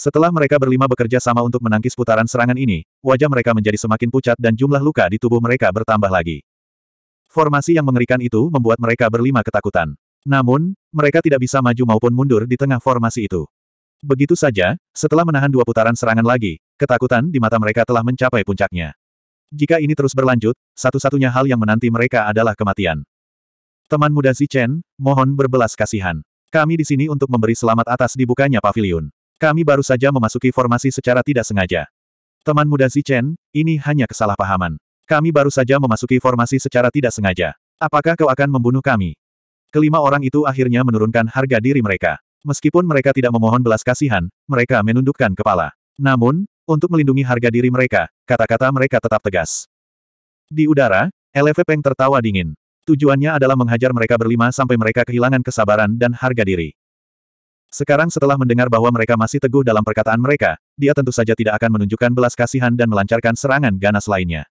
Setelah mereka berlima bekerja sama untuk menangkis putaran serangan ini, wajah mereka menjadi semakin pucat dan jumlah luka di tubuh mereka bertambah lagi. Formasi yang mengerikan itu membuat mereka berlima ketakutan. Namun, mereka tidak bisa maju maupun mundur di tengah formasi itu. Begitu saja, setelah menahan dua putaran serangan lagi, ketakutan di mata mereka telah mencapai puncaknya. Jika ini terus berlanjut, satu-satunya hal yang menanti mereka adalah kematian. Teman muda Zichen, mohon berbelas kasihan. Kami di sini untuk memberi selamat atas dibukanya pavilion. Kami baru saja memasuki formasi secara tidak sengaja. Teman muda Zichen, ini hanya kesalahpahaman. Kami baru saja memasuki formasi secara tidak sengaja. Apakah kau akan membunuh kami? Kelima orang itu akhirnya menurunkan harga diri mereka. Meskipun mereka tidak memohon belas kasihan, mereka menundukkan kepala. Namun, untuk melindungi harga diri mereka, kata-kata mereka tetap tegas. Di udara, LV Peng tertawa dingin. Tujuannya adalah menghajar mereka berlima sampai mereka kehilangan kesabaran dan harga diri. Sekarang setelah mendengar bahwa mereka masih teguh dalam perkataan mereka, dia tentu saja tidak akan menunjukkan belas kasihan dan melancarkan serangan ganas lainnya.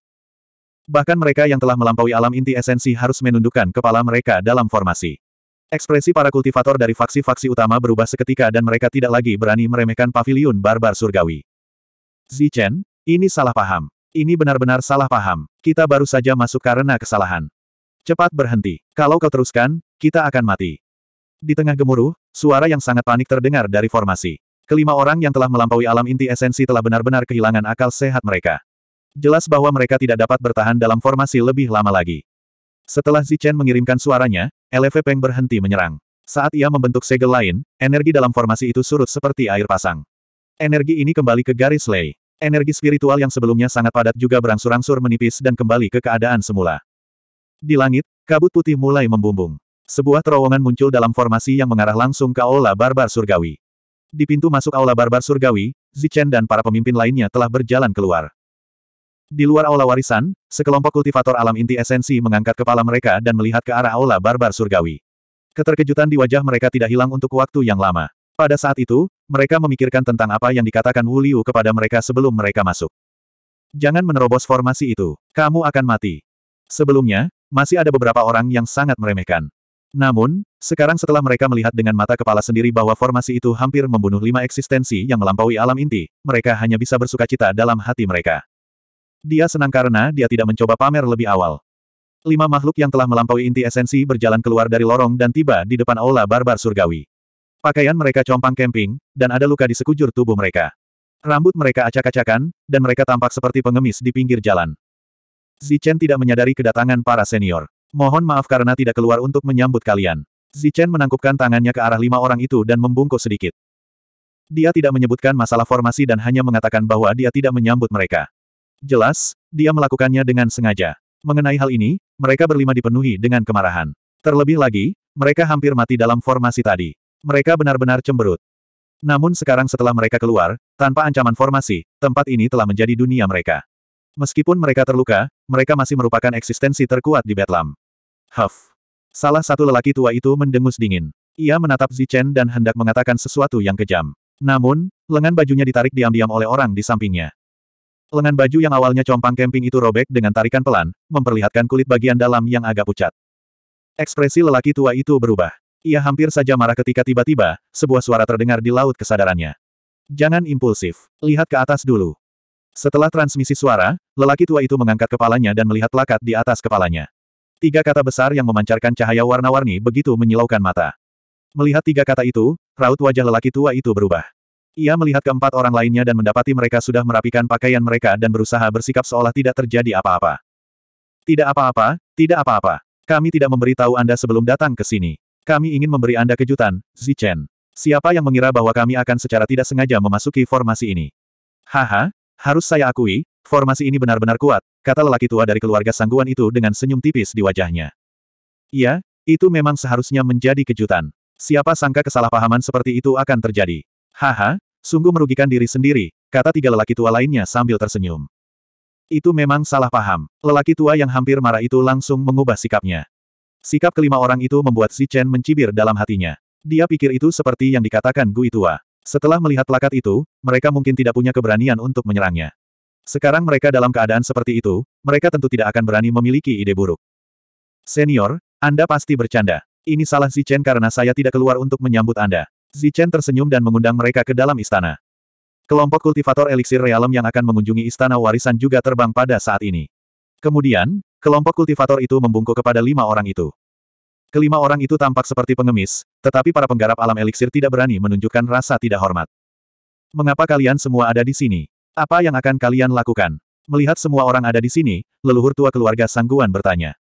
Bahkan mereka yang telah melampaui alam inti esensi harus menundukkan kepala mereka dalam formasi. Ekspresi para kultivator dari faksi-faksi utama berubah seketika dan mereka tidak lagi berani meremehkan Pavilion barbar surgawi. Zichen, ini salah paham. Ini benar-benar salah paham. Kita baru saja masuk karena kesalahan. Cepat berhenti. Kalau kau teruskan, kita akan mati. Di tengah gemuruh, Suara yang sangat panik terdengar dari formasi. Kelima orang yang telah melampaui alam inti esensi telah benar-benar kehilangan akal sehat mereka. Jelas bahwa mereka tidak dapat bertahan dalam formasi lebih lama lagi. Setelah Zichen mengirimkan suaranya, LV Peng berhenti menyerang. Saat ia membentuk segel lain, energi dalam formasi itu surut seperti air pasang. Energi ini kembali ke garis lei. Energi spiritual yang sebelumnya sangat padat juga berangsur-angsur menipis dan kembali ke keadaan semula. Di langit, kabut putih mulai membumbung. Sebuah terowongan muncul dalam formasi yang mengarah langsung ke Aula Barbar Surgawi. Di pintu masuk Aula Barbar Surgawi, Zichen dan para pemimpin lainnya telah berjalan keluar. Di luar Aula Warisan, sekelompok kultivator alam inti esensi mengangkat kepala mereka dan melihat ke arah Aula Barbar Surgawi. Keterkejutan di wajah mereka tidak hilang untuk waktu yang lama. Pada saat itu, mereka memikirkan tentang apa yang dikatakan Wu Liu kepada mereka sebelum mereka masuk. Jangan menerobos formasi itu. Kamu akan mati. Sebelumnya, masih ada beberapa orang yang sangat meremehkan. Namun, sekarang setelah mereka melihat dengan mata kepala sendiri bahwa formasi itu hampir membunuh lima eksistensi yang melampaui alam inti, mereka hanya bisa bersuka cita dalam hati mereka. Dia senang karena dia tidak mencoba pamer lebih awal. Lima makhluk yang telah melampaui inti esensi berjalan keluar dari lorong dan tiba di depan aula barbar surgawi. Pakaian mereka compang camping, dan ada luka di sekujur tubuh mereka. Rambut mereka acak-acakan, dan mereka tampak seperti pengemis di pinggir jalan. Zichen tidak menyadari kedatangan para senior. Mohon maaf karena tidak keluar untuk menyambut kalian. Zichen menangkupkan tangannya ke arah lima orang itu dan membungkuk sedikit. Dia tidak menyebutkan masalah formasi dan hanya mengatakan bahwa dia tidak menyambut mereka. Jelas, dia melakukannya dengan sengaja. Mengenai hal ini, mereka berlima dipenuhi dengan kemarahan. Terlebih lagi, mereka hampir mati dalam formasi tadi. Mereka benar-benar cemberut. Namun sekarang setelah mereka keluar, tanpa ancaman formasi, tempat ini telah menjadi dunia mereka. Meskipun mereka terluka, mereka masih merupakan eksistensi terkuat di Betlam. Huff. Salah satu lelaki tua itu mendengus dingin. Ia menatap Zichen dan hendak mengatakan sesuatu yang kejam. Namun, lengan bajunya ditarik diam-diam oleh orang di sampingnya. Lengan baju yang awalnya compang camping itu robek dengan tarikan pelan, memperlihatkan kulit bagian dalam yang agak pucat. Ekspresi lelaki tua itu berubah. Ia hampir saja marah ketika tiba-tiba, sebuah suara terdengar di laut kesadarannya. Jangan impulsif, lihat ke atas dulu. Setelah transmisi suara, lelaki tua itu mengangkat kepalanya dan melihat plakat di atas kepalanya. Tiga kata besar yang memancarkan cahaya warna-warni begitu menyilaukan mata. Melihat tiga kata itu, raut wajah lelaki tua itu berubah. Ia melihat keempat orang lainnya dan mendapati mereka sudah merapikan pakaian mereka dan berusaha bersikap seolah tidak terjadi apa-apa. Tidak apa-apa, tidak apa-apa. Kami tidak memberi tahu Anda sebelum datang ke sini. Kami ingin memberi Anda kejutan, Zichen. Siapa yang mengira bahwa kami akan secara tidak sengaja memasuki formasi ini? Haha, harus saya akui, Formasi ini benar-benar kuat, kata lelaki tua dari keluarga sangguan itu dengan senyum tipis di wajahnya. "Ya, itu memang seharusnya menjadi kejutan. Siapa sangka kesalahpahaman seperti itu akan terjadi. Haha, sungguh merugikan diri sendiri, kata tiga lelaki tua lainnya sambil tersenyum. Itu memang salah paham. Lelaki tua yang hampir marah itu langsung mengubah sikapnya. Sikap kelima orang itu membuat Si Chen mencibir dalam hatinya. Dia pikir itu seperti yang dikatakan Gui Tua. Setelah melihat plakat itu, mereka mungkin tidak punya keberanian untuk menyerangnya. Sekarang mereka dalam keadaan seperti itu, mereka tentu tidak akan berani memiliki ide buruk. Senior, Anda pasti bercanda. Ini salah Zichen karena saya tidak keluar untuk menyambut Anda. Zichen tersenyum dan mengundang mereka ke dalam istana. Kelompok kultivator eliksir realem yang akan mengunjungi istana warisan juga terbang pada saat ini. Kemudian, kelompok kultivator itu membungkuk kepada lima orang itu. Kelima orang itu tampak seperti pengemis, tetapi para penggarap alam eliksir tidak berani menunjukkan rasa tidak hormat. Mengapa kalian semua ada di sini? Apa yang akan kalian lakukan? Melihat semua orang ada di sini, leluhur tua keluarga Sangguan bertanya.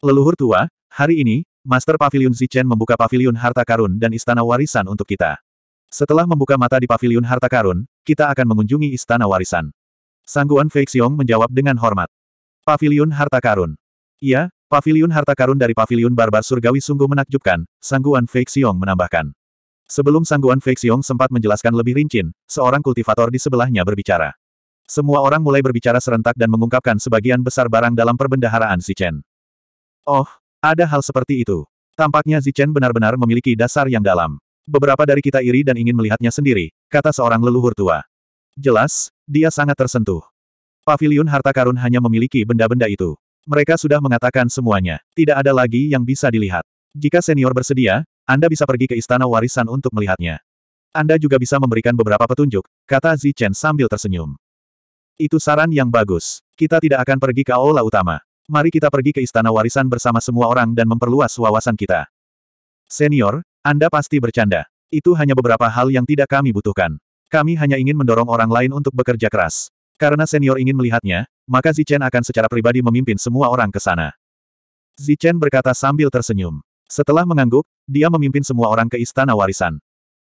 Leluhur tua, hari ini, Master Pavilion Zichen membuka Pavilion harta karun dan istana warisan untuk kita. Setelah membuka mata di Pavilion harta karun, kita akan mengunjungi istana warisan. Sangguan Feixiong menjawab dengan hormat. Pavilion harta karun. Iya, Pavilion harta karun dari Pavilion barbar surgawi sungguh menakjubkan, Sangguan Feixiong menambahkan. Sebelum Sangguan Feixiong sempat menjelaskan lebih rinci, seorang kultivator di sebelahnya berbicara. Semua orang mulai berbicara serentak dan mengungkapkan sebagian besar barang dalam perbendaharaan Zichen. Oh, ada hal seperti itu. Tampaknya Zichen benar-benar memiliki dasar yang dalam. Beberapa dari kita iri dan ingin melihatnya sendiri, kata seorang leluhur tua. Jelas, dia sangat tersentuh. Paviliun harta karun hanya memiliki benda-benda itu. Mereka sudah mengatakan semuanya. Tidak ada lagi yang bisa dilihat. Jika senior bersedia, anda bisa pergi ke Istana Warisan untuk melihatnya. Anda juga bisa memberikan beberapa petunjuk, kata Zichen sambil tersenyum. Itu saran yang bagus. Kita tidak akan pergi ke aula utama. Mari kita pergi ke Istana Warisan bersama semua orang dan memperluas wawasan kita. Senior, Anda pasti bercanda. Itu hanya beberapa hal yang tidak kami butuhkan. Kami hanya ingin mendorong orang lain untuk bekerja keras. Karena senior ingin melihatnya, maka Zichen akan secara pribadi memimpin semua orang ke sana. Zichen berkata sambil tersenyum. Setelah mengangguk, dia memimpin semua orang ke Istana Warisan.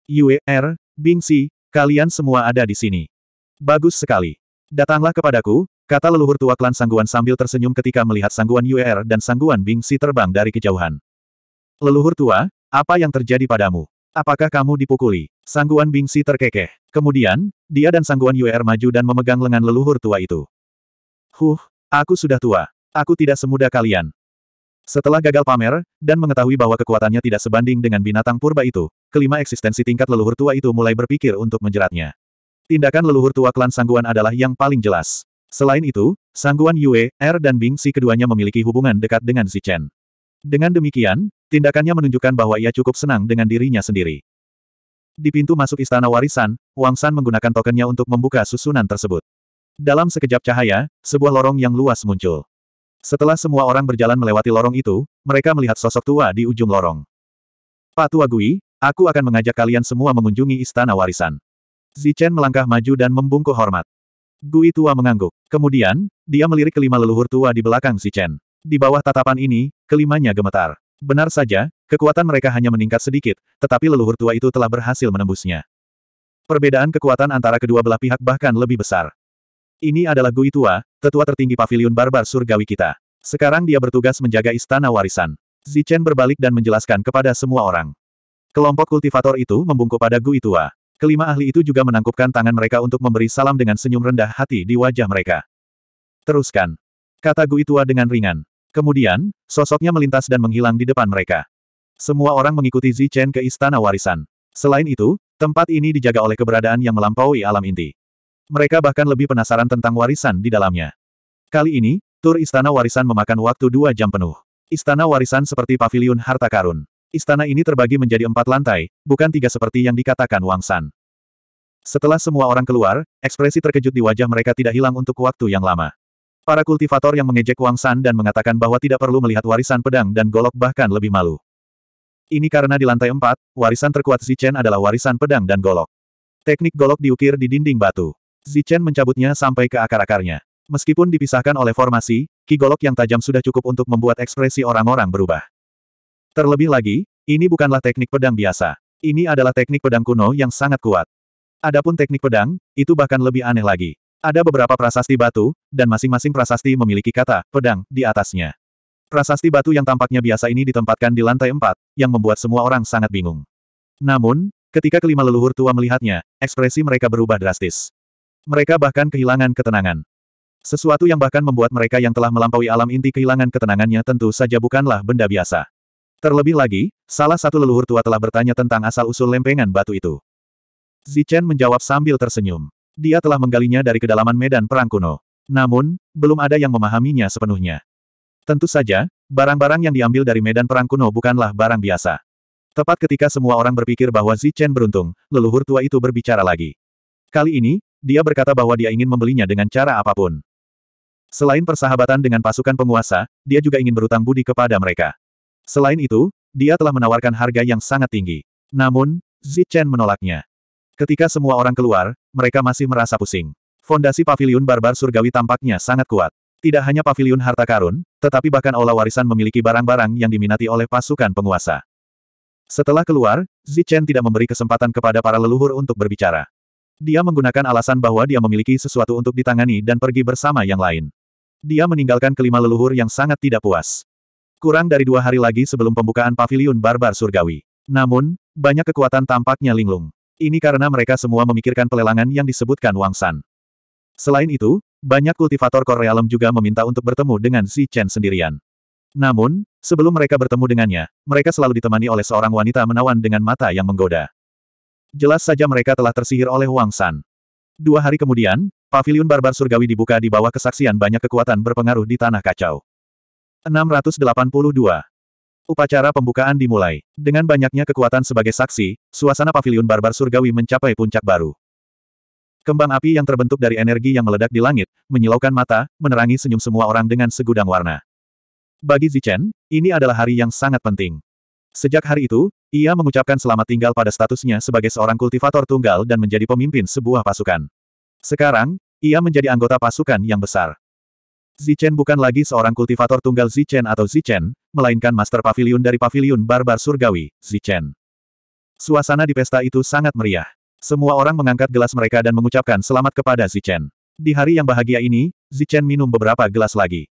Yue, Er, Bingsi, kalian semua ada di sini. Bagus sekali. Datanglah kepadaku, kata leluhur tua klan Sangguan sambil tersenyum ketika melihat Sangguan Yue Er dan Sangguan Bingsi terbang dari kejauhan. Leluhur tua, apa yang terjadi padamu? Apakah kamu dipukuli? Sangguan Bingsi terkekeh. Kemudian, dia dan Sangguan Yue Er maju dan memegang lengan leluhur tua itu. Huh, aku sudah tua. Aku tidak semuda kalian. Setelah gagal pamer, dan mengetahui bahwa kekuatannya tidak sebanding dengan binatang purba itu, kelima eksistensi tingkat leluhur tua itu mulai berpikir untuk menjeratnya. Tindakan leluhur tua klan Sangguan adalah yang paling jelas. Selain itu, Sangguan Yue, Er dan Bing Si keduanya memiliki hubungan dekat dengan Si Chen. Dengan demikian, tindakannya menunjukkan bahwa ia cukup senang dengan dirinya sendiri. Di pintu masuk istana warisan, Wang San menggunakan tokennya untuk membuka susunan tersebut. Dalam sekejap cahaya, sebuah lorong yang luas muncul. Setelah semua orang berjalan melewati lorong itu, mereka melihat sosok tua di ujung lorong. Pak Tua Gui, aku akan mengajak kalian semua mengunjungi Istana Warisan. Zichen melangkah maju dan membungkuk hormat. Gui Tua mengangguk. Kemudian, dia melirik kelima leluhur tua di belakang Zichen. Di bawah tatapan ini, kelimanya gemetar. Benar saja, kekuatan mereka hanya meningkat sedikit, tetapi leluhur tua itu telah berhasil menembusnya. Perbedaan kekuatan antara kedua belah pihak bahkan lebih besar. Ini adalah Gui Tua, tetua tertinggi pavilion barbar surgawi kita. Sekarang dia bertugas menjaga istana warisan. Zichen berbalik dan menjelaskan kepada semua orang. Kelompok kultivator itu membungkuk pada Gui Tua. Kelima ahli itu juga menangkupkan tangan mereka untuk memberi salam dengan senyum rendah hati di wajah mereka. Teruskan. Kata Gui Tua dengan ringan. Kemudian, sosoknya melintas dan menghilang di depan mereka. Semua orang mengikuti Zichen ke istana warisan. Selain itu, tempat ini dijaga oleh keberadaan yang melampaui alam inti. Mereka bahkan lebih penasaran tentang warisan di dalamnya. Kali ini, tur Istana Warisan memakan waktu dua jam penuh. Istana Warisan seperti pavilion harta karun. Istana ini terbagi menjadi empat lantai, bukan tiga seperti yang dikatakan Wang San. Setelah semua orang keluar, ekspresi terkejut di wajah mereka tidak hilang untuk waktu yang lama. Para kultivator yang mengejek Wang San dan mengatakan bahwa tidak perlu melihat warisan pedang dan golok bahkan lebih malu. Ini karena di lantai empat, warisan terkuat Zichen adalah warisan pedang dan golok. Teknik golok diukir di dinding batu. Zichen mencabutnya sampai ke akar-akarnya. Meskipun dipisahkan oleh formasi, ki golok yang tajam sudah cukup untuk membuat ekspresi orang-orang berubah. Terlebih lagi, ini bukanlah teknik pedang biasa. Ini adalah teknik pedang kuno yang sangat kuat. Adapun teknik pedang, itu bahkan lebih aneh lagi. Ada beberapa prasasti batu, dan masing-masing prasasti memiliki kata, pedang, di atasnya. Prasasti batu yang tampaknya biasa ini ditempatkan di lantai empat, yang membuat semua orang sangat bingung. Namun, ketika kelima leluhur tua melihatnya, ekspresi mereka berubah drastis. Mereka bahkan kehilangan ketenangan. Sesuatu yang bahkan membuat mereka yang telah melampaui alam inti kehilangan ketenangannya tentu saja bukanlah benda biasa. Terlebih lagi, salah satu leluhur tua telah bertanya tentang asal-usul lempengan batu itu. Zichen menjawab sambil tersenyum. Dia telah menggalinya dari kedalaman medan perang kuno. Namun, belum ada yang memahaminya sepenuhnya. Tentu saja, barang-barang yang diambil dari medan perang kuno bukanlah barang biasa. Tepat ketika semua orang berpikir bahwa Zichen beruntung, leluhur tua itu berbicara lagi. Kali ini, dia berkata bahwa dia ingin membelinya dengan cara apapun. Selain persahabatan dengan pasukan penguasa, dia juga ingin berutang budi kepada mereka. Selain itu, dia telah menawarkan harga yang sangat tinggi. Namun, Zichen menolaknya. Ketika semua orang keluar, mereka masih merasa pusing. Fondasi pavilion barbar surgawi tampaknya sangat kuat. Tidak hanya pavilion harta karun, tetapi bahkan aula warisan memiliki barang-barang yang diminati oleh pasukan penguasa. Setelah keluar, Zichen tidak memberi kesempatan kepada para leluhur untuk berbicara. Dia menggunakan alasan bahwa dia memiliki sesuatu untuk ditangani dan pergi bersama yang lain. Dia meninggalkan kelima leluhur yang sangat tidak puas. Kurang dari dua hari lagi sebelum pembukaan paviliun barbar surgawi. Namun, banyak kekuatan tampaknya linglung. Ini karena mereka semua memikirkan pelelangan yang disebutkan Wang San. Selain itu, banyak kultivator Korealem juga meminta untuk bertemu dengan Si Chen sendirian. Namun, sebelum mereka bertemu dengannya, mereka selalu ditemani oleh seorang wanita menawan dengan mata yang menggoda. Jelas saja mereka telah tersihir oleh Wang San. Dua hari kemudian, Paviliun barbar surgawi dibuka di bawah kesaksian banyak kekuatan berpengaruh di Tanah Kacau. 682. Upacara pembukaan dimulai. Dengan banyaknya kekuatan sebagai saksi, suasana Paviliun barbar surgawi mencapai puncak baru. Kembang api yang terbentuk dari energi yang meledak di langit, menyilaukan mata, menerangi senyum semua orang dengan segudang warna. Bagi Zichen, ini adalah hari yang sangat penting. Sejak hari itu, ia mengucapkan selamat tinggal pada statusnya sebagai seorang kultivator tunggal dan menjadi pemimpin sebuah pasukan. Sekarang, ia menjadi anggota pasukan yang besar. Zichen bukan lagi seorang kultivator tunggal Zichen atau Zichen, melainkan master pavilion dari pavilion barbar surgawi, Zichen. Suasana di pesta itu sangat meriah. Semua orang mengangkat gelas mereka dan mengucapkan selamat kepada Zichen. Di hari yang bahagia ini, Zichen minum beberapa gelas lagi.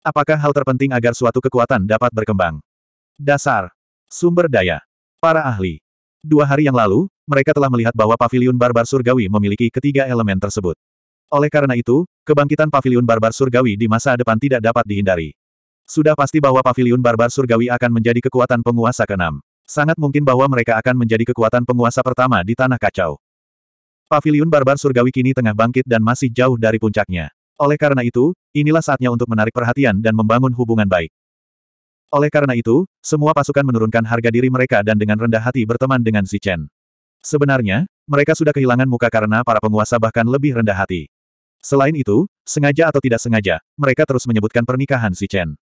Apakah hal terpenting agar suatu kekuatan dapat berkembang? Dasar, Sumber daya. Para ahli. Dua hari yang lalu, mereka telah melihat bahwa pavilion barbar surgawi memiliki ketiga elemen tersebut. Oleh karena itu, kebangkitan pavilion barbar surgawi di masa depan tidak dapat dihindari. Sudah pasti bahwa pavilion barbar surgawi akan menjadi kekuatan penguasa keenam. Sangat mungkin bahwa mereka akan menjadi kekuatan penguasa pertama di tanah kacau. Pavilion barbar surgawi kini tengah bangkit dan masih jauh dari puncaknya. Oleh karena itu, inilah saatnya untuk menarik perhatian dan membangun hubungan baik. Oleh karena itu, semua pasukan menurunkan harga diri mereka dan dengan rendah hati berteman dengan Zichen. Sebenarnya, mereka sudah kehilangan muka karena para penguasa bahkan lebih rendah hati. Selain itu, sengaja atau tidak sengaja, mereka terus menyebutkan pernikahan Zichen.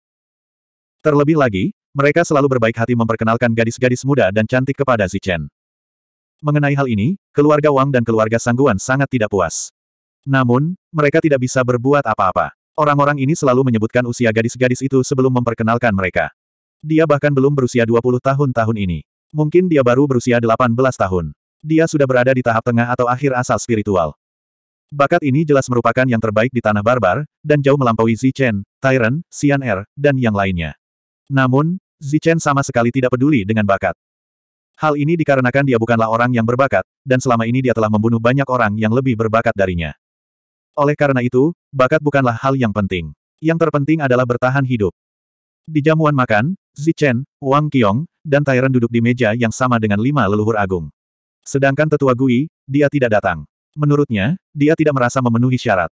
Terlebih lagi, mereka selalu berbaik hati memperkenalkan gadis-gadis muda dan cantik kepada Zichen. Mengenai hal ini, keluarga Wang dan keluarga Sangguan sangat tidak puas. Namun, mereka tidak bisa berbuat apa-apa. Orang-orang ini selalu menyebutkan usia gadis-gadis itu sebelum memperkenalkan mereka. Dia bahkan belum berusia 20 tahun tahun ini. Mungkin dia baru berusia 18 tahun. Dia sudah berada di tahap tengah atau akhir asal spiritual. Bakat ini jelas merupakan yang terbaik di tanah barbar, dan jauh melampaui Zichen, Tyren, Xian Er, dan yang lainnya. Namun, Zichen sama sekali tidak peduli dengan bakat. Hal ini dikarenakan dia bukanlah orang yang berbakat, dan selama ini dia telah membunuh banyak orang yang lebih berbakat darinya. Oleh karena itu, bakat bukanlah hal yang penting. Yang terpenting adalah bertahan hidup. Di jamuan makan, Zichen, Wang Qiong, dan Tairen duduk di meja yang sama dengan lima leluhur agung. Sedangkan tetua Gui, dia tidak datang. Menurutnya, dia tidak merasa memenuhi syarat.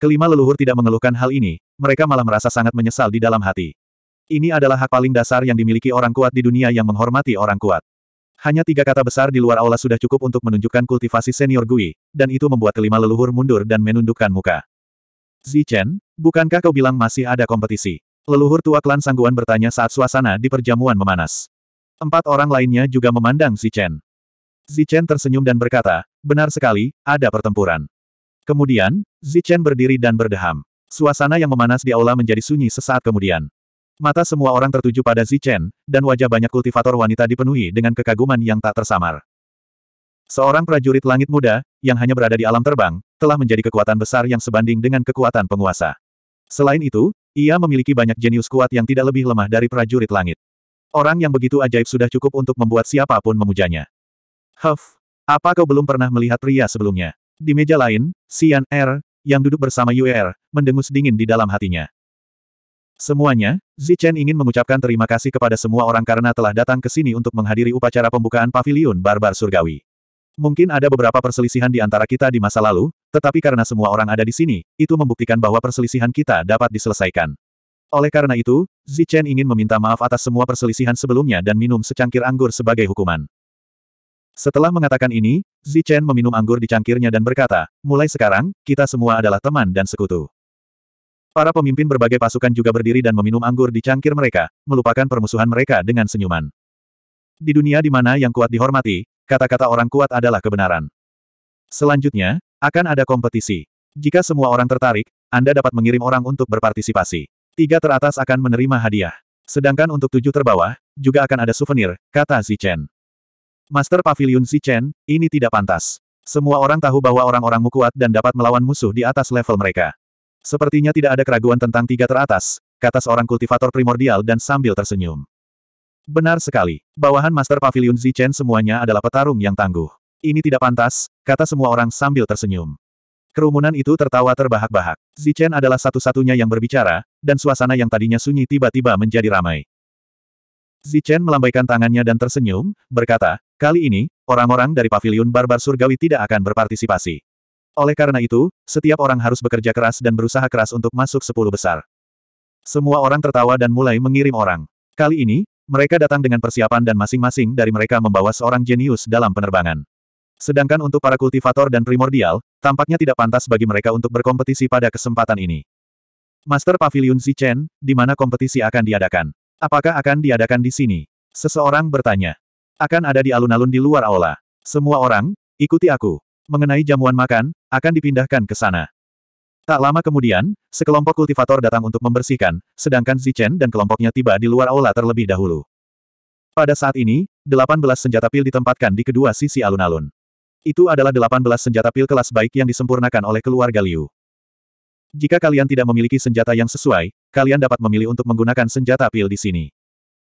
Kelima leluhur tidak mengeluhkan hal ini, mereka malah merasa sangat menyesal di dalam hati. Ini adalah hak paling dasar yang dimiliki orang kuat di dunia yang menghormati orang kuat. Hanya tiga kata besar di luar aula sudah cukup untuk menunjukkan kultivasi senior Gui, dan itu membuat kelima leluhur mundur dan menundukkan muka. Zichen, bukankah kau bilang masih ada kompetisi? Leluhur tua klan Sangguan bertanya saat suasana di perjamuan memanas. Empat orang lainnya juga memandang Zichen. Zichen tersenyum dan berkata, benar sekali, ada pertempuran. Kemudian, Zichen berdiri dan berdeham. Suasana yang memanas di aula menjadi sunyi sesaat kemudian. Mata semua orang tertuju pada Zichen, dan wajah banyak kultivator wanita dipenuhi dengan kekaguman yang tak tersamar. Seorang prajurit langit muda, yang hanya berada di alam terbang, telah menjadi kekuatan besar yang sebanding dengan kekuatan penguasa. Selain itu, ia memiliki banyak jenius kuat yang tidak lebih lemah dari prajurit langit. Orang yang begitu ajaib sudah cukup untuk membuat siapapun memujanya. Huff, apa kau belum pernah melihat pria sebelumnya? Di meja lain, Sian Er, yang duduk bersama Yu Er mendengus dingin di dalam hatinya. Semuanya, Zichen ingin mengucapkan terima kasih kepada semua orang karena telah datang ke sini untuk menghadiri upacara pembukaan paviliun barbar surgawi. Mungkin ada beberapa perselisihan di antara kita di masa lalu, tetapi karena semua orang ada di sini, itu membuktikan bahwa perselisihan kita dapat diselesaikan. Oleh karena itu, Zichen ingin meminta maaf atas semua perselisihan sebelumnya dan minum secangkir anggur sebagai hukuman. Setelah mengatakan ini, Zichen meminum anggur di cangkirnya dan berkata, mulai sekarang, kita semua adalah teman dan sekutu. Para pemimpin berbagai pasukan juga berdiri dan meminum anggur di cangkir mereka, melupakan permusuhan mereka dengan senyuman. Di dunia di mana yang kuat dihormati, kata-kata orang kuat adalah kebenaran. Selanjutnya, akan ada kompetisi. Jika semua orang tertarik, Anda dapat mengirim orang untuk berpartisipasi. Tiga teratas akan menerima hadiah. Sedangkan untuk tujuh terbawah, juga akan ada souvenir, kata Zichen. Master Pavilion Zichen, ini tidak pantas. Semua orang tahu bahwa orang-orangmu kuat dan dapat melawan musuh di atas level mereka. Sepertinya tidak ada keraguan tentang tiga teratas, kata seorang kultivator primordial dan sambil tersenyum. Benar sekali, bawahan Master Pavilion Zichen semuanya adalah petarung yang tangguh. Ini tidak pantas, kata semua orang sambil tersenyum. Kerumunan itu tertawa terbahak-bahak. Zichen adalah satu-satunya yang berbicara, dan suasana yang tadinya sunyi tiba-tiba menjadi ramai. Zichen melambaikan tangannya dan tersenyum, berkata, kali ini, orang-orang dari Pavilion Barbar Surgawi tidak akan berpartisipasi. Oleh karena itu, setiap orang harus bekerja keras dan berusaha keras untuk masuk sepuluh besar. Semua orang tertawa dan mulai mengirim orang. Kali ini, mereka datang dengan persiapan dan masing-masing dari mereka membawa seorang jenius dalam penerbangan. Sedangkan untuk para kultivator dan primordial, tampaknya tidak pantas bagi mereka untuk berkompetisi pada kesempatan ini. Master Pavilion Zichen, di mana kompetisi akan diadakan? Apakah akan diadakan di sini? Seseorang bertanya. Akan ada di alun-alun di luar aula. Semua orang, ikuti aku mengenai jamuan makan, akan dipindahkan ke sana. Tak lama kemudian, sekelompok kultivator datang untuk membersihkan, sedangkan Zichen dan kelompoknya tiba di luar aula terlebih dahulu. Pada saat ini, 18 senjata pil ditempatkan di kedua sisi alun-alun. Itu adalah 18 senjata pil kelas baik yang disempurnakan oleh keluarga Liu. Jika kalian tidak memiliki senjata yang sesuai, kalian dapat memilih untuk menggunakan senjata pil di sini.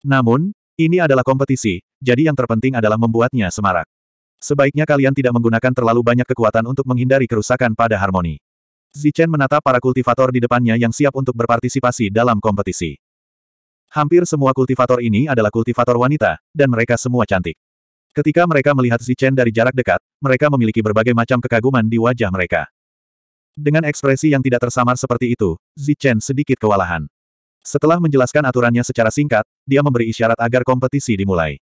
Namun, ini adalah kompetisi, jadi yang terpenting adalah membuatnya semarak. Sebaiknya kalian tidak menggunakan terlalu banyak kekuatan untuk menghindari kerusakan pada harmoni. Zichen menatap para kultivator di depannya yang siap untuk berpartisipasi dalam kompetisi. Hampir semua kultivator ini adalah kultivator wanita, dan mereka semua cantik. Ketika mereka melihat Zichen dari jarak dekat, mereka memiliki berbagai macam kekaguman di wajah mereka. Dengan ekspresi yang tidak tersamar seperti itu, Zichen sedikit kewalahan. Setelah menjelaskan aturannya secara singkat, dia memberi isyarat agar kompetisi dimulai.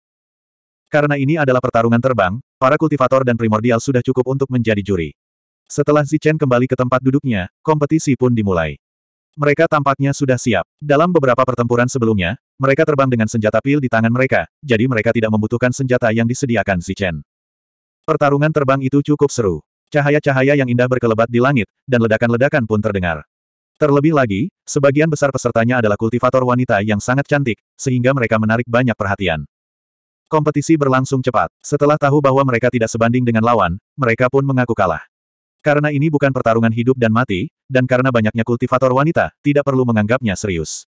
Karena ini adalah pertarungan terbang, Para kultivator dan primordial sudah cukup untuk menjadi juri. Setelah Zichen kembali ke tempat duduknya, kompetisi pun dimulai. Mereka tampaknya sudah siap. Dalam beberapa pertempuran sebelumnya, mereka terbang dengan senjata pil di tangan mereka, jadi mereka tidak membutuhkan senjata yang disediakan Zichen. Pertarungan terbang itu cukup seru. Cahaya-cahaya yang indah berkelebat di langit, dan ledakan-ledakan pun terdengar. Terlebih lagi, sebagian besar pesertanya adalah kultivator wanita yang sangat cantik, sehingga mereka menarik banyak perhatian. Kompetisi berlangsung cepat. Setelah tahu bahwa mereka tidak sebanding dengan lawan, mereka pun mengaku kalah. Karena ini bukan pertarungan hidup dan mati, dan karena banyaknya kultivator wanita, tidak perlu menganggapnya serius.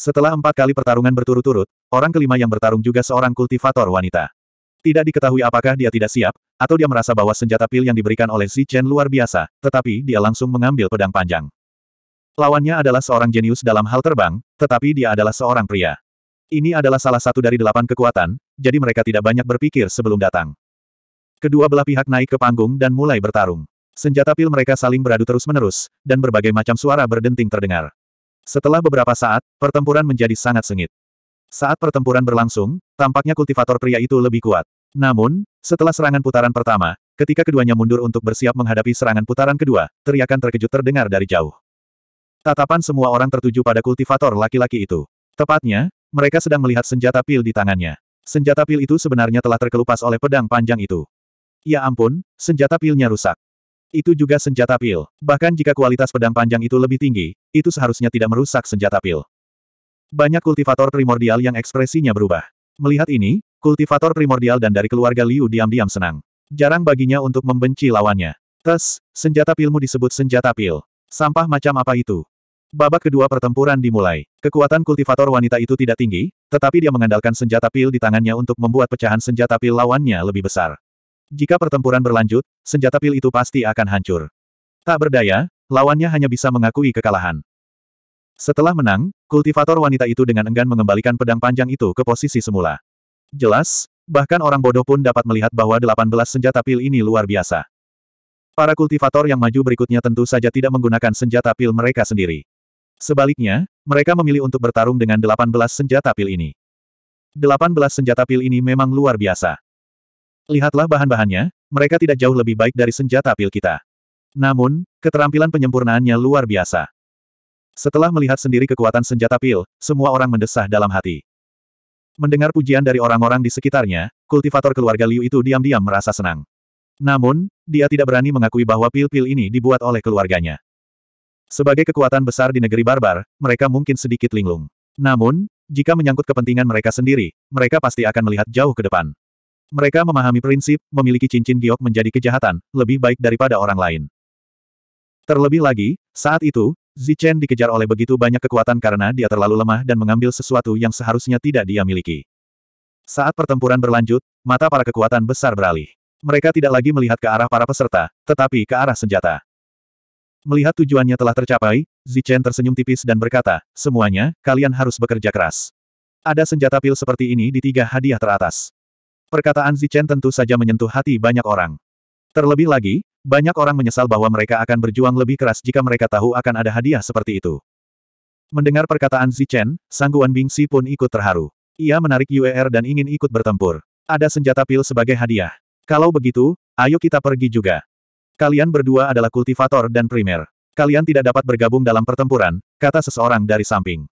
Setelah empat kali pertarungan berturut-turut, orang kelima yang bertarung juga seorang kultivator wanita. Tidak diketahui apakah dia tidak siap, atau dia merasa bahwa senjata pil yang diberikan oleh Xi Chen luar biasa, tetapi dia langsung mengambil pedang panjang. Lawannya adalah seorang jenius dalam hal terbang, tetapi dia adalah seorang pria. Ini adalah salah satu dari delapan kekuatan, jadi mereka tidak banyak berpikir sebelum datang. Kedua belah pihak naik ke panggung dan mulai bertarung. Senjata pil mereka saling beradu terus-menerus, dan berbagai macam suara berdenting terdengar. Setelah beberapa saat, pertempuran menjadi sangat sengit. Saat pertempuran berlangsung, tampaknya kultivator pria itu lebih kuat. Namun, setelah serangan putaran pertama, ketika keduanya mundur untuk bersiap menghadapi serangan putaran kedua, teriakan terkejut terdengar dari jauh. Tatapan semua orang tertuju pada kultivator laki-laki itu. Tepatnya, mereka sedang melihat senjata pil di tangannya. Senjata pil itu sebenarnya telah terkelupas oleh pedang panjang itu. Ya ampun, senjata pilnya rusak. Itu juga senjata pil. Bahkan jika kualitas pedang panjang itu lebih tinggi, itu seharusnya tidak merusak senjata pil. Banyak kultivator primordial yang ekspresinya berubah. Melihat ini, kultivator primordial dan dari keluarga Liu diam-diam senang. Jarang baginya untuk membenci lawannya. Tes, senjata pilmu disebut senjata pil. Sampah macam apa itu? Babak kedua pertempuran dimulai. Kekuatan kultivator wanita itu tidak tinggi, tetapi dia mengandalkan senjata pil di tangannya untuk membuat pecahan senjata pil lawannya lebih besar. Jika pertempuran berlanjut, senjata pil itu pasti akan hancur. Tak berdaya, lawannya hanya bisa mengakui kekalahan. Setelah menang, kultivator wanita itu dengan enggan mengembalikan pedang panjang itu ke posisi semula. Jelas, bahkan orang bodoh pun dapat melihat bahwa 18 senjata pil ini luar biasa. Para kultivator yang maju berikutnya tentu saja tidak menggunakan senjata pil mereka sendiri. Sebaliknya, mereka memilih untuk bertarung dengan 18 senjata pil ini. 18 senjata pil ini memang luar biasa. Lihatlah bahan-bahannya, mereka tidak jauh lebih baik dari senjata pil kita. Namun, keterampilan penyempurnaannya luar biasa. Setelah melihat sendiri kekuatan senjata pil, semua orang mendesah dalam hati. Mendengar pujian dari orang-orang di sekitarnya, kultivator keluarga Liu itu diam-diam merasa senang. Namun, dia tidak berani mengakui bahwa pil-pil ini dibuat oleh keluarganya. Sebagai kekuatan besar di negeri barbar, mereka mungkin sedikit linglung. Namun, jika menyangkut kepentingan mereka sendiri, mereka pasti akan melihat jauh ke depan. Mereka memahami prinsip, memiliki cincin giok menjadi kejahatan, lebih baik daripada orang lain. Terlebih lagi, saat itu, Zichen dikejar oleh begitu banyak kekuatan karena dia terlalu lemah dan mengambil sesuatu yang seharusnya tidak dia miliki. Saat pertempuran berlanjut, mata para kekuatan besar beralih. Mereka tidak lagi melihat ke arah para peserta, tetapi ke arah senjata. Melihat tujuannya telah tercapai, Zichen tersenyum tipis dan berkata, semuanya, kalian harus bekerja keras. Ada senjata pil seperti ini di tiga hadiah teratas. Perkataan Zichen tentu saja menyentuh hati banyak orang. Terlebih lagi, banyak orang menyesal bahwa mereka akan berjuang lebih keras jika mereka tahu akan ada hadiah seperti itu. Mendengar perkataan Zichen, Sangguan Bingsi pun ikut terharu. Ia menarik UER dan ingin ikut bertempur. Ada senjata pil sebagai hadiah. Kalau begitu, ayo kita pergi juga. Kalian berdua adalah kultivator dan primer. Kalian tidak dapat bergabung dalam pertempuran, kata seseorang dari samping.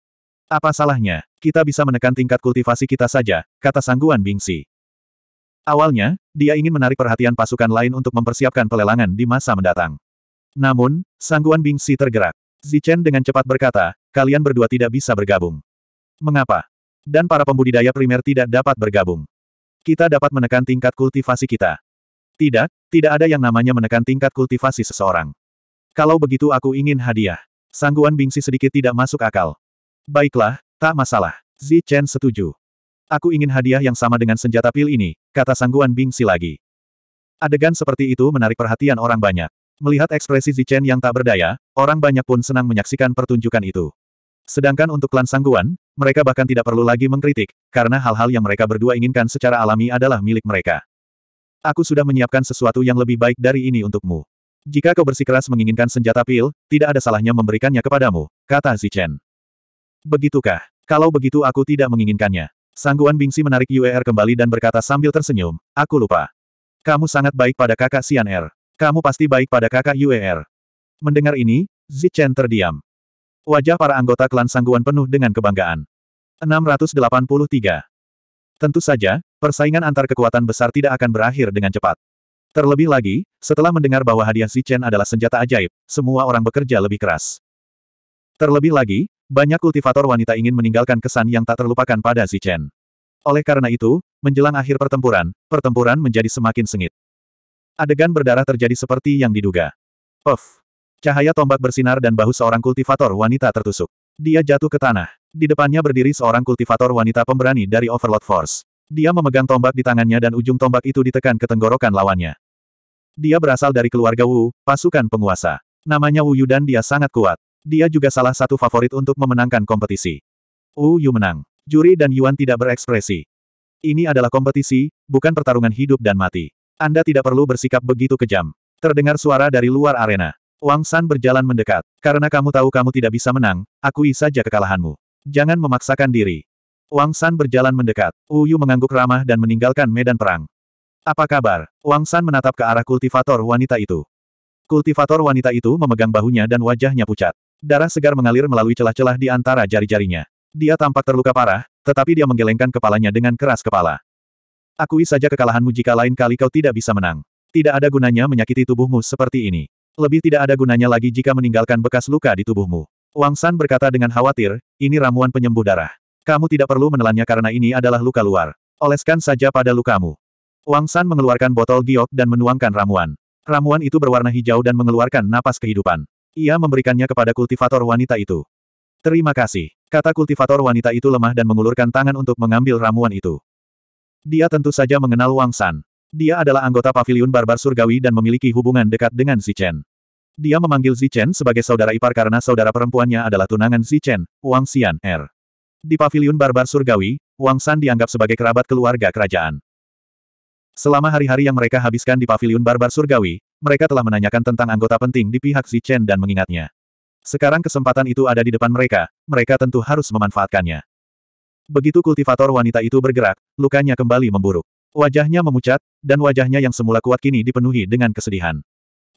Apa salahnya? Kita bisa menekan tingkat kultivasi kita saja, kata sangguan Bingsi. Awalnya, dia ingin menarik perhatian pasukan lain untuk mempersiapkan pelelangan di masa mendatang. Namun, sangguan Bingsi tergerak. Zichen dengan cepat berkata, kalian berdua tidak bisa bergabung. Mengapa? Dan para pembudidaya primer tidak dapat bergabung. Kita dapat menekan tingkat kultivasi kita. Tidak, tidak ada yang namanya menekan tingkat kultivasi seseorang. Kalau begitu aku ingin hadiah. Sangguan bingsi sedikit tidak masuk akal. Baiklah, tak masalah. Zi Chen setuju. Aku ingin hadiah yang sama dengan senjata pil ini, kata Sangguan bingsi lagi. Adegan seperti itu menarik perhatian orang banyak. Melihat ekspresi Zi Chen yang tak berdaya, orang banyak pun senang menyaksikan pertunjukan itu. Sedangkan untuk klan Sangguan, mereka bahkan tidak perlu lagi mengkritik, karena hal-hal yang mereka berdua inginkan secara alami adalah milik mereka. Aku sudah menyiapkan sesuatu yang lebih baik dari ini untukmu. Jika kau bersikeras menginginkan senjata pil, tidak ada salahnya memberikannya kepadamu, kata Zichen. Begitukah? Kalau begitu aku tidak menginginkannya. Sangguan Bingsi menarik UER kembali dan berkata sambil tersenyum, aku lupa. Kamu sangat baik pada kakak Sian Er. Kamu pasti baik pada kakak UER. Mendengar ini, Zichen terdiam. Wajah para anggota klan Sangguan penuh dengan kebanggaan. 683. Tentu saja, persaingan antar kekuatan besar tidak akan berakhir dengan cepat. Terlebih lagi, setelah mendengar bahwa hadiah Zichen adalah senjata ajaib, semua orang bekerja lebih keras. Terlebih lagi, banyak kultivator wanita ingin meninggalkan kesan yang tak terlupakan pada Zichen. Oleh karena itu, menjelang akhir pertempuran, pertempuran menjadi semakin sengit. Adegan berdarah terjadi seperti yang diduga. Puff! Cahaya tombak bersinar dan bahu seorang kultivator wanita tertusuk. Dia jatuh ke tanah. Di depannya berdiri seorang kultivator wanita pemberani dari Overlord Force. Dia memegang tombak di tangannya dan ujung tombak itu ditekan ke tenggorokan lawannya. Dia berasal dari keluarga Wu, pasukan penguasa. Namanya Wu Yu dan dia sangat kuat. Dia juga salah satu favorit untuk memenangkan kompetisi. Wu Yu menang. Juri dan Yuan tidak berekspresi. Ini adalah kompetisi, bukan pertarungan hidup dan mati. Anda tidak perlu bersikap begitu kejam. Terdengar suara dari luar arena. Wang San berjalan mendekat. Karena kamu tahu kamu tidak bisa menang, akui saja kekalahanmu. Jangan memaksakan diri. Wang San berjalan mendekat. Uyu mengangguk ramah dan meninggalkan medan perang. Apa kabar? Wang San menatap ke arah kultivator wanita itu. Kultivator wanita itu memegang bahunya dan wajahnya pucat. Darah segar mengalir melalui celah-celah di antara jari-jarinya. Dia tampak terluka parah, tetapi dia menggelengkan kepalanya dengan keras kepala. Akui saja kekalahanmu jika lain kali kau tidak bisa menang. Tidak ada gunanya menyakiti tubuhmu seperti ini. Lebih tidak ada gunanya lagi jika meninggalkan bekas luka di tubuhmu. Wang San berkata dengan khawatir, ini ramuan penyembuh darah. Kamu tidak perlu menelannya karena ini adalah luka luar. Oleskan saja pada lukamu. Wang San mengeluarkan botol giok dan menuangkan ramuan. Ramuan itu berwarna hijau dan mengeluarkan napas kehidupan. Ia memberikannya kepada kultivator wanita itu. Terima kasih, kata kultivator wanita itu lemah dan mengulurkan tangan untuk mengambil ramuan itu. Dia tentu saja mengenal Wang San. Dia adalah anggota paviliun barbar surgawi dan memiliki hubungan dekat dengan si Chen. Dia memanggil Zichen sebagai saudara ipar karena saudara perempuannya adalah tunangan Zichen, Wang Xian Er. Di paviliun barbar surgawi, Wang San dianggap sebagai kerabat keluarga kerajaan. Selama hari-hari yang mereka habiskan di paviliun barbar surgawi, mereka telah menanyakan tentang anggota penting di pihak Zichen dan mengingatnya. Sekarang kesempatan itu ada di depan mereka, mereka tentu harus memanfaatkannya. Begitu kultivator wanita itu bergerak, lukanya kembali memburuk. Wajahnya memucat, dan wajahnya yang semula kuat kini dipenuhi dengan kesedihan.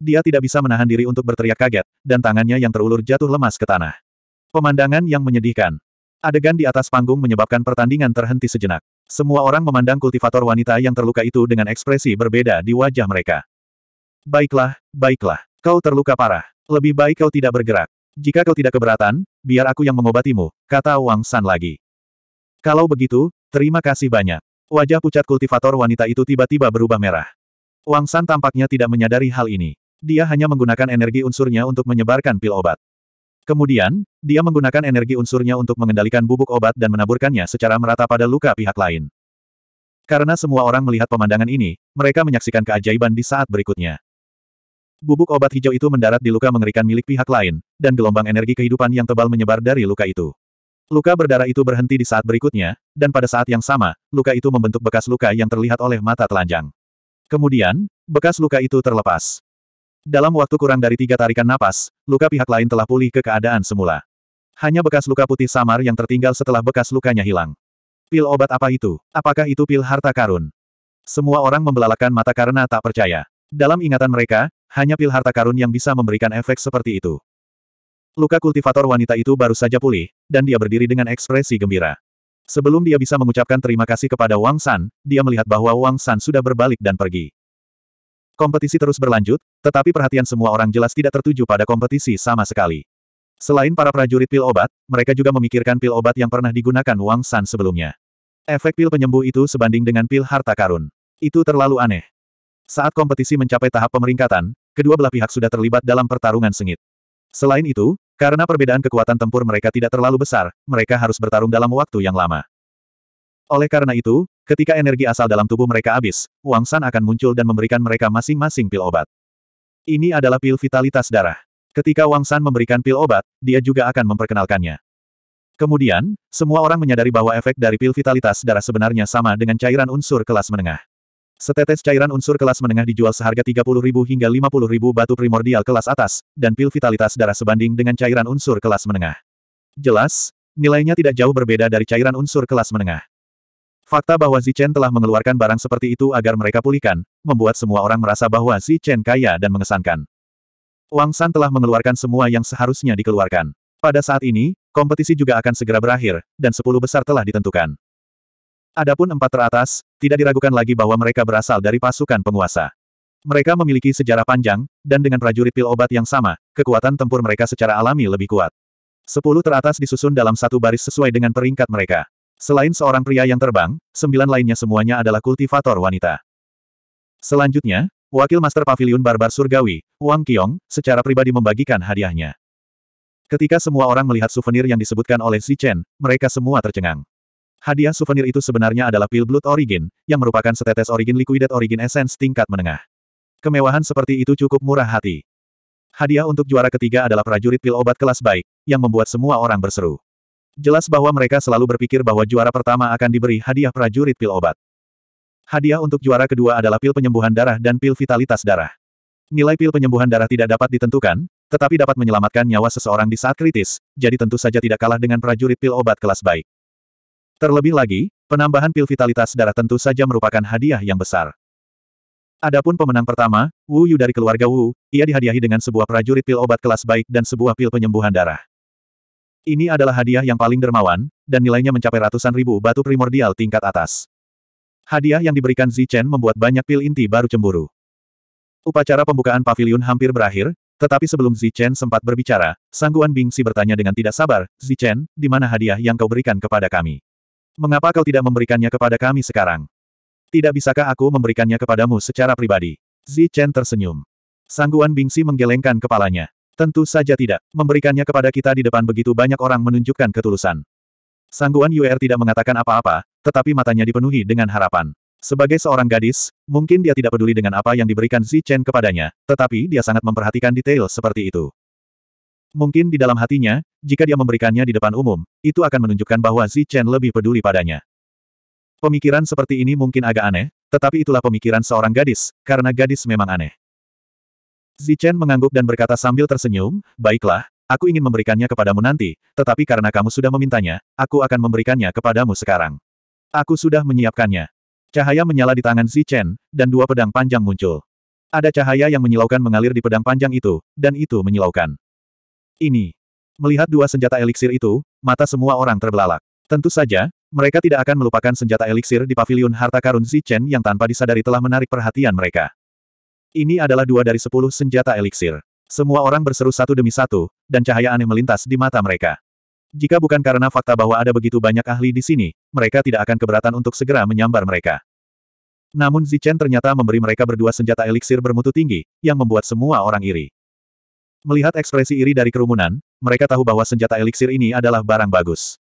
Dia tidak bisa menahan diri untuk berteriak kaget, dan tangannya yang terulur jatuh lemas ke tanah. Pemandangan yang menyedihkan. Adegan di atas panggung menyebabkan pertandingan terhenti sejenak. Semua orang memandang kultivator wanita yang terluka itu dengan ekspresi berbeda di wajah mereka. Baiklah, baiklah. Kau terluka parah. Lebih baik kau tidak bergerak. Jika kau tidak keberatan, biar aku yang mengobatimu, kata Wang San lagi. Kalau begitu, terima kasih banyak. Wajah pucat kultivator wanita itu tiba-tiba berubah merah. Wang San tampaknya tidak menyadari hal ini dia hanya menggunakan energi unsurnya untuk menyebarkan pil obat. Kemudian, dia menggunakan energi unsurnya untuk mengendalikan bubuk obat dan menaburkannya secara merata pada luka pihak lain. Karena semua orang melihat pemandangan ini, mereka menyaksikan keajaiban di saat berikutnya. Bubuk obat hijau itu mendarat di luka mengerikan milik pihak lain, dan gelombang energi kehidupan yang tebal menyebar dari luka itu. Luka berdarah itu berhenti di saat berikutnya, dan pada saat yang sama, luka itu membentuk bekas luka yang terlihat oleh mata telanjang. Kemudian, bekas luka itu terlepas. Dalam waktu kurang dari tiga tarikan napas, luka pihak lain telah pulih ke keadaan semula. Hanya bekas luka putih samar yang tertinggal setelah bekas lukanya hilang. Pil obat apa itu? Apakah itu pil harta karun? Semua orang membelalakan mata karena tak percaya. Dalam ingatan mereka, hanya pil harta karun yang bisa memberikan efek seperti itu. Luka kultivator wanita itu baru saja pulih, dan dia berdiri dengan ekspresi gembira. Sebelum dia bisa mengucapkan terima kasih kepada Wang San, dia melihat bahwa Wang San sudah berbalik dan pergi. Kompetisi terus berlanjut, tetapi perhatian semua orang jelas tidak tertuju pada kompetisi sama sekali. Selain para prajurit pil obat, mereka juga memikirkan pil obat yang pernah digunakan Wang San sebelumnya. Efek pil penyembuh itu sebanding dengan pil harta karun. Itu terlalu aneh. Saat kompetisi mencapai tahap pemeringkatan, kedua belah pihak sudah terlibat dalam pertarungan sengit. Selain itu, karena perbedaan kekuatan tempur mereka tidak terlalu besar, mereka harus bertarung dalam waktu yang lama. Oleh karena itu, Ketika energi asal dalam tubuh mereka habis, Wang San akan muncul dan memberikan mereka masing-masing pil obat. Ini adalah pil vitalitas darah. Ketika Wang San memberikan pil obat, dia juga akan memperkenalkannya. Kemudian, semua orang menyadari bahwa efek dari pil vitalitas darah sebenarnya sama dengan cairan unsur kelas menengah. Setetes cairan unsur kelas menengah dijual seharga 30.000 hingga 50.000 batu primordial kelas atas, dan pil vitalitas darah sebanding dengan cairan unsur kelas menengah. Jelas, nilainya tidak jauh berbeda dari cairan unsur kelas menengah. Fakta bahwa Zichen telah mengeluarkan barang seperti itu agar mereka pulihkan, membuat semua orang merasa bahwa Zichen kaya dan mengesankan. Wang San telah mengeluarkan semua yang seharusnya dikeluarkan. Pada saat ini, kompetisi juga akan segera berakhir, dan sepuluh besar telah ditentukan. Adapun empat teratas, tidak diragukan lagi bahwa mereka berasal dari pasukan penguasa. Mereka memiliki sejarah panjang, dan dengan prajurit pil obat yang sama, kekuatan tempur mereka secara alami lebih kuat. Sepuluh teratas disusun dalam satu baris sesuai dengan peringkat mereka. Selain seorang pria yang terbang, sembilan lainnya semuanya adalah kultivator wanita. Selanjutnya, Wakil Master pavilion Barbar Surgawi, Wang Qiong, secara pribadi membagikan hadiahnya. Ketika semua orang melihat souvenir yang disebutkan oleh Xi Chen, mereka semua tercengang. Hadiah souvenir itu sebenarnya adalah Pil Blood Origin, yang merupakan setetes origin liquidate origin essence tingkat menengah. Kemewahan seperti itu cukup murah hati. Hadiah untuk juara ketiga adalah prajurit pil obat kelas baik, yang membuat semua orang berseru. Jelas bahwa mereka selalu berpikir bahwa juara pertama akan diberi hadiah prajurit pil obat. Hadiah untuk juara kedua adalah pil penyembuhan darah dan pil vitalitas darah. Nilai pil penyembuhan darah tidak dapat ditentukan, tetapi dapat menyelamatkan nyawa seseorang di saat kritis, jadi tentu saja tidak kalah dengan prajurit pil obat kelas baik. Terlebih lagi, penambahan pil vitalitas darah tentu saja merupakan hadiah yang besar. Adapun pemenang pertama, Wu Yu dari keluarga Wu, ia dihadiahi dengan sebuah prajurit pil obat kelas baik dan sebuah pil penyembuhan darah. Ini adalah hadiah yang paling dermawan, dan nilainya mencapai ratusan ribu batu primordial tingkat atas. Hadiah yang diberikan Zichen membuat banyak pil inti baru cemburu. Upacara pembukaan pavilion hampir berakhir, tetapi sebelum Zichen sempat berbicara, Sangguan Bingsi bertanya dengan tidak sabar, Zichen, di mana hadiah yang kau berikan kepada kami? Mengapa kau tidak memberikannya kepada kami sekarang? Tidak bisakah aku memberikannya kepadamu secara pribadi? Zichen tersenyum. Sangguan Bingsi menggelengkan kepalanya. Tentu saja tidak. Memberikannya kepada kita di depan begitu banyak orang menunjukkan ketulusan. Sangguan Yuer tidak mengatakan apa-apa, tetapi matanya dipenuhi dengan harapan. Sebagai seorang gadis, mungkin dia tidak peduli dengan apa yang diberikan Xi Chen kepadanya, tetapi dia sangat memperhatikan detail seperti itu. Mungkin di dalam hatinya, jika dia memberikannya di depan umum, itu akan menunjukkan bahwa Xi Chen lebih peduli padanya. Pemikiran seperti ini mungkin agak aneh, tetapi itulah pemikiran seorang gadis, karena gadis memang aneh. Zichen mengangguk dan berkata sambil tersenyum, baiklah, aku ingin memberikannya kepadamu nanti, tetapi karena kamu sudah memintanya, aku akan memberikannya kepadamu sekarang. Aku sudah menyiapkannya. Cahaya menyala di tangan Zichen, dan dua pedang panjang muncul. Ada cahaya yang menyilaukan mengalir di pedang panjang itu, dan itu menyilaukan. Ini. Melihat dua senjata eliksir itu, mata semua orang terbelalak. Tentu saja, mereka tidak akan melupakan senjata eliksir di paviliun harta karun Zichen yang tanpa disadari telah menarik perhatian mereka. Ini adalah dua dari sepuluh senjata eliksir. Semua orang berseru satu demi satu, dan cahaya aneh melintas di mata mereka. Jika bukan karena fakta bahwa ada begitu banyak ahli di sini, mereka tidak akan keberatan untuk segera menyambar mereka. Namun Zichen ternyata memberi mereka berdua senjata eliksir bermutu tinggi, yang membuat semua orang iri. Melihat ekspresi iri dari kerumunan, mereka tahu bahwa senjata eliksir ini adalah barang bagus.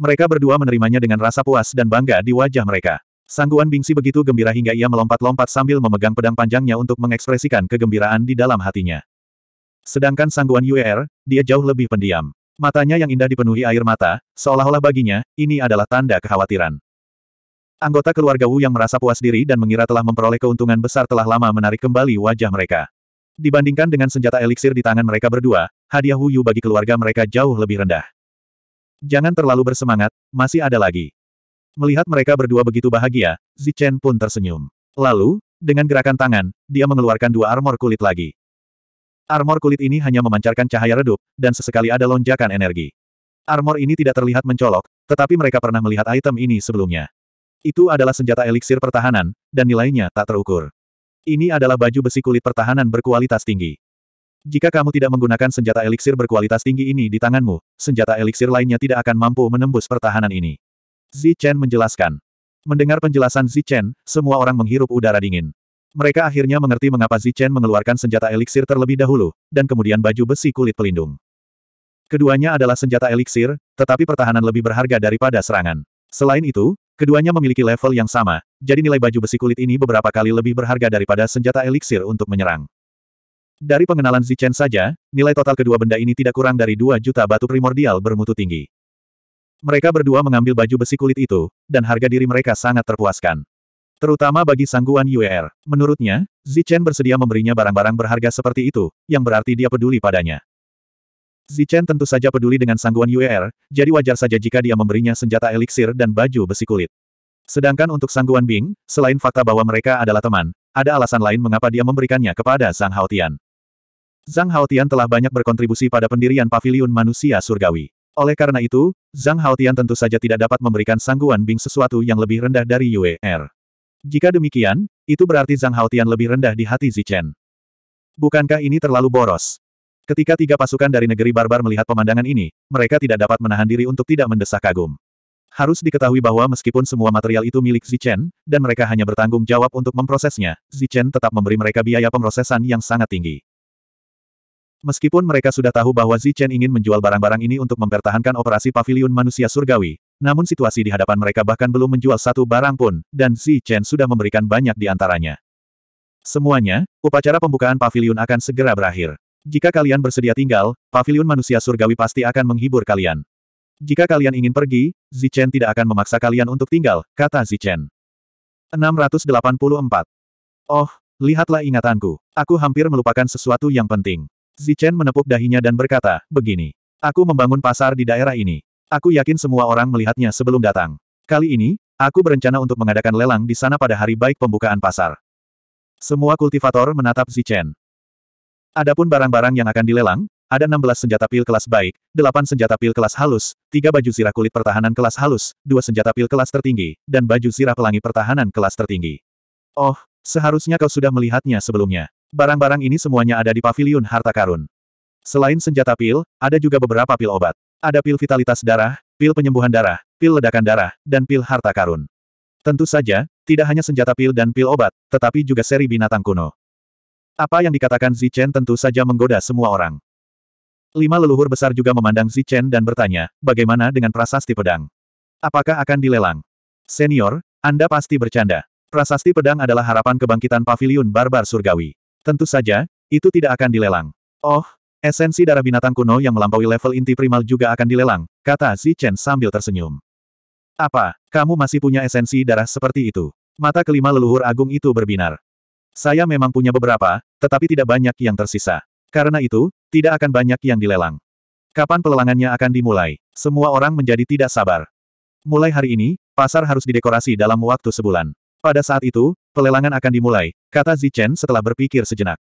Mereka berdua menerimanya dengan rasa puas dan bangga di wajah mereka. Sangguan Bingsi begitu gembira hingga ia melompat-lompat sambil memegang pedang panjangnya untuk mengekspresikan kegembiraan di dalam hatinya. Sedangkan Sangguan Yuer, dia jauh lebih pendiam. Matanya yang indah dipenuhi air mata, seolah-olah baginya, ini adalah tanda kekhawatiran. Anggota keluarga Wu yang merasa puas diri dan mengira telah memperoleh keuntungan besar telah lama menarik kembali wajah mereka. Dibandingkan dengan senjata eliksir di tangan mereka berdua, hadiah Wu Yu bagi keluarga mereka jauh lebih rendah. Jangan terlalu bersemangat, masih ada lagi. Melihat mereka berdua begitu bahagia, Zichen pun tersenyum. Lalu, dengan gerakan tangan, dia mengeluarkan dua armor kulit lagi. Armor kulit ini hanya memancarkan cahaya redup, dan sesekali ada lonjakan energi. Armor ini tidak terlihat mencolok, tetapi mereka pernah melihat item ini sebelumnya. Itu adalah senjata eliksir pertahanan, dan nilainya tak terukur. Ini adalah baju besi kulit pertahanan berkualitas tinggi. Jika kamu tidak menggunakan senjata eliksir berkualitas tinggi ini di tanganmu, senjata eliksir lainnya tidak akan mampu menembus pertahanan ini. Zi Chen menjelaskan. Mendengar penjelasan Zi Chen, semua orang menghirup udara dingin. Mereka akhirnya mengerti mengapa Zi Chen mengeluarkan senjata eliksir terlebih dahulu, dan kemudian baju besi kulit pelindung. Keduanya adalah senjata eliksir, tetapi pertahanan lebih berharga daripada serangan. Selain itu, keduanya memiliki level yang sama, jadi nilai baju besi kulit ini beberapa kali lebih berharga daripada senjata eliksir untuk menyerang. Dari pengenalan Zichen saja, nilai total kedua benda ini tidak kurang dari 2 juta batu primordial bermutu tinggi. Mereka berdua mengambil baju besi kulit itu, dan harga diri mereka sangat terpuaskan. Terutama bagi sangguan UER. Menurutnya, Zichen bersedia memberinya barang-barang berharga seperti itu, yang berarti dia peduli padanya. Zichen tentu saja peduli dengan sangguan UER, jadi wajar saja jika dia memberinya senjata eliksir dan baju besi kulit. Sedangkan untuk sangguan Bing, selain fakta bahwa mereka adalah teman, ada alasan lain mengapa dia memberikannya kepada Zhang Haotian. Zhang Haotian telah banyak berkontribusi pada pendirian paviliun manusia surgawi. Oleh karena itu, Zhang Haotian tentu saja tidak dapat memberikan sangguan Bing sesuatu yang lebih rendah dari Yue Er. Jika demikian, itu berarti Zhang Haotian lebih rendah di hati Zichen. Bukankah ini terlalu boros? Ketika tiga pasukan dari negeri barbar melihat pemandangan ini, mereka tidak dapat menahan diri untuk tidak mendesak kagum. Harus diketahui bahwa meskipun semua material itu milik Zichen, dan mereka hanya bertanggung jawab untuk memprosesnya, Zichen tetap memberi mereka biaya pemrosesan yang sangat tinggi. Meskipun mereka sudah tahu bahwa Zichen ingin menjual barang-barang ini untuk mempertahankan operasi paviliun manusia surgawi, namun situasi di hadapan mereka bahkan belum menjual satu barang pun, dan Zichen sudah memberikan banyak di antaranya. Semuanya, upacara pembukaan paviliun akan segera berakhir. Jika kalian bersedia tinggal, paviliun manusia surgawi pasti akan menghibur kalian. Jika kalian ingin pergi, Zichen tidak akan memaksa kalian untuk tinggal, kata Zichen. 684. Oh, lihatlah ingatanku. Aku hampir melupakan sesuatu yang penting. Zichen menepuk dahinya dan berkata, begini. Aku membangun pasar di daerah ini. Aku yakin semua orang melihatnya sebelum datang. Kali ini, aku berencana untuk mengadakan lelang di sana pada hari baik pembukaan pasar. Semua kultivator menatap Zichen. Adapun barang-barang yang akan dilelang, ada 16 senjata pil kelas baik, 8 senjata pil kelas halus, 3 baju zirah kulit pertahanan kelas halus, 2 senjata pil kelas tertinggi, dan baju zirah pelangi pertahanan kelas tertinggi. Oh, seharusnya kau sudah melihatnya sebelumnya. Barang-barang ini semuanya ada di Paviliun harta karun. Selain senjata pil, ada juga beberapa pil obat. Ada pil vitalitas darah, pil penyembuhan darah, pil ledakan darah, dan pil harta karun. Tentu saja, tidak hanya senjata pil dan pil obat, tetapi juga seri binatang kuno. Apa yang dikatakan Zichen tentu saja menggoda semua orang. Lima leluhur besar juga memandang Zichen dan bertanya, bagaimana dengan prasasti pedang? Apakah akan dilelang? Senior, Anda pasti bercanda. Prasasti pedang adalah harapan kebangkitan Paviliun barbar surgawi. Tentu saja, itu tidak akan dilelang. Oh, esensi darah binatang kuno yang melampaui level inti primal juga akan dilelang, kata Si Chen sambil tersenyum. Apa, kamu masih punya esensi darah seperti itu? Mata kelima leluhur agung itu berbinar. Saya memang punya beberapa, tetapi tidak banyak yang tersisa. Karena itu, tidak akan banyak yang dilelang. Kapan pelelangannya akan dimulai? Semua orang menjadi tidak sabar. Mulai hari ini, pasar harus didekorasi dalam waktu sebulan. Pada saat itu, Pelelangan akan dimulai, kata Zichen setelah berpikir sejenak.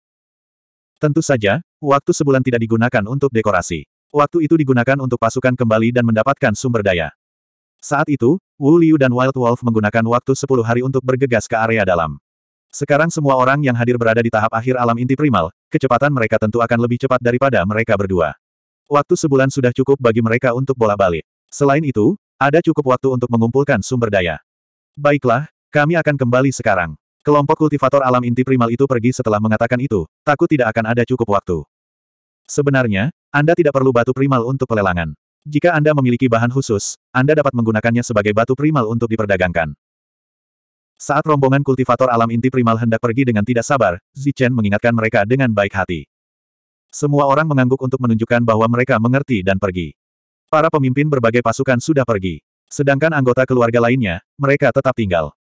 Tentu saja, waktu sebulan tidak digunakan untuk dekorasi. Waktu itu digunakan untuk pasukan kembali dan mendapatkan sumber daya. Saat itu, Wu Liu dan Wild Wolf menggunakan waktu 10 hari untuk bergegas ke area dalam. Sekarang semua orang yang hadir berada di tahap akhir alam inti primal, kecepatan mereka tentu akan lebih cepat daripada mereka berdua. Waktu sebulan sudah cukup bagi mereka untuk bola balik. Selain itu, ada cukup waktu untuk mengumpulkan sumber daya. Baiklah, kami akan kembali sekarang. Kelompok kultivator alam inti primal itu pergi setelah mengatakan itu, takut tidak akan ada cukup waktu. Sebenarnya, Anda tidak perlu batu primal untuk pelelangan. Jika Anda memiliki bahan khusus, Anda dapat menggunakannya sebagai batu primal untuk diperdagangkan. Saat rombongan kultivator alam inti primal hendak pergi dengan tidak sabar, Zichen mengingatkan mereka dengan baik hati. Semua orang mengangguk untuk menunjukkan bahwa mereka mengerti dan pergi. Para pemimpin berbagai pasukan sudah pergi. Sedangkan anggota keluarga lainnya, mereka tetap tinggal.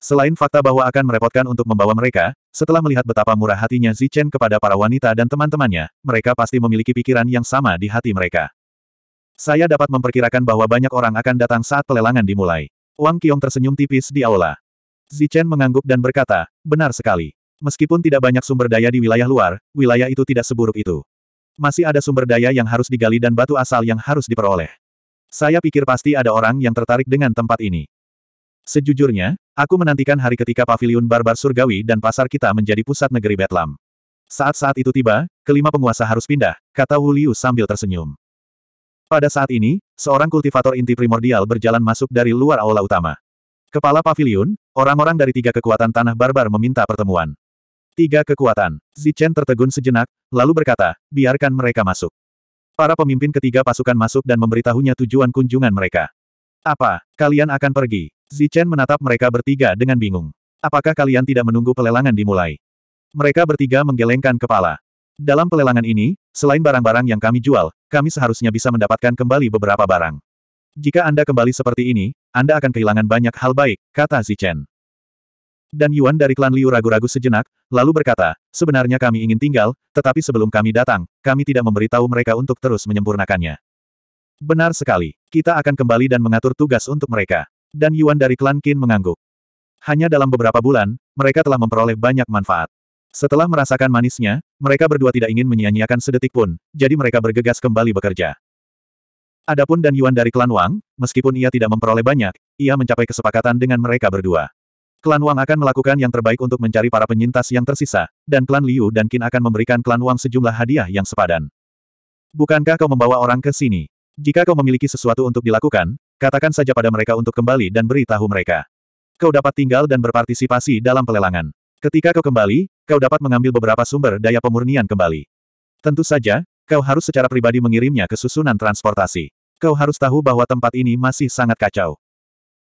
Selain fakta bahwa akan merepotkan untuk membawa mereka, setelah melihat betapa murah hatinya Zichen kepada para wanita dan teman-temannya, mereka pasti memiliki pikiran yang sama di hati mereka. Saya dapat memperkirakan bahwa banyak orang akan datang saat pelelangan dimulai. Wang Qiong tersenyum tipis di aula. Zichen mengangguk dan berkata, benar sekali. Meskipun tidak banyak sumber daya di wilayah luar, wilayah itu tidak seburuk itu. Masih ada sumber daya yang harus digali dan batu asal yang harus diperoleh. Saya pikir pasti ada orang yang tertarik dengan tempat ini. Sejujurnya, aku menantikan hari ketika paviliun barbar surgawi dan pasar kita menjadi pusat negeri Betlam. Saat-saat itu tiba, kelima penguasa harus pindah, kata Wu Liu sambil tersenyum. Pada saat ini, seorang kultivator inti primordial berjalan masuk dari luar aula utama. Kepala paviliun, orang-orang dari tiga kekuatan tanah barbar meminta pertemuan. Tiga kekuatan. Zichen tertegun sejenak, lalu berkata, biarkan mereka masuk. Para pemimpin ketiga pasukan masuk dan memberitahunya tujuan kunjungan mereka. Apa, kalian akan pergi? Zichen menatap mereka bertiga dengan bingung. Apakah kalian tidak menunggu pelelangan dimulai? Mereka bertiga menggelengkan kepala. Dalam pelelangan ini, selain barang-barang yang kami jual, kami seharusnya bisa mendapatkan kembali beberapa barang. Jika Anda kembali seperti ini, Anda akan kehilangan banyak hal baik, kata Zichen. Dan Yuan dari klan Liu ragu-ragu sejenak, lalu berkata, sebenarnya kami ingin tinggal, tetapi sebelum kami datang, kami tidak memberitahu mereka untuk terus menyempurnakannya. Benar sekali, kita akan kembali dan mengatur tugas untuk mereka. Dan Yuan dari klan Qin mengangguk. Hanya dalam beberapa bulan, mereka telah memperoleh banyak manfaat. Setelah merasakan manisnya, mereka berdua tidak ingin menyia-nyiakan sedetik pun, jadi mereka bergegas kembali bekerja. Adapun Dan Yuan dari klan Wang, meskipun ia tidak memperoleh banyak, ia mencapai kesepakatan dengan mereka berdua. Klan Wang akan melakukan yang terbaik untuk mencari para penyintas yang tersisa, dan klan Liu dan Qin akan memberikan klan Wang sejumlah hadiah yang sepadan. Bukankah kau membawa orang ke sini? Jika kau memiliki sesuatu untuk dilakukan, Katakan saja pada mereka untuk kembali dan beritahu mereka. Kau dapat tinggal dan berpartisipasi dalam pelelangan. Ketika kau kembali, kau dapat mengambil beberapa sumber daya pemurnian kembali. Tentu saja, kau harus secara pribadi mengirimnya ke susunan transportasi. Kau harus tahu bahwa tempat ini masih sangat kacau.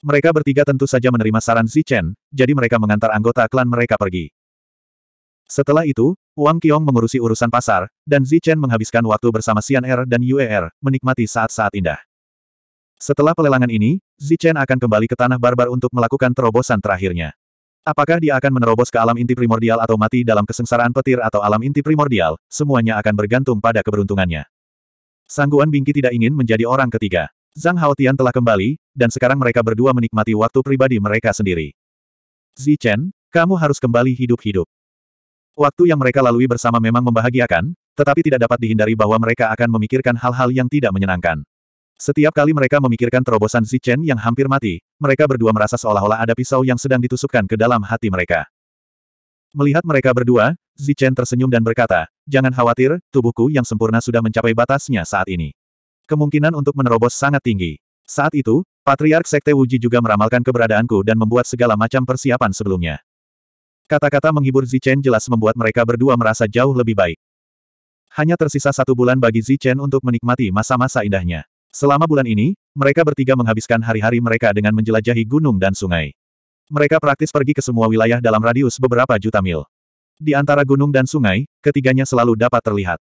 Mereka bertiga tentu saja menerima saran Zichen, jadi mereka mengantar anggota klan mereka pergi. Setelah itu, Wang Qiong mengurusi urusan pasar, dan Zichen menghabiskan waktu bersama Xian Er dan Yue Er, menikmati saat-saat indah. Setelah pelelangan ini, Zichen akan kembali ke tanah barbar untuk melakukan terobosan terakhirnya. Apakah dia akan menerobos ke alam inti primordial atau mati dalam kesengsaraan petir atau alam inti primordial, semuanya akan bergantung pada keberuntungannya. Sangguan Bingki tidak ingin menjadi orang ketiga. Zhang Haotian telah kembali, dan sekarang mereka berdua menikmati waktu pribadi mereka sendiri. Zichen, kamu harus kembali hidup-hidup. Waktu yang mereka lalui bersama memang membahagiakan, tetapi tidak dapat dihindari bahwa mereka akan memikirkan hal-hal yang tidak menyenangkan. Setiap kali mereka memikirkan terobosan Zichen yang hampir mati, mereka berdua merasa seolah-olah ada pisau yang sedang ditusukkan ke dalam hati mereka. Melihat mereka berdua, Zichen tersenyum dan berkata, Jangan khawatir, tubuhku yang sempurna sudah mencapai batasnya saat ini. Kemungkinan untuk menerobos sangat tinggi. Saat itu, Patriark Sekte Wuji juga meramalkan keberadaanku dan membuat segala macam persiapan sebelumnya. Kata-kata menghibur Zichen jelas membuat mereka berdua merasa jauh lebih baik. Hanya tersisa satu bulan bagi Zichen untuk menikmati masa-masa indahnya. Selama bulan ini, mereka bertiga menghabiskan hari-hari mereka dengan menjelajahi gunung dan sungai. Mereka praktis pergi ke semua wilayah dalam radius beberapa juta mil. Di antara gunung dan sungai, ketiganya selalu dapat terlihat.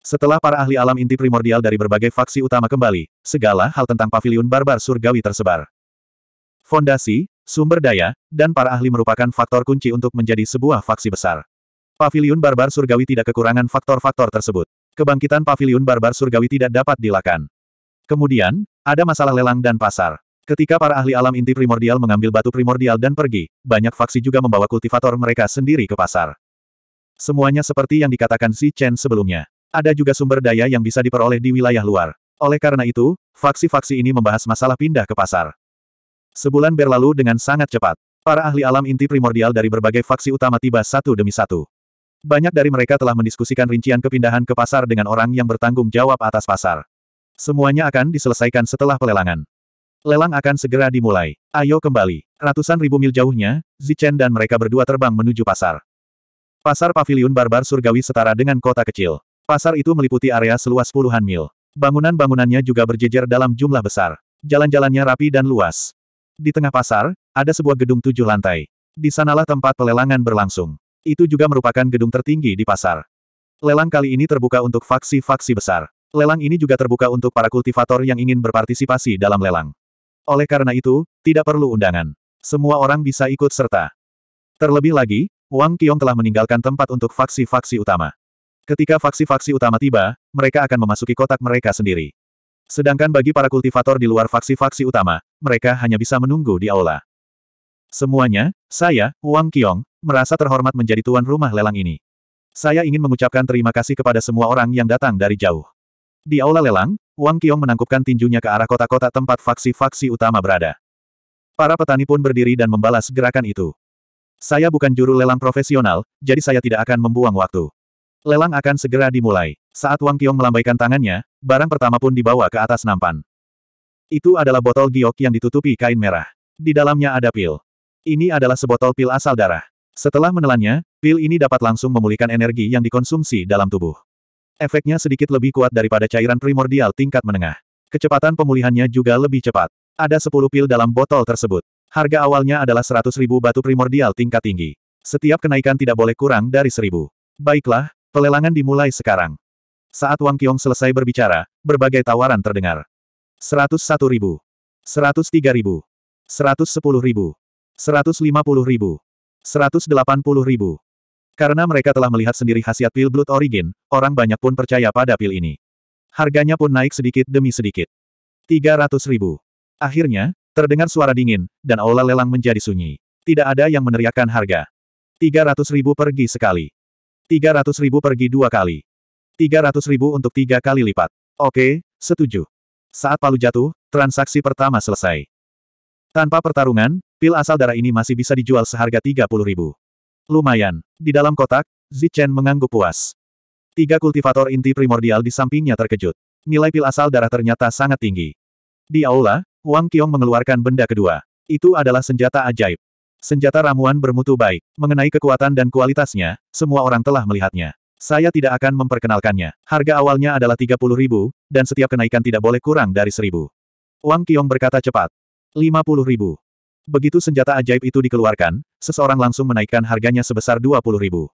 Setelah para ahli alam inti primordial dari berbagai faksi utama kembali, segala hal tentang paviliun barbar surgawi tersebar. Fondasi, sumber daya, dan para ahli merupakan faktor kunci untuk menjadi sebuah faksi besar. Paviliun barbar surgawi tidak kekurangan faktor-faktor tersebut. Kebangkitan paviliun barbar surgawi tidak dapat dilakukan. Kemudian, ada masalah lelang dan pasar. Ketika para ahli alam inti primordial mengambil batu primordial dan pergi, banyak faksi juga membawa kultivator mereka sendiri ke pasar. Semuanya seperti yang dikatakan Si Chen sebelumnya. Ada juga sumber daya yang bisa diperoleh di wilayah luar. Oleh karena itu, faksi-faksi ini membahas masalah pindah ke pasar. Sebulan berlalu dengan sangat cepat. Para ahli alam inti primordial dari berbagai faksi utama tiba satu demi satu. Banyak dari mereka telah mendiskusikan rincian kepindahan ke pasar dengan orang yang bertanggung jawab atas pasar. Semuanya akan diselesaikan setelah pelelangan. Lelang akan segera dimulai. Ayo kembali. Ratusan ribu mil jauhnya, Zichen dan mereka berdua terbang menuju pasar. Pasar pavilion barbar surgawi setara dengan kota kecil. Pasar itu meliputi area seluas puluhan mil. Bangunan-bangunannya juga berjejer dalam jumlah besar. Jalan-jalannya rapi dan luas. Di tengah pasar, ada sebuah gedung tujuh lantai. Di sanalah tempat pelelangan berlangsung. Itu juga merupakan gedung tertinggi di pasar. Lelang kali ini terbuka untuk faksi-faksi besar. Lelang ini juga terbuka untuk para kultivator yang ingin berpartisipasi dalam lelang. Oleh karena itu, tidak perlu undangan. Semua orang bisa ikut serta. Terlebih lagi, Wang Qiong telah meninggalkan tempat untuk faksi-faksi utama. Ketika faksi-faksi utama tiba, mereka akan memasuki kotak mereka sendiri. Sedangkan bagi para kultivator di luar faksi-faksi utama, mereka hanya bisa menunggu di aula. Semuanya, saya, Wang Qiong, merasa terhormat menjadi tuan rumah lelang ini. Saya ingin mengucapkan terima kasih kepada semua orang yang datang dari jauh. Di aula lelang, Wang Qiong menangkupkan tinjunya ke arah kota-kota tempat faksi-faksi utama berada. Para petani pun berdiri dan membalas gerakan itu. Saya bukan juru lelang profesional, jadi saya tidak akan membuang waktu. Lelang akan segera dimulai. Saat Wang Qiong melambaikan tangannya, barang pertama pun dibawa ke atas nampan. Itu adalah botol giok yang ditutupi kain merah. Di dalamnya ada pil. Ini adalah sebotol pil asal darah. Setelah menelannya, pil ini dapat langsung memulihkan energi yang dikonsumsi dalam tubuh. Efeknya sedikit lebih kuat daripada cairan primordial tingkat menengah. Kecepatan pemulihannya juga lebih cepat. Ada 10 pil dalam botol tersebut. Harga awalnya adalah ribu batu primordial tingkat tinggi. Setiap kenaikan tidak boleh kurang dari seribu. Baiklah, pelelangan dimulai sekarang. Saat Wang Qiong selesai berbicara, berbagai tawaran terdengar. 101.000, 103.000, 110.000, 150.000, 180.000. Karena mereka telah melihat sendiri khasiat pil Blood Origin, orang banyak pun percaya pada pil ini. Harganya pun naik sedikit demi sedikit. 300 ribu. Akhirnya, terdengar suara dingin, dan aula lelang menjadi sunyi. Tidak ada yang meneriakkan harga. 300 ribu pergi sekali. 300 ribu pergi dua kali. 300 ribu untuk tiga kali lipat. Oke, setuju. Saat palu jatuh, transaksi pertama selesai. Tanpa pertarungan, pil asal darah ini masih bisa dijual seharga 30 ribu. Lumayan. Di dalam kotak, Zichen mengangguk puas. Tiga kultivator inti primordial di sampingnya terkejut. Nilai pil asal darah ternyata sangat tinggi. Di aula, Wang Qiong mengeluarkan benda kedua. Itu adalah senjata ajaib. Senjata ramuan bermutu baik. Mengenai kekuatan dan kualitasnya, semua orang telah melihatnya. Saya tidak akan memperkenalkannya. Harga awalnya adalah 30 ribu, dan setiap kenaikan tidak boleh kurang dari seribu. Wang Qiong berkata cepat. 50 ribu. Begitu senjata ajaib itu dikeluarkan, seseorang langsung menaikkan harganya sebesar 20 ribu.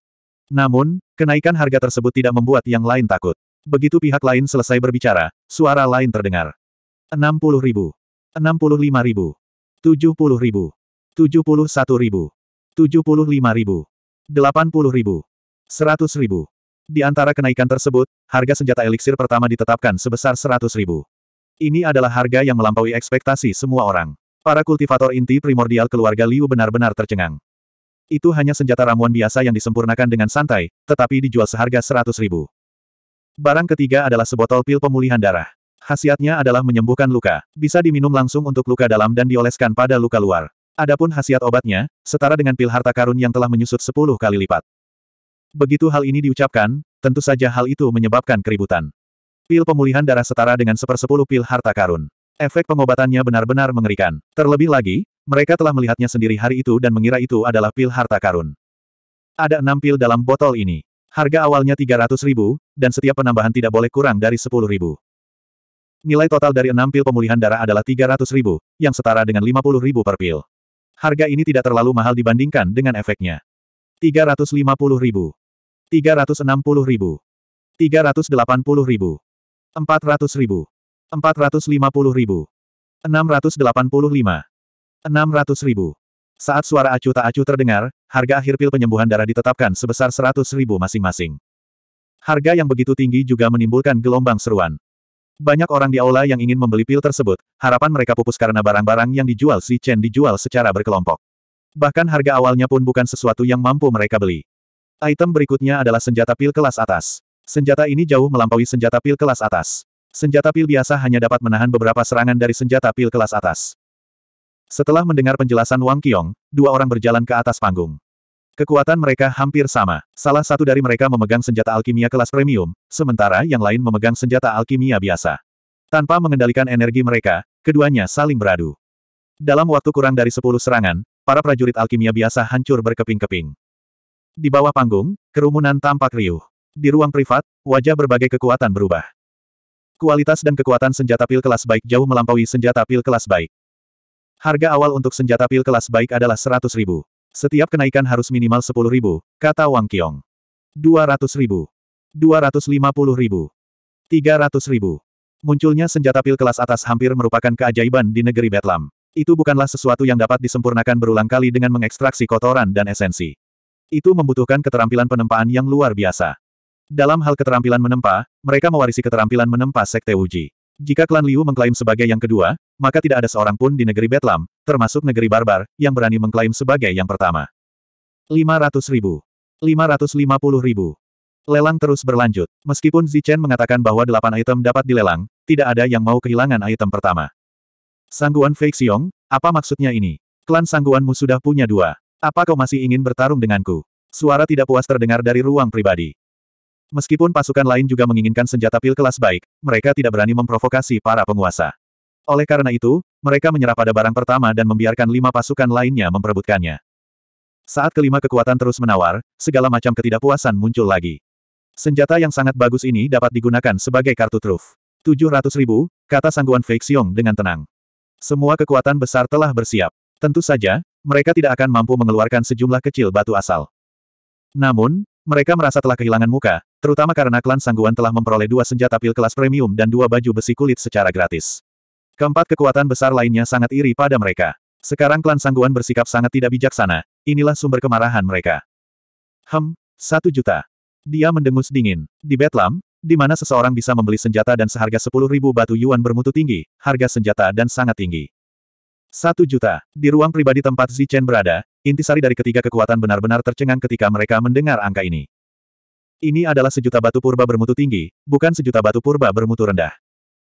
Namun, kenaikan harga tersebut tidak membuat yang lain takut. Begitu pihak lain selesai berbicara, suara lain terdengar. Enam puluh ribu. enam puluh lima ribu. tujuh puluh ribu. tujuh puluh satu ribu. tujuh puluh lima ribu. delapan puluh ribu. seratus ribu. Di antara kenaikan tersebut, harga senjata eliksir pertama ditetapkan sebesar seratus ribu. Ini adalah harga yang melampaui ekspektasi semua orang. Para kultivator inti primordial keluarga Liu benar-benar tercengang. Itu hanya senjata ramuan biasa yang disempurnakan dengan santai, tetapi dijual seharga seratus ribu. Barang ketiga adalah sebotol pil pemulihan darah. Khasiatnya adalah menyembuhkan luka, bisa diminum langsung untuk luka dalam dan dioleskan pada luka luar. Adapun khasiat obatnya, setara dengan pil harta karun yang telah menyusut sepuluh kali lipat. Begitu hal ini diucapkan, tentu saja hal itu menyebabkan keributan. Pil pemulihan darah setara dengan sepersepuluh pil harta karun. Efek pengobatannya benar-benar mengerikan. Terlebih lagi, mereka telah melihatnya sendiri hari itu dan mengira itu adalah pil harta karun. Ada enam pil dalam botol ini. Harga awalnya 300 ribu, dan setiap penambahan tidak boleh kurang dari 10 ribu. Nilai total dari enam pil pemulihan darah adalah 300 ribu, yang setara dengan 50 ribu per pil. Harga ini tidak terlalu mahal dibandingkan dengan efeknya. 350 ribu. 360 ribu. 380 ribu. 400 ribu. 450 ribu. 685. 600 ribu. Saat suara acu tak acu terdengar, harga akhir pil penyembuhan darah ditetapkan sebesar 100 ribu masing-masing. Harga yang begitu tinggi juga menimbulkan gelombang seruan. Banyak orang di aula yang ingin membeli pil tersebut, harapan mereka pupus karena barang-barang yang dijual si Chen dijual secara berkelompok. Bahkan harga awalnya pun bukan sesuatu yang mampu mereka beli. Item berikutnya adalah senjata pil kelas atas. Senjata ini jauh melampaui senjata pil kelas atas senjata pil biasa hanya dapat menahan beberapa serangan dari senjata pil kelas atas. Setelah mendengar penjelasan Wang Qiong, dua orang berjalan ke atas panggung. Kekuatan mereka hampir sama. Salah satu dari mereka memegang senjata alkimia kelas premium, sementara yang lain memegang senjata alkimia biasa. Tanpa mengendalikan energi mereka, keduanya saling beradu. Dalam waktu kurang dari 10 serangan, para prajurit alkimia biasa hancur berkeping-keping. Di bawah panggung, kerumunan tampak riuh. Di ruang privat, wajah berbagai kekuatan berubah. Kualitas dan kekuatan senjata pil kelas baik jauh melampaui senjata pil kelas baik. Harga awal untuk senjata pil kelas baik adalah 100 ribu. Setiap kenaikan harus minimal 10 ribu, kata Wang Qiong. 200 ribu. 250 ribu. 300 ribu. Munculnya senjata pil kelas atas hampir merupakan keajaiban di negeri Betlam. Itu bukanlah sesuatu yang dapat disempurnakan berulang kali dengan mengekstraksi kotoran dan esensi. Itu membutuhkan keterampilan penempaan yang luar biasa. Dalam hal keterampilan menempa, mereka mewarisi keterampilan menempa Sekte Wuji. Jika klan Liu mengklaim sebagai yang kedua, maka tidak ada seorang pun di negeri Betlam, termasuk negeri Barbar, yang berani mengklaim sebagai yang pertama. 500 ribu. 550 ribu. Lelang terus berlanjut. Meskipun Zichen mengatakan bahwa delapan item dapat dilelang, tidak ada yang mau kehilangan item pertama. Sangguan Feixiong, apa maksudnya ini? Klan Sangguanmu sudah punya dua. Apa kau masih ingin bertarung denganku? Suara tidak puas terdengar dari ruang pribadi. Meskipun pasukan lain juga menginginkan senjata pil kelas baik, mereka tidak berani memprovokasi para penguasa. Oleh karena itu, mereka menyerah pada barang pertama dan membiarkan lima pasukan lainnya memperebutkannya. Saat kelima kekuatan terus menawar, segala macam ketidakpuasan muncul lagi. Senjata yang sangat bagus ini dapat digunakan sebagai kartu truf. 700 ribu, kata sangguan Feixiong dengan tenang. Semua kekuatan besar telah bersiap. Tentu saja, mereka tidak akan mampu mengeluarkan sejumlah kecil batu asal. Namun, mereka merasa telah kehilangan muka, Terutama karena klan Sangguan telah memperoleh dua senjata pil kelas premium dan dua baju besi kulit secara gratis. Keempat kekuatan besar lainnya sangat iri pada mereka. Sekarang klan Sangguan bersikap sangat tidak bijaksana, inilah sumber kemarahan mereka. Hem, satu juta. Dia mendengus dingin. Di Betlam, di mana seseorang bisa membeli senjata dan seharga sepuluh ribu batu yuan bermutu tinggi, harga senjata dan sangat tinggi. Satu juta. Di ruang pribadi tempat Zichen berada, intisari dari ketiga kekuatan benar-benar tercengang ketika mereka mendengar angka ini. Ini adalah sejuta batu purba bermutu tinggi, bukan sejuta batu purba bermutu rendah.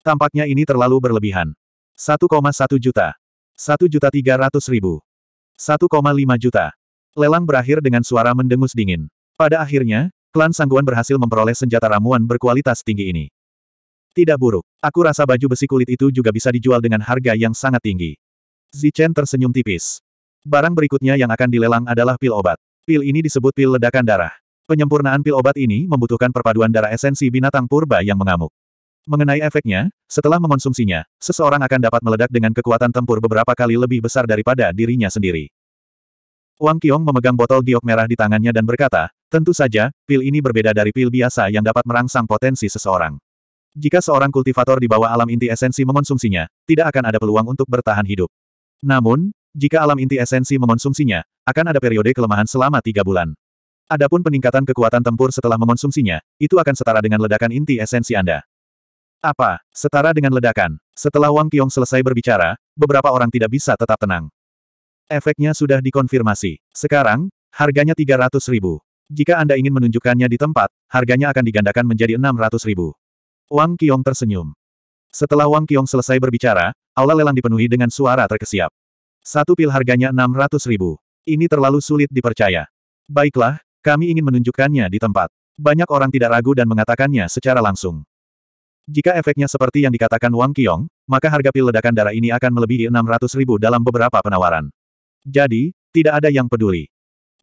Tampaknya ini terlalu berlebihan. 1,1 juta. 1 juta 300 ribu. 1,5 juta. Lelang berakhir dengan suara mendengus dingin. Pada akhirnya, klan Sangguan berhasil memperoleh senjata ramuan berkualitas tinggi ini. Tidak buruk. Aku rasa baju besi kulit itu juga bisa dijual dengan harga yang sangat tinggi. Zichen tersenyum tipis. Barang berikutnya yang akan dilelang adalah pil obat. Pil ini disebut pil ledakan darah. Penyempurnaan pil obat ini membutuhkan perpaduan darah esensi binatang purba yang mengamuk. Mengenai efeknya, setelah mengonsumsinya, seseorang akan dapat meledak dengan kekuatan tempur beberapa kali lebih besar daripada dirinya sendiri. Wang Qiong memegang botol giok merah di tangannya dan berkata, tentu saja, pil ini berbeda dari pil biasa yang dapat merangsang potensi seseorang. Jika seorang kultivator di bawah alam inti esensi mengonsumsinya, tidak akan ada peluang untuk bertahan hidup. Namun, jika alam inti esensi mengonsumsinya, akan ada periode kelemahan selama tiga bulan. Adapun peningkatan kekuatan tempur setelah mengonsumsinya, itu akan setara dengan ledakan inti esensi Anda. Apa? Setara dengan ledakan. Setelah Wang Qiong selesai berbicara, beberapa orang tidak bisa tetap tenang. Efeknya sudah dikonfirmasi. Sekarang, harganya 300 ribu. Jika Anda ingin menunjukkannya di tempat, harganya akan digandakan menjadi 600 ribu. Wang Qiong tersenyum. Setelah Wang Qiong selesai berbicara, aula lelang dipenuhi dengan suara terkesiap. Satu pil harganya 600 ribu. Ini terlalu sulit dipercaya. Baiklah, kami ingin menunjukkannya di tempat. Banyak orang tidak ragu dan mengatakannya secara langsung. Jika efeknya seperti yang dikatakan Wang Qiong, maka harga pil ledakan darah ini akan melebihi 600 ribu dalam beberapa penawaran. Jadi, tidak ada yang peduli.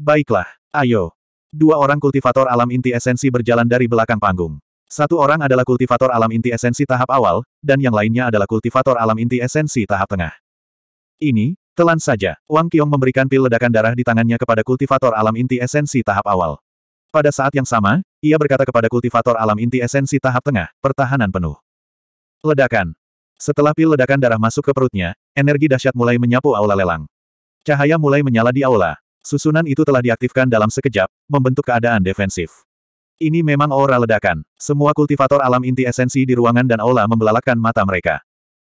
Baiklah, ayo. Dua orang kultivator alam inti esensi berjalan dari belakang panggung. Satu orang adalah kultivator alam inti esensi tahap awal, dan yang lainnya adalah kultivator alam inti esensi tahap tengah. Ini, Telan saja, Wang Qiong memberikan pil ledakan darah di tangannya kepada kultivator alam inti esensi tahap awal. Pada saat yang sama, ia berkata kepada kultivator alam inti esensi tahap tengah, pertahanan penuh. Ledakan. Setelah pil ledakan darah masuk ke perutnya, energi dahsyat mulai menyapu aula lelang. Cahaya mulai menyala di aula. Susunan itu telah diaktifkan dalam sekejap, membentuk keadaan defensif. Ini memang aura ledakan. Semua kultivator alam inti esensi di ruangan dan aula membelalakan mata mereka.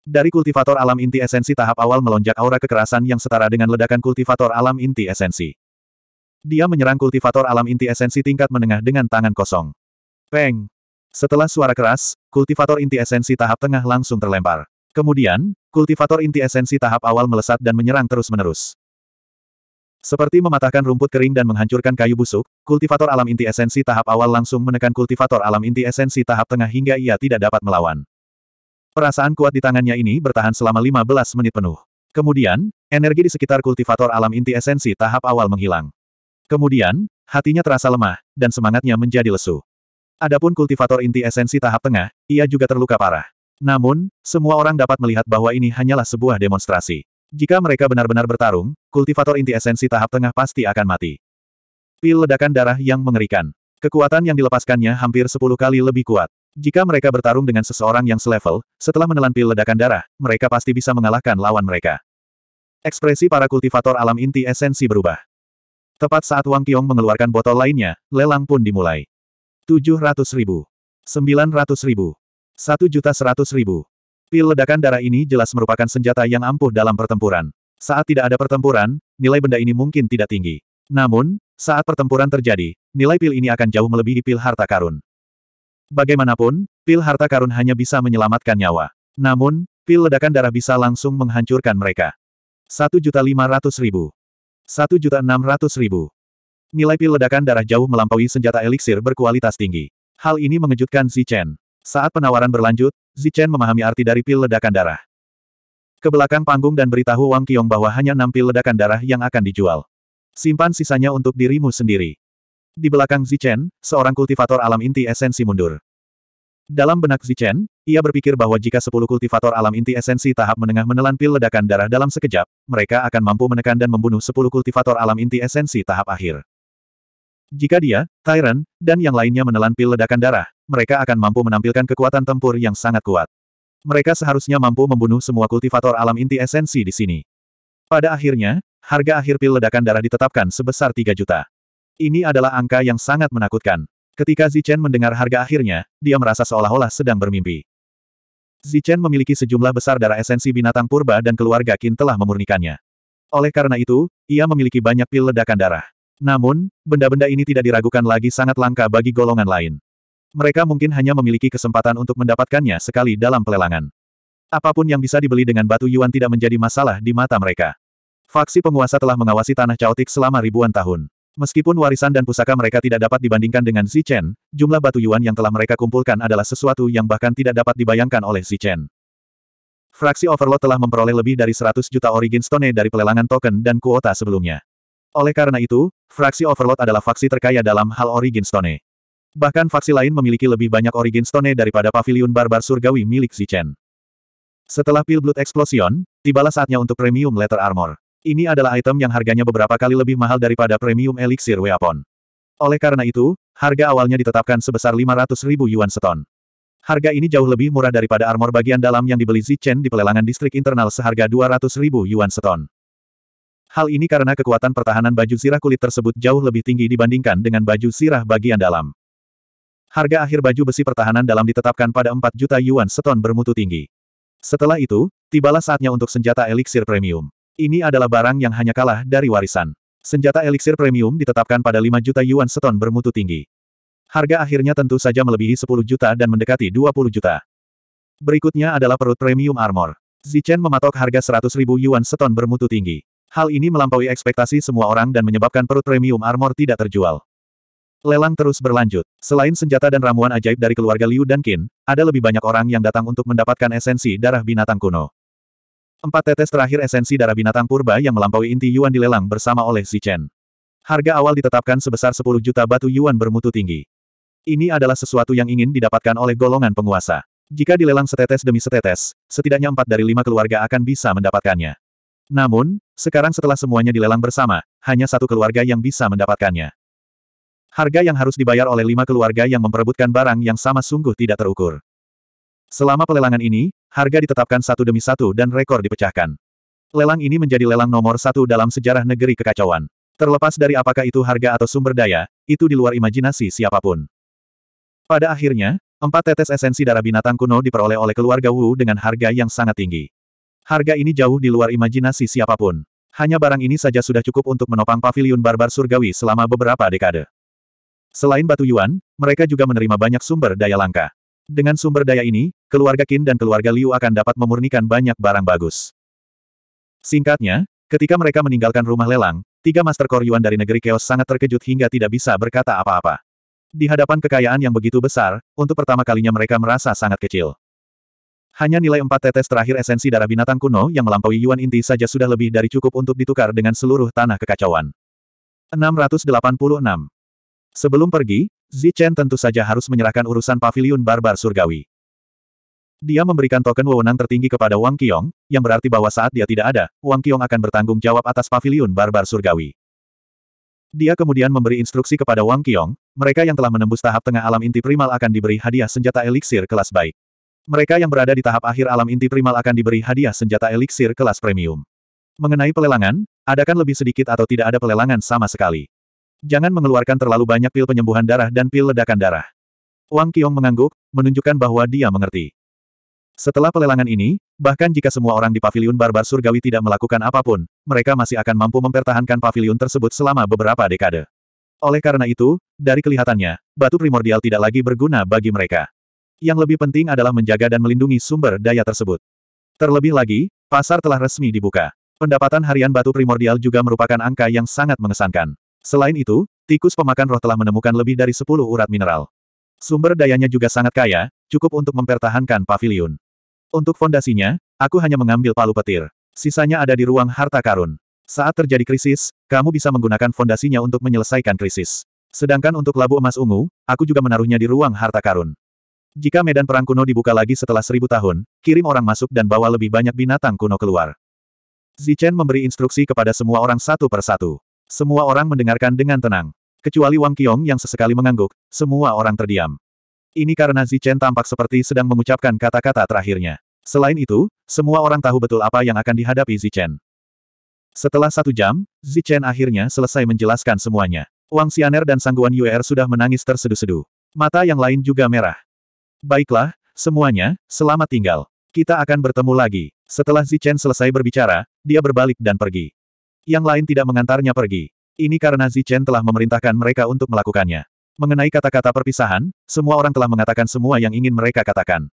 Dari kultivator alam inti esensi tahap awal melonjak aura kekerasan yang setara dengan ledakan kultivator alam inti esensi. Dia menyerang kultivator alam inti esensi tingkat menengah dengan tangan kosong. Peng! Setelah suara keras, kultivator inti esensi tahap tengah langsung terlempar. Kemudian, kultivator inti esensi tahap awal melesat dan menyerang terus-menerus. Seperti mematahkan rumput kering dan menghancurkan kayu busuk, kultivator alam inti esensi tahap awal langsung menekan kultivator alam inti esensi tahap tengah hingga ia tidak dapat melawan. Perasaan kuat di tangannya ini bertahan selama 15 menit penuh. Kemudian, energi di sekitar kultivator alam inti esensi tahap awal menghilang. Kemudian, hatinya terasa lemah, dan semangatnya menjadi lesu. Adapun kultivator inti esensi tahap tengah, ia juga terluka parah. Namun, semua orang dapat melihat bahwa ini hanyalah sebuah demonstrasi. Jika mereka benar-benar bertarung, kultivator inti esensi tahap tengah pasti akan mati. Pil ledakan darah yang mengerikan. Kekuatan yang dilepaskannya hampir 10 kali lebih kuat. Jika mereka bertarung dengan seseorang yang selevel, setelah menelan pil ledakan darah, mereka pasti bisa mengalahkan lawan mereka. Ekspresi para kultivator alam inti esensi berubah. Tepat saat Wang Qiong mengeluarkan botol lainnya, lelang pun dimulai. 700 ribu. 900 ribu. 1 juta 100 ribu. Pil ledakan darah ini jelas merupakan senjata yang ampuh dalam pertempuran. Saat tidak ada pertempuran, nilai benda ini mungkin tidak tinggi. Namun, saat pertempuran terjadi, nilai pil ini akan jauh melebihi pil harta karun. Bagaimanapun, pil harta karun hanya bisa menyelamatkan nyawa. Namun, pil ledakan darah bisa langsung menghancurkan mereka. 1.500.000 1.600.000 Nilai pil ledakan darah jauh melampaui senjata eliksir berkualitas tinggi. Hal ini mengejutkan Zichen. Saat penawaran berlanjut, Zichen memahami arti dari pil ledakan darah. Ke belakang panggung dan beritahu Wang Qiong bahwa hanya enam pil ledakan darah yang akan dijual. Simpan sisanya untuk dirimu sendiri. Di belakang Zichen, seorang kultivator alam inti esensi mundur. Dalam benak Zichen, ia berpikir bahwa jika sepuluh kultivator alam inti esensi tahap menengah menelan pil ledakan darah dalam sekejap, mereka akan mampu menekan dan membunuh sepuluh kultivator alam inti esensi tahap akhir. Jika dia, Tyrant, dan yang lainnya menelan pil ledakan darah, mereka akan mampu menampilkan kekuatan tempur yang sangat kuat. Mereka seharusnya mampu membunuh semua kultivator alam inti esensi di sini. Pada akhirnya, harga akhir pil ledakan darah ditetapkan sebesar 3 juta. Ini adalah angka yang sangat menakutkan. Ketika Zichen mendengar harga akhirnya, dia merasa seolah-olah sedang bermimpi. Zichen memiliki sejumlah besar darah esensi binatang purba dan keluarga Qin telah memurnikannya. Oleh karena itu, ia memiliki banyak pil ledakan darah. Namun, benda-benda ini tidak diragukan lagi sangat langka bagi golongan lain. Mereka mungkin hanya memiliki kesempatan untuk mendapatkannya sekali dalam pelelangan. Apapun yang bisa dibeli dengan batu yuan tidak menjadi masalah di mata mereka. Faksi penguasa telah mengawasi tanah caotik selama ribuan tahun. Meskipun warisan dan pusaka mereka tidak dapat dibandingkan dengan Xi Chen, jumlah batu yuan yang telah mereka kumpulkan adalah sesuatu yang bahkan tidak dapat dibayangkan oleh Xi Chen. Fraksi Overlord telah memperoleh lebih dari 100 juta origin stone dari pelelangan token dan kuota sebelumnya. Oleh karena itu, fraksi Overlord adalah faksi terkaya dalam hal origin stone. Bahkan faksi lain memiliki lebih banyak origin stone daripada pavilion barbar surgawi milik Xi Chen. Setelah Pilblood Blood Explosion, tibalah saatnya untuk premium letter armor. Ini adalah item yang harganya beberapa kali lebih mahal daripada premium elixir weapon. Oleh karena itu, harga awalnya ditetapkan sebesar 500 ribu yuan seton. Harga ini jauh lebih murah daripada armor bagian dalam yang dibeli Zichen di pelelangan distrik internal seharga 200 ribu yuan seton. Hal ini karena kekuatan pertahanan baju sirah kulit tersebut jauh lebih tinggi dibandingkan dengan baju sirah bagian dalam. Harga akhir baju besi pertahanan dalam ditetapkan pada 4 juta yuan seton bermutu tinggi. Setelah itu, tibalah saatnya untuk senjata elixir premium. Ini adalah barang yang hanya kalah dari warisan. Senjata eliksir premium ditetapkan pada 5 juta yuan seton bermutu tinggi. Harga akhirnya tentu saja melebihi 10 juta dan mendekati 20 juta. Berikutnya adalah perut premium armor. Zichen mematok harga 100 ribu yuan seton bermutu tinggi. Hal ini melampaui ekspektasi semua orang dan menyebabkan perut premium armor tidak terjual. Lelang terus berlanjut. Selain senjata dan ramuan ajaib dari keluarga Liu dan Qin, ada lebih banyak orang yang datang untuk mendapatkan esensi darah binatang kuno. Empat tetes terakhir esensi darah binatang purba yang melampaui inti Yuan dilelang bersama oleh Chen. Harga awal ditetapkan sebesar 10 juta batu Yuan bermutu tinggi. Ini adalah sesuatu yang ingin didapatkan oleh golongan penguasa. Jika dilelang setetes demi setetes, setidaknya empat dari lima keluarga akan bisa mendapatkannya. Namun, sekarang setelah semuanya dilelang bersama, hanya satu keluarga yang bisa mendapatkannya. Harga yang harus dibayar oleh lima keluarga yang memperebutkan barang yang sama sungguh tidak terukur. Selama pelelangan ini, harga ditetapkan satu demi satu dan rekor dipecahkan. Lelang ini menjadi lelang nomor satu dalam sejarah negeri kekacauan. Terlepas dari apakah itu harga atau sumber daya, itu di luar imajinasi siapapun. Pada akhirnya, empat tetes esensi darah binatang kuno diperoleh oleh keluarga Wu dengan harga yang sangat tinggi. Harga ini jauh di luar imajinasi siapapun. Hanya barang ini saja sudah cukup untuk menopang paviliun barbar surgawi selama beberapa dekade. Selain batu yuan, mereka juga menerima banyak sumber daya langka. Dengan sumber daya ini, keluarga Qin dan keluarga Liu akan dapat memurnikan banyak barang bagus. Singkatnya, ketika mereka meninggalkan rumah lelang, tiga Master Koryuan dari negeri Chaos sangat terkejut hingga tidak bisa berkata apa-apa. Di hadapan kekayaan yang begitu besar, untuk pertama kalinya mereka merasa sangat kecil. Hanya nilai empat tetes terakhir esensi darah binatang kuno yang melampaui Yuan Inti saja sudah lebih dari cukup untuk ditukar dengan seluruh tanah kekacauan. 686 Sebelum pergi, Zichen tentu saja harus menyerahkan urusan paviliun barbar surgawi. Dia memberikan token wewenang tertinggi kepada Wang Qiong, yang berarti bahwa saat dia tidak ada, Wang Qiong akan bertanggung jawab atas paviliun barbar surgawi. Dia kemudian memberi instruksi kepada Wang Qiong, mereka yang telah menembus tahap tengah alam inti primal akan diberi hadiah senjata eliksir kelas baik. Mereka yang berada di tahap akhir alam inti primal akan diberi hadiah senjata eliksir kelas premium. Mengenai pelelangan, adakan lebih sedikit atau tidak ada pelelangan sama sekali. Jangan mengeluarkan terlalu banyak pil penyembuhan darah dan pil ledakan darah. Wang Qiong mengangguk, menunjukkan bahwa dia mengerti. Setelah pelelangan ini, bahkan jika semua orang di paviliun barbar surgawi tidak melakukan apapun, mereka masih akan mampu mempertahankan paviliun tersebut selama beberapa dekade. Oleh karena itu, dari kelihatannya, batu primordial tidak lagi berguna bagi mereka. Yang lebih penting adalah menjaga dan melindungi sumber daya tersebut. Terlebih lagi, pasar telah resmi dibuka. Pendapatan harian batu primordial juga merupakan angka yang sangat mengesankan. Selain itu, tikus pemakan roh telah menemukan lebih dari 10 urat mineral. Sumber dayanya juga sangat kaya, cukup untuk mempertahankan pavilion. Untuk fondasinya, aku hanya mengambil palu petir. Sisanya ada di ruang harta karun. Saat terjadi krisis, kamu bisa menggunakan fondasinya untuk menyelesaikan krisis. Sedangkan untuk labu emas ungu, aku juga menaruhnya di ruang harta karun. Jika medan perang kuno dibuka lagi setelah seribu tahun, kirim orang masuk dan bawa lebih banyak binatang kuno keluar. Zichen memberi instruksi kepada semua orang satu per satu. Semua orang mendengarkan dengan tenang. Kecuali Wang Qiong yang sesekali mengangguk, semua orang terdiam. Ini karena Zichen tampak seperti sedang mengucapkan kata-kata terakhirnya. Selain itu, semua orang tahu betul apa yang akan dihadapi Zichen. Setelah satu jam, Zichen akhirnya selesai menjelaskan semuanya. Wang Xianer dan Sangguan Yuer sudah menangis tersedu-sedu. Mata yang lain juga merah. Baiklah, semuanya, selamat tinggal. Kita akan bertemu lagi. Setelah Zichen selesai berbicara, dia berbalik dan pergi. Yang lain tidak mengantarnya pergi. Ini karena Zichen telah memerintahkan mereka untuk melakukannya. Mengenai kata-kata perpisahan, semua orang telah mengatakan semua yang ingin mereka katakan.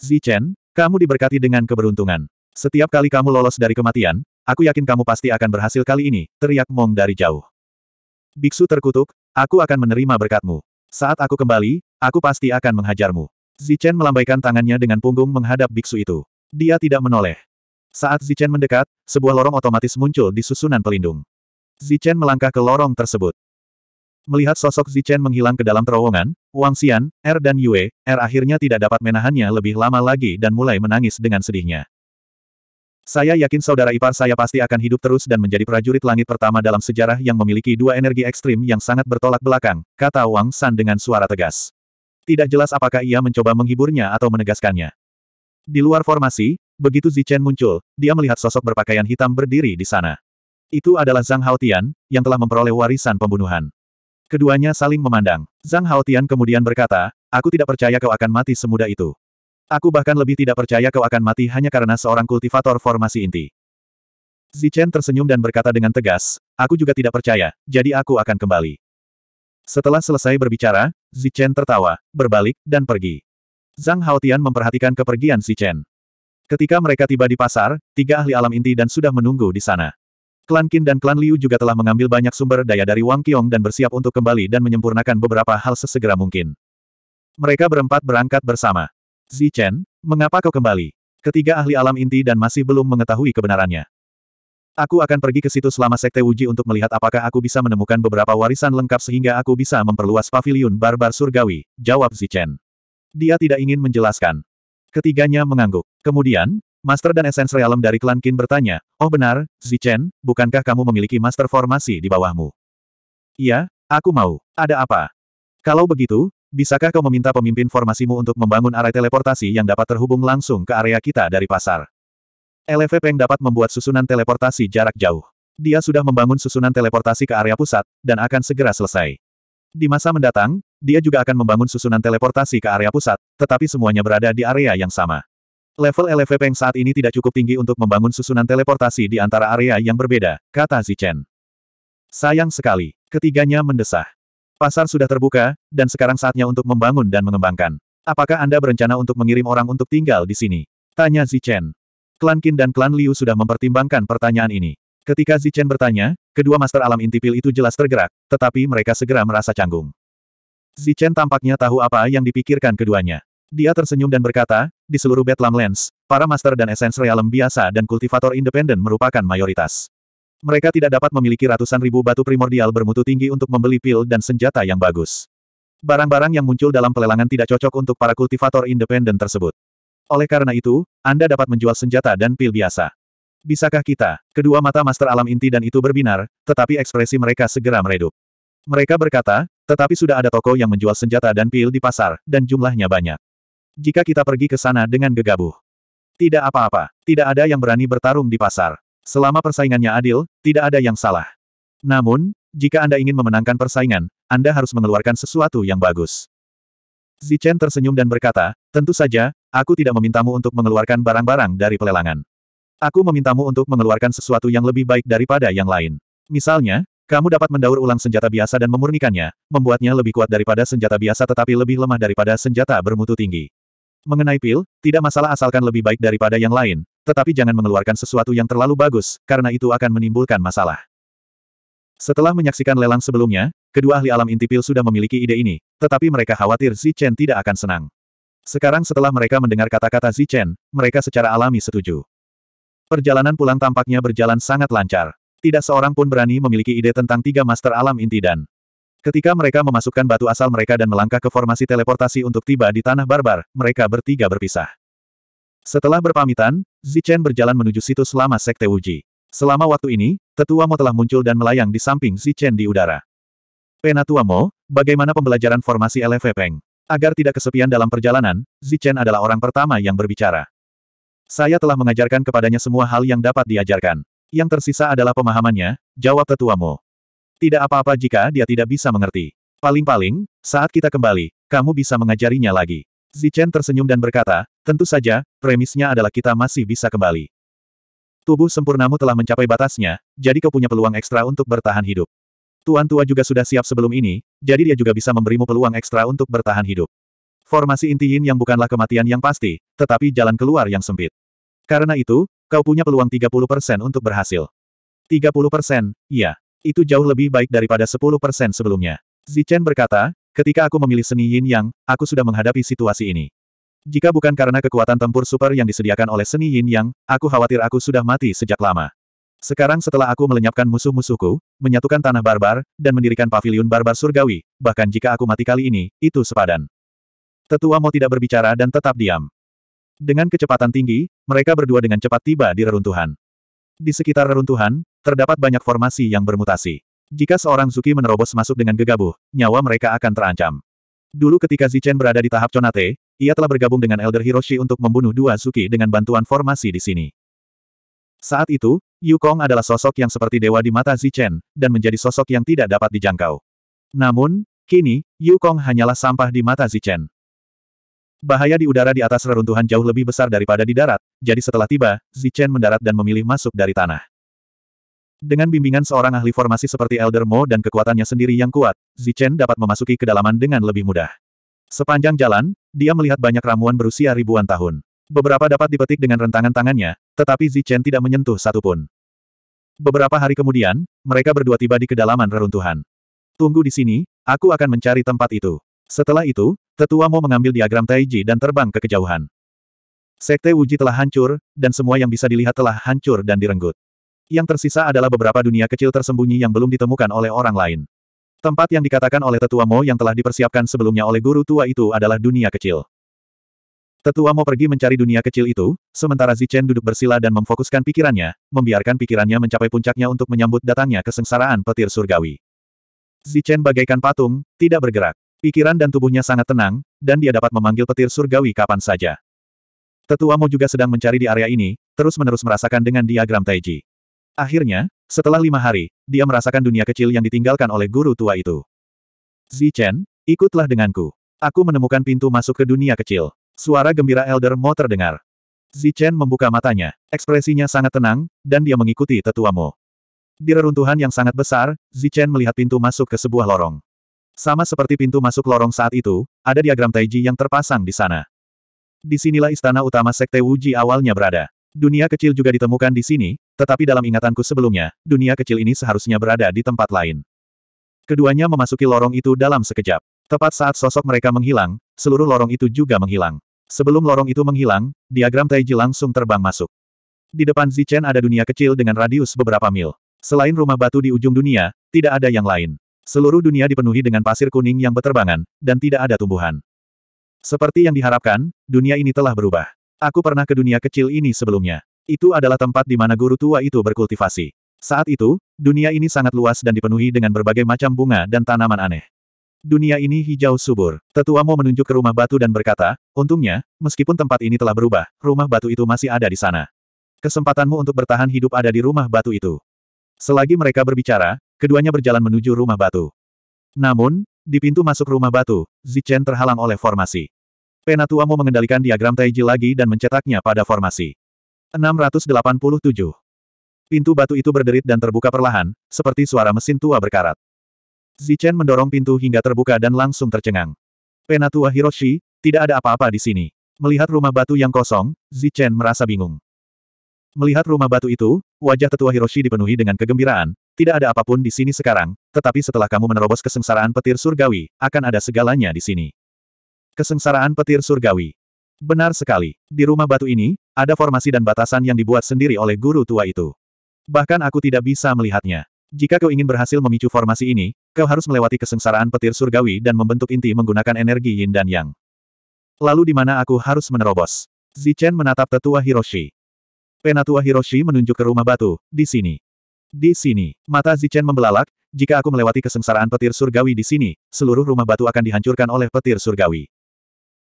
Zichen, kamu diberkati dengan keberuntungan. Setiap kali kamu lolos dari kematian, aku yakin kamu pasti akan berhasil kali ini, teriak Mong dari jauh. Biksu terkutuk, aku akan menerima berkatmu. Saat aku kembali, aku pasti akan menghajarmu. Zichen melambaikan tangannya dengan punggung menghadap biksu itu. Dia tidak menoleh. Saat Zichen mendekat, sebuah lorong otomatis muncul di susunan pelindung. Zichen melangkah ke lorong tersebut. Melihat sosok Zichen menghilang ke dalam terowongan, Wang Xian, Er dan Yue, Er akhirnya tidak dapat menahannya lebih lama lagi dan mulai menangis dengan sedihnya. Saya yakin saudara ipar saya pasti akan hidup terus dan menjadi prajurit langit pertama dalam sejarah yang memiliki dua energi ekstrim yang sangat bertolak belakang, kata Wang San dengan suara tegas. Tidak jelas apakah ia mencoba menghiburnya atau menegaskannya. Di luar formasi, Begitu Zichen muncul, dia melihat sosok berpakaian hitam berdiri di sana. Itu adalah Zhang Haotian, yang telah memperoleh warisan pembunuhan. Keduanya saling memandang. Zhang Haotian kemudian berkata, Aku tidak percaya kau akan mati semudah itu. Aku bahkan lebih tidak percaya kau akan mati hanya karena seorang kultivator formasi inti. Zichen tersenyum dan berkata dengan tegas, Aku juga tidak percaya, jadi aku akan kembali. Setelah selesai berbicara, Zichen tertawa, berbalik, dan pergi. Zhang Haotian memperhatikan kepergian Zichen. Ketika mereka tiba di pasar, tiga ahli alam inti dan sudah menunggu di sana. Klan Qin dan klan Liu juga telah mengambil banyak sumber daya dari Wang Qiong dan bersiap untuk kembali dan menyempurnakan beberapa hal sesegera mungkin. Mereka berempat berangkat bersama. Zi Chen, mengapa kau kembali? Ketiga ahli alam inti dan masih belum mengetahui kebenarannya. Aku akan pergi ke situ selama Sekte Wuji untuk melihat apakah aku bisa menemukan beberapa warisan lengkap sehingga aku bisa memperluas Paviliun barbar surgawi, jawab Zi Chen. Dia tidak ingin menjelaskan. Ketiganya mengangguk. Kemudian, Master dan Essence Realm dari klan Qin bertanya, Oh benar, Zichen, bukankah kamu memiliki Master Formasi di bawahmu? Iya, aku mau. Ada apa? Kalau begitu, bisakah kau meminta pemimpin formasimu untuk membangun area teleportasi yang dapat terhubung langsung ke area kita dari pasar? LV Peng dapat membuat susunan teleportasi jarak jauh. Dia sudah membangun susunan teleportasi ke area pusat, dan akan segera selesai. Di masa mendatang, dia juga akan membangun susunan teleportasi ke area pusat, tetapi semuanya berada di area yang sama. Level LV Peng saat ini tidak cukup tinggi untuk membangun susunan teleportasi di antara area yang berbeda, kata Zichen. Sayang sekali, ketiganya mendesah. Pasar sudah terbuka, dan sekarang saatnya untuk membangun dan mengembangkan. Apakah Anda berencana untuk mengirim orang untuk tinggal di sini? Tanya Zichen. Klan Qin dan Klan Liu sudah mempertimbangkan pertanyaan ini. Ketika Zichen bertanya, kedua Master Alam Intipil itu jelas tergerak, tetapi mereka segera merasa canggung. Zichen tampaknya tahu apa yang dipikirkan keduanya. Dia tersenyum dan berkata, di seluruh Bedlam Lens, para master dan essence realm biasa dan kultivator independen merupakan mayoritas. Mereka tidak dapat memiliki ratusan ribu batu primordial bermutu tinggi untuk membeli pil dan senjata yang bagus. Barang-barang yang muncul dalam pelelangan tidak cocok untuk para kultivator independen tersebut. Oleh karena itu, Anda dapat menjual senjata dan pil biasa. Bisakah kita? Kedua mata master alam inti dan itu berbinar, tetapi ekspresi mereka segera meredup. Mereka berkata, tetapi sudah ada toko yang menjual senjata dan pil di pasar, dan jumlahnya banyak. Jika kita pergi ke sana dengan gegabah, tidak apa-apa, tidak ada yang berani bertarung di pasar. Selama persaingannya adil, tidak ada yang salah. Namun, jika Anda ingin memenangkan persaingan, Anda harus mengeluarkan sesuatu yang bagus. Zichen tersenyum dan berkata, tentu saja, aku tidak memintamu untuk mengeluarkan barang-barang dari pelelangan. Aku memintamu untuk mengeluarkan sesuatu yang lebih baik daripada yang lain. Misalnya, kamu dapat mendaur ulang senjata biasa dan memurnikannya, membuatnya lebih kuat daripada senjata biasa tetapi lebih lemah daripada senjata bermutu tinggi. Mengenai pil, tidak masalah asalkan lebih baik daripada yang lain, tetapi jangan mengeluarkan sesuatu yang terlalu bagus, karena itu akan menimbulkan masalah. Setelah menyaksikan lelang sebelumnya, kedua ahli alam inti pil sudah memiliki ide ini, tetapi mereka khawatir Zi Chen tidak akan senang. Sekarang setelah mereka mendengar kata-kata Zi Chen, mereka secara alami setuju. Perjalanan pulang tampaknya berjalan sangat lancar. Tidak seorang pun berani memiliki ide tentang tiga master alam inti dan Ketika mereka memasukkan batu asal mereka dan melangkah ke formasi teleportasi untuk tiba di tanah barbar, mereka bertiga berpisah. Setelah berpamitan, Zichen berjalan menuju situs lama Sekte Wuji. Selama waktu ini, Tetua Mo telah muncul dan melayang di samping Zichen di udara. Penatua Mo, bagaimana pembelajaran formasi LV Peng? Agar tidak kesepian dalam perjalanan, Zichen adalah orang pertama yang berbicara. Saya telah mengajarkan kepadanya semua hal yang dapat diajarkan. Yang tersisa adalah pemahamannya, jawab tetua Mo. Tidak apa-apa jika dia tidak bisa mengerti. Paling-paling, saat kita kembali, kamu bisa mengajarinya lagi. Zichen tersenyum dan berkata, tentu saja, premisnya adalah kita masih bisa kembali. Tubuh sempurnamu telah mencapai batasnya, jadi kau punya peluang ekstra untuk bertahan hidup. Tuan tua juga sudah siap sebelum ini, jadi dia juga bisa memberimu peluang ekstra untuk bertahan hidup. Formasi inti yin yang bukanlah kematian yang pasti, tetapi jalan keluar yang sempit. Karena itu, Kau punya peluang 30% untuk berhasil. 30%, iya. Itu jauh lebih baik daripada 10% sebelumnya. Zichen berkata, ketika aku memilih seni yin yang, aku sudah menghadapi situasi ini. Jika bukan karena kekuatan tempur super yang disediakan oleh seni yin yang, aku khawatir aku sudah mati sejak lama. Sekarang setelah aku melenyapkan musuh-musuhku, menyatukan tanah barbar, dan mendirikan pavilion barbar surgawi, bahkan jika aku mati kali ini, itu sepadan. Tetua mau tidak berbicara dan tetap diam. Dengan kecepatan tinggi, mereka berdua dengan cepat tiba di reruntuhan. Di sekitar reruntuhan, terdapat banyak formasi yang bermutasi. Jika seorang Zuki menerobos masuk dengan gegabah, nyawa mereka akan terancam. Dulu ketika Zichen berada di tahap Chonate, ia telah bergabung dengan Elder Hiroshi untuk membunuh dua Zuki dengan bantuan formasi di sini. Saat itu, Yukong adalah sosok yang seperti dewa di mata Zichen, dan menjadi sosok yang tidak dapat dijangkau. Namun, kini, Yukong hanyalah sampah di mata Zichen. Bahaya di udara di atas reruntuhan jauh lebih besar daripada di darat, jadi setelah tiba, Zichen mendarat dan memilih masuk dari tanah. Dengan bimbingan seorang ahli formasi seperti Elder Mo dan kekuatannya sendiri yang kuat, Zichen dapat memasuki kedalaman dengan lebih mudah. Sepanjang jalan, dia melihat banyak ramuan berusia ribuan tahun. Beberapa dapat dipetik dengan rentangan tangannya, tetapi Zichen tidak menyentuh satupun. Beberapa hari kemudian, mereka berdua tiba di kedalaman reruntuhan. Tunggu di sini, aku akan mencari tempat itu. Setelah itu, tetua Mo mengambil diagram Taiji dan terbang ke kejauhan. Sekte Wuji telah hancur, dan semua yang bisa dilihat telah hancur dan direnggut. Yang tersisa adalah beberapa dunia kecil tersembunyi yang belum ditemukan oleh orang lain. Tempat yang dikatakan oleh tetua Mo yang telah dipersiapkan sebelumnya oleh guru tua itu adalah dunia kecil. Tetua Mo pergi mencari dunia kecil itu, sementara Zichen duduk bersila dan memfokuskan pikirannya, membiarkan pikirannya mencapai puncaknya untuk menyambut datangnya kesengsaraan petir surgawi. Zichen bagaikan patung, tidak bergerak. Pikiran dan tubuhnya sangat tenang, dan dia dapat memanggil petir surgawi kapan saja. Tetua Mo juga sedang mencari di area ini, terus-menerus merasakan dengan diagram Taiji. Akhirnya, setelah lima hari, dia merasakan dunia kecil yang ditinggalkan oleh guru tua itu. Zi Chen, ikutlah denganku. Aku menemukan pintu masuk ke dunia kecil. Suara gembira Elder Mo terdengar. Zi Chen membuka matanya. Ekspresinya sangat tenang, dan dia mengikuti tetua Mo. Di reruntuhan yang sangat besar, Zi Chen melihat pintu masuk ke sebuah lorong. Sama seperti pintu masuk lorong saat itu, ada diagram Taiji yang terpasang di sana. Di sinilah istana utama Sekte Wuji awalnya berada. Dunia kecil juga ditemukan di sini, tetapi dalam ingatanku sebelumnya, dunia kecil ini seharusnya berada di tempat lain. Keduanya memasuki lorong itu dalam sekejap. Tepat saat sosok mereka menghilang, seluruh lorong itu juga menghilang. Sebelum lorong itu menghilang, diagram Taiji langsung terbang masuk. Di depan Zichen ada dunia kecil dengan radius beberapa mil. Selain rumah batu di ujung dunia, tidak ada yang lain. Seluruh dunia dipenuhi dengan pasir kuning yang beterbangan, dan tidak ada tumbuhan. Seperti yang diharapkan, dunia ini telah berubah. Aku pernah ke dunia kecil ini sebelumnya. Itu adalah tempat di mana guru tua itu berkultivasi. Saat itu, dunia ini sangat luas dan dipenuhi dengan berbagai macam bunga dan tanaman aneh. Dunia ini hijau subur. Tetua Mo menunjuk ke rumah batu dan berkata, untungnya, meskipun tempat ini telah berubah, rumah batu itu masih ada di sana. Kesempatanmu untuk bertahan hidup ada di rumah batu itu. Selagi mereka berbicara, Keduanya berjalan menuju rumah batu. Namun, di pintu masuk rumah batu, Zichen terhalang oleh formasi. Penatua mau mengendalikan diagram Taiji lagi dan mencetaknya pada formasi. 687. Pintu batu itu berderit dan terbuka perlahan, seperti suara mesin tua berkarat. Zichen mendorong pintu hingga terbuka dan langsung tercengang. Penatua Hiroshi, tidak ada apa-apa di sini. Melihat rumah batu yang kosong, Zichen merasa bingung. Melihat rumah batu itu, wajah tetua Hiroshi dipenuhi dengan kegembiraan, tidak ada apapun di sini sekarang, tetapi setelah kamu menerobos kesengsaraan petir surgawi, akan ada segalanya di sini. Kesengsaraan petir surgawi. Benar sekali, di rumah batu ini, ada formasi dan batasan yang dibuat sendiri oleh guru tua itu. Bahkan aku tidak bisa melihatnya. Jika kau ingin berhasil memicu formasi ini, kau harus melewati kesengsaraan petir surgawi dan membentuk inti menggunakan energi yin dan yang. Lalu di mana aku harus menerobos? Zichen menatap tetua Hiroshi. Penatua Hiroshi menunjuk ke rumah batu, di sini. Di sini, mata Zichen membelalak, jika aku melewati kesengsaraan petir surgawi di sini, seluruh rumah batu akan dihancurkan oleh petir surgawi.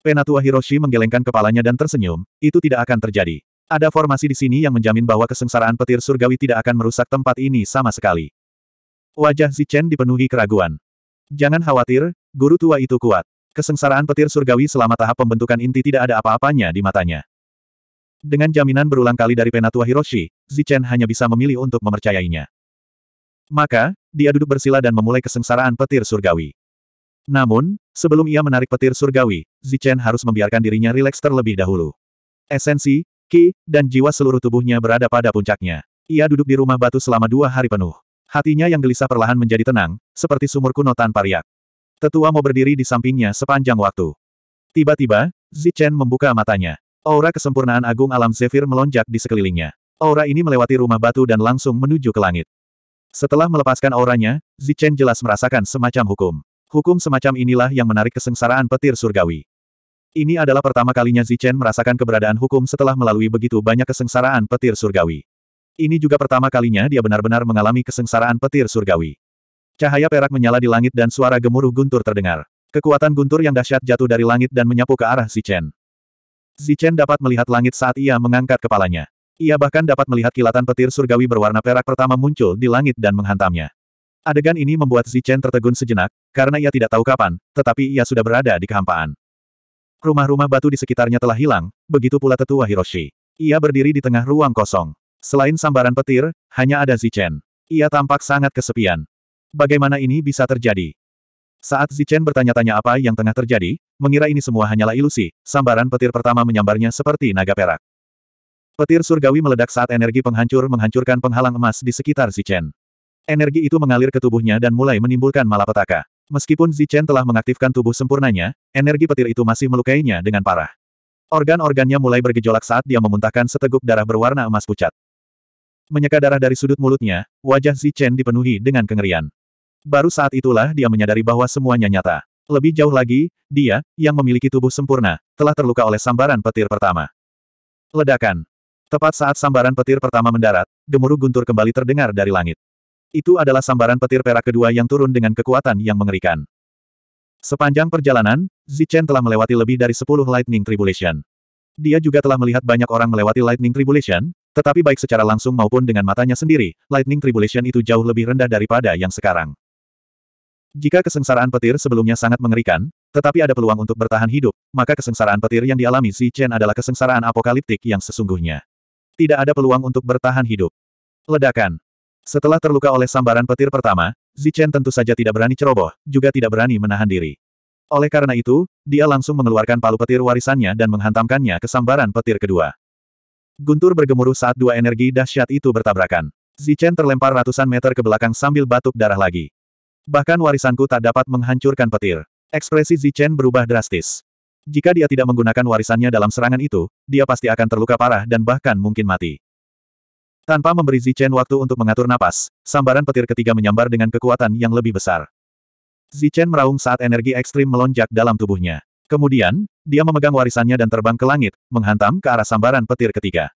Penatua Hiroshi menggelengkan kepalanya dan tersenyum, itu tidak akan terjadi. Ada formasi di sini yang menjamin bahwa kesengsaraan petir surgawi tidak akan merusak tempat ini sama sekali. Wajah Zichen dipenuhi keraguan. Jangan khawatir, guru tua itu kuat. Kesengsaraan petir surgawi selama tahap pembentukan inti tidak ada apa-apanya di matanya. Dengan jaminan berulang kali dari Penatua Hiroshi, Zichen hanya bisa memilih untuk mempercayainya. Maka, dia duduk bersila dan memulai kesengsaraan petir surgawi. Namun, sebelum ia menarik petir surgawi, Zichen harus membiarkan dirinya rileks terlebih dahulu. Esensi, ki, dan jiwa seluruh tubuhnya berada pada puncaknya. Ia duduk di rumah batu selama dua hari penuh. Hatinya yang gelisah perlahan menjadi tenang, seperti sumur kuno tanpa riak. Tetua mau berdiri di sampingnya sepanjang waktu. Tiba-tiba, Zichen membuka matanya. Aura kesempurnaan agung alam Zephyr melonjak di sekelilingnya. Aura ini melewati rumah batu dan langsung menuju ke langit. Setelah melepaskan auranya, Zichen jelas merasakan semacam hukum. Hukum semacam inilah yang menarik kesengsaraan petir surgawi. Ini adalah pertama kalinya Zichen merasakan keberadaan hukum setelah melalui begitu banyak kesengsaraan petir surgawi. Ini juga pertama kalinya dia benar-benar mengalami kesengsaraan petir surgawi. Cahaya perak menyala di langit dan suara gemuruh guntur terdengar. Kekuatan guntur yang dahsyat jatuh dari langit dan menyapu ke arah Zichen. Zichen dapat melihat langit saat ia mengangkat kepalanya. Ia bahkan dapat melihat kilatan petir surgawi berwarna perak pertama muncul di langit dan menghantamnya. Adegan ini membuat Zichen tertegun sejenak, karena ia tidak tahu kapan, tetapi ia sudah berada di kehampaan. Rumah-rumah batu di sekitarnya telah hilang, begitu pula tetua Hiroshi. Ia berdiri di tengah ruang kosong. Selain sambaran petir, hanya ada Zichen. Ia tampak sangat kesepian. Bagaimana ini bisa terjadi? Saat Zichen bertanya-tanya apa yang tengah terjadi, mengira ini semua hanyalah ilusi, sambaran petir pertama menyambarnya seperti naga perak. Petir surgawi meledak saat energi penghancur menghancurkan penghalang emas di sekitar Zichen. Energi itu mengalir ke tubuhnya dan mulai menimbulkan malapetaka. Meskipun Zichen telah mengaktifkan tubuh sempurnanya, energi petir itu masih melukainya dengan parah. Organ-organnya mulai bergejolak saat dia memuntahkan seteguk darah berwarna emas pucat. Menyeka darah dari sudut mulutnya, wajah Zichen dipenuhi dengan kengerian. Baru saat itulah dia menyadari bahwa semuanya nyata. Lebih jauh lagi, dia, yang memiliki tubuh sempurna, telah terluka oleh sambaran petir pertama. Ledakan. Tepat saat sambaran petir pertama mendarat, gemuruh guntur kembali terdengar dari langit. Itu adalah sambaran petir perak kedua yang turun dengan kekuatan yang mengerikan. Sepanjang perjalanan, Zichen telah melewati lebih dari 10 Lightning Tribulation. Dia juga telah melihat banyak orang melewati Lightning Tribulation, tetapi baik secara langsung maupun dengan matanya sendiri, Lightning Tribulation itu jauh lebih rendah daripada yang sekarang. Jika kesengsaraan petir sebelumnya sangat mengerikan, tetapi ada peluang untuk bertahan hidup, maka kesengsaraan petir yang dialami Xi Chen adalah kesengsaraan apokaliptik yang sesungguhnya. Tidak ada peluang untuk bertahan hidup. Ledakan. Setelah terluka oleh sambaran petir pertama, Xi Chen tentu saja tidak berani ceroboh, juga tidak berani menahan diri. Oleh karena itu, dia langsung mengeluarkan palu petir warisannya dan menghantamkannya ke sambaran petir kedua. Guntur bergemuruh saat dua energi dahsyat itu bertabrakan. Zichen terlempar ratusan meter ke belakang sambil batuk darah lagi. Bahkan warisanku tak dapat menghancurkan petir. Ekspresi Zichen berubah drastis. Jika dia tidak menggunakan warisannya dalam serangan itu, dia pasti akan terluka parah dan bahkan mungkin mati. Tanpa memberi Zichen waktu untuk mengatur napas, sambaran petir ketiga menyambar dengan kekuatan yang lebih besar. Zichen meraung saat energi ekstrim melonjak dalam tubuhnya. Kemudian, dia memegang warisannya dan terbang ke langit, menghantam ke arah sambaran petir ketiga.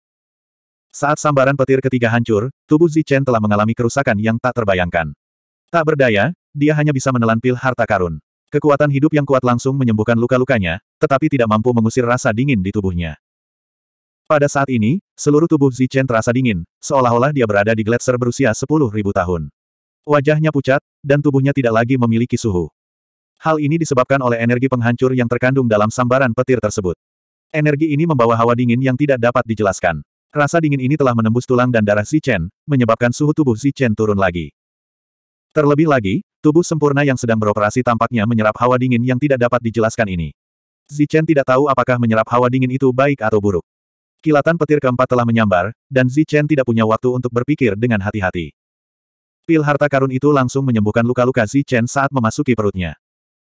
Saat sambaran petir ketiga hancur, tubuh Zichen telah mengalami kerusakan yang tak terbayangkan. Tak berdaya, dia hanya bisa menelan pil harta karun. Kekuatan hidup yang kuat langsung menyembuhkan luka-lukanya, tetapi tidak mampu mengusir rasa dingin di tubuhnya. Pada saat ini, seluruh tubuh Zichen terasa dingin, seolah-olah dia berada di gletser berusia 10.000 tahun. Wajahnya pucat, dan tubuhnya tidak lagi memiliki suhu. Hal ini disebabkan oleh energi penghancur yang terkandung dalam sambaran petir tersebut. Energi ini membawa hawa dingin yang tidak dapat dijelaskan. Rasa dingin ini telah menembus tulang dan darah Zichen, menyebabkan suhu tubuh Zichen turun lagi. Terlebih lagi, tubuh sempurna yang sedang beroperasi tampaknya menyerap hawa dingin yang tidak dapat dijelaskan ini. Zichen tidak tahu apakah menyerap hawa dingin itu baik atau buruk. Kilatan petir keempat telah menyambar, dan Zichen tidak punya waktu untuk berpikir dengan hati-hati. Pil harta karun itu langsung menyembuhkan luka-luka Zichen saat memasuki perutnya.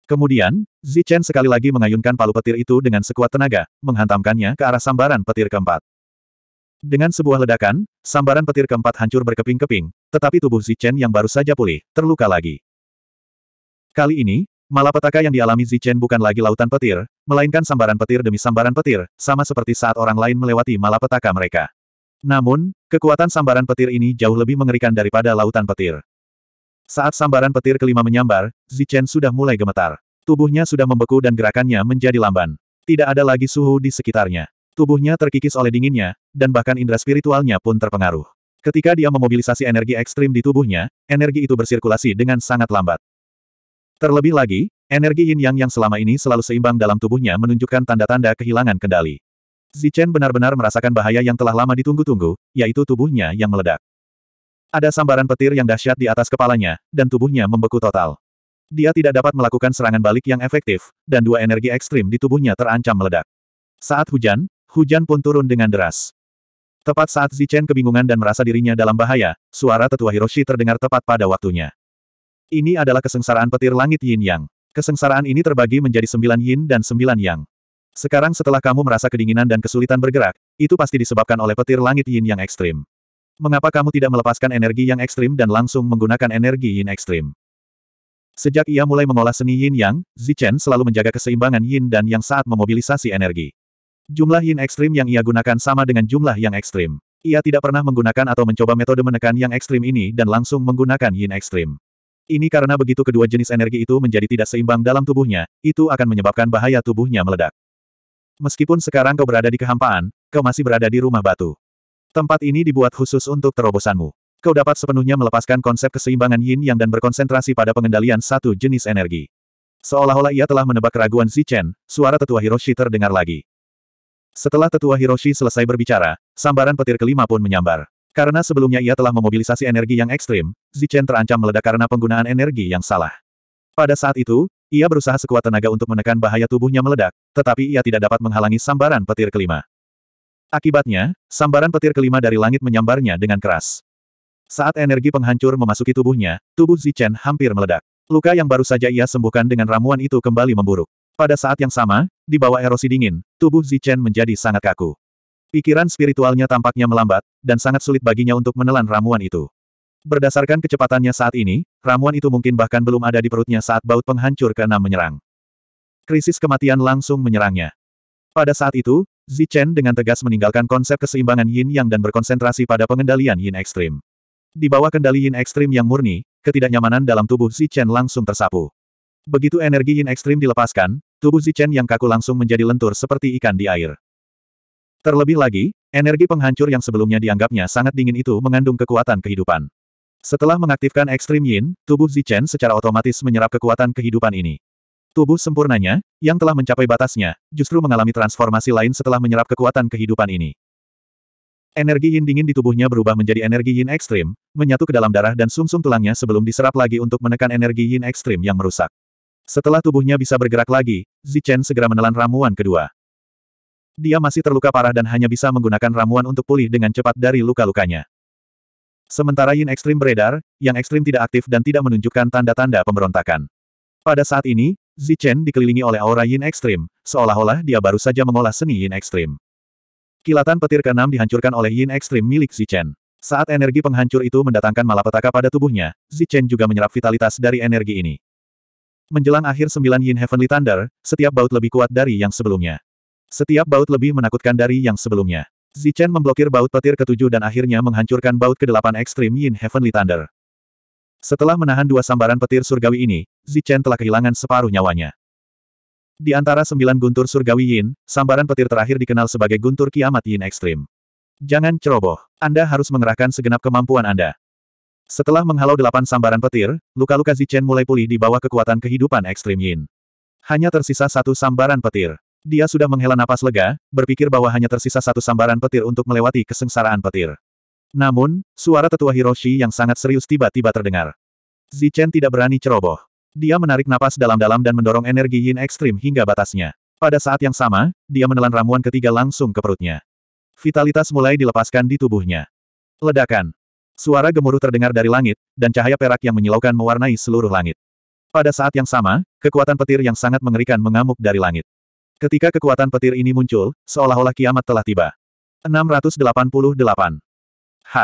Kemudian, Zichen sekali lagi mengayunkan palu petir itu dengan sekuat tenaga, menghantamkannya ke arah sambaran petir keempat. Dengan sebuah ledakan, sambaran petir keempat hancur berkeping-keping, tetapi tubuh Zichen yang baru saja pulih, terluka lagi. Kali ini, malapetaka yang dialami Zichen bukan lagi lautan petir, melainkan sambaran petir demi sambaran petir, sama seperti saat orang lain melewati malapetaka mereka. Namun, kekuatan sambaran petir ini jauh lebih mengerikan daripada lautan petir. Saat sambaran petir kelima menyambar, Zichen sudah mulai gemetar. Tubuhnya sudah membeku dan gerakannya menjadi lamban. Tidak ada lagi suhu di sekitarnya. Tubuhnya terkikis oleh dinginnya, dan bahkan indera spiritualnya pun terpengaruh. Ketika dia memobilisasi energi ekstrim di tubuhnya, energi itu bersirkulasi dengan sangat lambat. Terlebih lagi, energi yin yang yang selama ini selalu seimbang dalam tubuhnya menunjukkan tanda-tanda kehilangan kendali. Zichen benar-benar merasakan bahaya yang telah lama ditunggu-tunggu, yaitu tubuhnya yang meledak. Ada sambaran petir yang dahsyat di atas kepalanya, dan tubuhnya membeku total. Dia tidak dapat melakukan serangan balik yang efektif, dan dua energi ekstrim di tubuhnya terancam meledak. Saat hujan, Hujan pun turun dengan deras. Tepat saat Zichen kebingungan dan merasa dirinya dalam bahaya, suara tetua Hiroshi terdengar tepat pada waktunya. Ini adalah kesengsaraan petir langit Yin Yang. Kesengsaraan ini terbagi menjadi sembilan Yin dan sembilan Yang. Sekarang setelah kamu merasa kedinginan dan kesulitan bergerak, itu pasti disebabkan oleh petir langit Yin Yang ekstrim. Mengapa kamu tidak melepaskan energi yang ekstrim dan langsung menggunakan energi Yin ekstrim? Sejak ia mulai mengolah seni Yin Yang, Zichen selalu menjaga keseimbangan Yin dan Yang saat memobilisasi energi. Jumlah yin ekstrim yang ia gunakan sama dengan jumlah yang ekstrim. Ia tidak pernah menggunakan atau mencoba metode menekan yang ekstrim ini dan langsung menggunakan yin ekstrim. Ini karena begitu kedua jenis energi itu menjadi tidak seimbang dalam tubuhnya, itu akan menyebabkan bahaya tubuhnya meledak. Meskipun sekarang kau berada di kehampaan, kau masih berada di rumah batu. Tempat ini dibuat khusus untuk terobosanmu kau dapat sepenuhnya melepaskan konsep keseimbangan yin yang dan berkonsentrasi pada pengendalian satu jenis energi. Seolah-olah ia telah menebak keraguan Zichen, suara tetua Hiroshi terdengar lagi. Setelah tetua Hiroshi selesai berbicara, sambaran petir kelima pun menyambar. Karena sebelumnya ia telah memobilisasi energi yang ekstrim, Zichen terancam meledak karena penggunaan energi yang salah. Pada saat itu, ia berusaha sekuat tenaga untuk menekan bahaya tubuhnya meledak, tetapi ia tidak dapat menghalangi sambaran petir kelima. Akibatnya, sambaran petir kelima dari langit menyambarnya dengan keras. Saat energi penghancur memasuki tubuhnya, tubuh Zichen hampir meledak. Luka yang baru saja ia sembuhkan dengan ramuan itu kembali memburuk. Pada saat yang sama, di bawah erosi dingin, tubuh Zichen menjadi sangat kaku. Pikiran spiritualnya tampaknya melambat, dan sangat sulit baginya untuk menelan ramuan itu. Berdasarkan kecepatannya saat ini, ramuan itu mungkin bahkan belum ada di perutnya saat baut penghancur keenam menyerang. Krisis kematian langsung menyerangnya. Pada saat itu, Zichen dengan tegas meninggalkan konsep keseimbangan yin yang dan berkonsentrasi pada pengendalian yin ekstrim. Di bawah kendali yin ekstrim yang murni, ketidaknyamanan dalam tubuh Zichen langsung tersapu. Begitu energi yin ekstrim dilepaskan, tubuh Zichen yang kaku langsung menjadi lentur seperti ikan di air. Terlebih lagi, energi penghancur yang sebelumnya dianggapnya sangat dingin itu mengandung kekuatan kehidupan. Setelah mengaktifkan ekstrim yin, tubuh Zichen secara otomatis menyerap kekuatan kehidupan ini. Tubuh sempurnanya, yang telah mencapai batasnya, justru mengalami transformasi lain setelah menyerap kekuatan kehidupan ini. Energi yin dingin di tubuhnya berubah menjadi energi yin ekstrim, menyatu ke dalam darah dan sumsum -sum tulangnya sebelum diserap lagi untuk menekan energi yin ekstrim yang merusak. Setelah tubuhnya bisa bergerak lagi, Zichen segera menelan ramuan kedua. Dia masih terluka parah dan hanya bisa menggunakan ramuan untuk pulih dengan cepat dari luka-lukanya. Sementara Yin Ekstrim beredar, Yang Ekstrim tidak aktif dan tidak menunjukkan tanda-tanda pemberontakan. Pada saat ini, Zichen dikelilingi oleh aura Yin Ekstrim, seolah-olah dia baru saja mengolah seni Yin Ekstrim. Kilatan petir keenam dihancurkan oleh Yin Ekstrim milik Zichen. Saat energi penghancur itu mendatangkan malapetaka pada tubuhnya, Zichen juga menyerap vitalitas dari energi ini. Menjelang akhir sembilan Yin Heavenly Thunder, setiap baut lebih kuat dari yang sebelumnya. Setiap baut lebih menakutkan dari yang sebelumnya. Zichen memblokir baut petir ketujuh dan akhirnya menghancurkan baut kedelapan ekstrim Yin Heavenly Thunder. Setelah menahan dua sambaran petir surgawi ini, Zichen telah kehilangan separuh nyawanya. Di antara sembilan guntur surgawi Yin, sambaran petir terakhir dikenal sebagai guntur kiamat Yin ekstrim. Jangan ceroboh. Anda harus mengerahkan segenap kemampuan Anda. Setelah menghalau delapan sambaran petir, luka-luka Zichen mulai pulih di bawah kekuatan kehidupan ekstrim Yin. Hanya tersisa satu sambaran petir. Dia sudah menghela napas lega, berpikir bahwa hanya tersisa satu sambaran petir untuk melewati kesengsaraan petir. Namun, suara tetua Hiroshi yang sangat serius tiba-tiba terdengar. Zichen tidak berani ceroboh. Dia menarik napas dalam-dalam dan mendorong energi yin ekstrim hingga batasnya. Pada saat yang sama, dia menelan ramuan ketiga langsung ke perutnya. Vitalitas mulai dilepaskan di tubuhnya. Ledakan. Suara gemuruh terdengar dari langit, dan cahaya perak yang menyilaukan mewarnai seluruh langit. Pada saat yang sama, kekuatan petir yang sangat mengerikan mengamuk dari langit. Ketika kekuatan petir ini muncul, seolah-olah kiamat telah tiba. 688. H.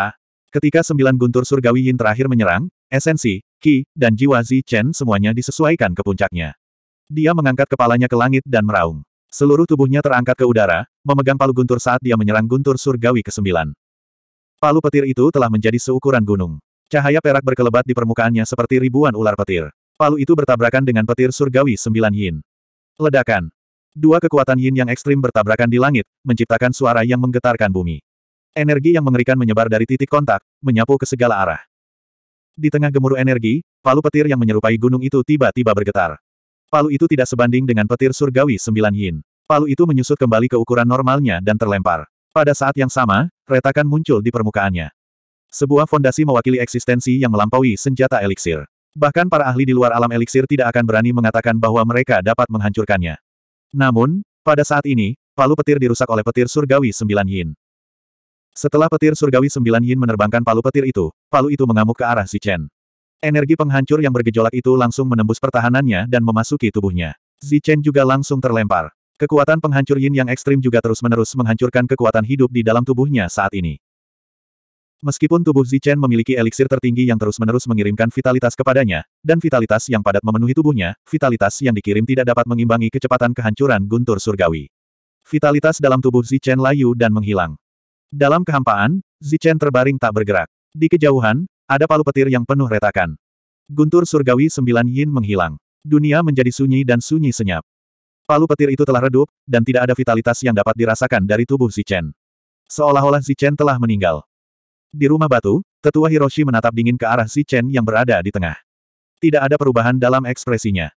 Ketika sembilan guntur surgawi Yin terakhir menyerang, esensi, ki, dan jiwa Zi Chen semuanya disesuaikan ke puncaknya. Dia mengangkat kepalanya ke langit dan meraung. Seluruh tubuhnya terangkat ke udara, memegang palu guntur saat dia menyerang guntur surgawi ke sembilan. Palu petir itu telah menjadi seukuran gunung. Cahaya perak berkelebat di permukaannya seperti ribuan ular petir. Palu itu bertabrakan dengan petir surgawi sembilan yin. Ledakan. Dua kekuatan yin yang ekstrim bertabrakan di langit, menciptakan suara yang menggetarkan bumi. Energi yang mengerikan menyebar dari titik kontak, menyapu ke segala arah. Di tengah gemuruh energi, palu petir yang menyerupai gunung itu tiba-tiba bergetar. Palu itu tidak sebanding dengan petir surgawi sembilan yin. Palu itu menyusut kembali ke ukuran normalnya dan terlempar. Pada saat yang sama, retakan muncul di permukaannya. Sebuah fondasi mewakili eksistensi yang melampaui senjata eliksir. Bahkan para ahli di luar alam eliksir tidak akan berani mengatakan bahwa mereka dapat menghancurkannya. Namun, pada saat ini, palu petir dirusak oleh petir surgawi sembilan yin. Setelah petir surgawi sembilan yin menerbangkan palu petir itu, palu itu mengamuk ke arah si Chen. Energi penghancur yang bergejolak itu langsung menembus pertahanannya dan memasuki tubuhnya. Zichen juga langsung terlempar. Kekuatan penghancur yin yang ekstrim juga terus-menerus menghancurkan kekuatan hidup di dalam tubuhnya saat ini. Meskipun tubuh Zichen memiliki eliksir tertinggi yang terus-menerus mengirimkan vitalitas kepadanya, dan vitalitas yang padat memenuhi tubuhnya, vitalitas yang dikirim tidak dapat mengimbangi kecepatan kehancuran guntur surgawi. Vitalitas dalam tubuh Zichen layu dan menghilang. Dalam kehampaan, Zichen terbaring tak bergerak. Di kejauhan, ada palu petir yang penuh retakan. Guntur surgawi sembilan yin menghilang. Dunia menjadi sunyi dan sunyi senyap. Palu petir itu telah redup, dan tidak ada vitalitas yang dapat dirasakan dari tubuh Zichen. Seolah-olah Zichen telah meninggal. Di rumah batu, tetua Hiroshi menatap dingin ke arah Zichen yang berada di tengah. Tidak ada perubahan dalam ekspresinya.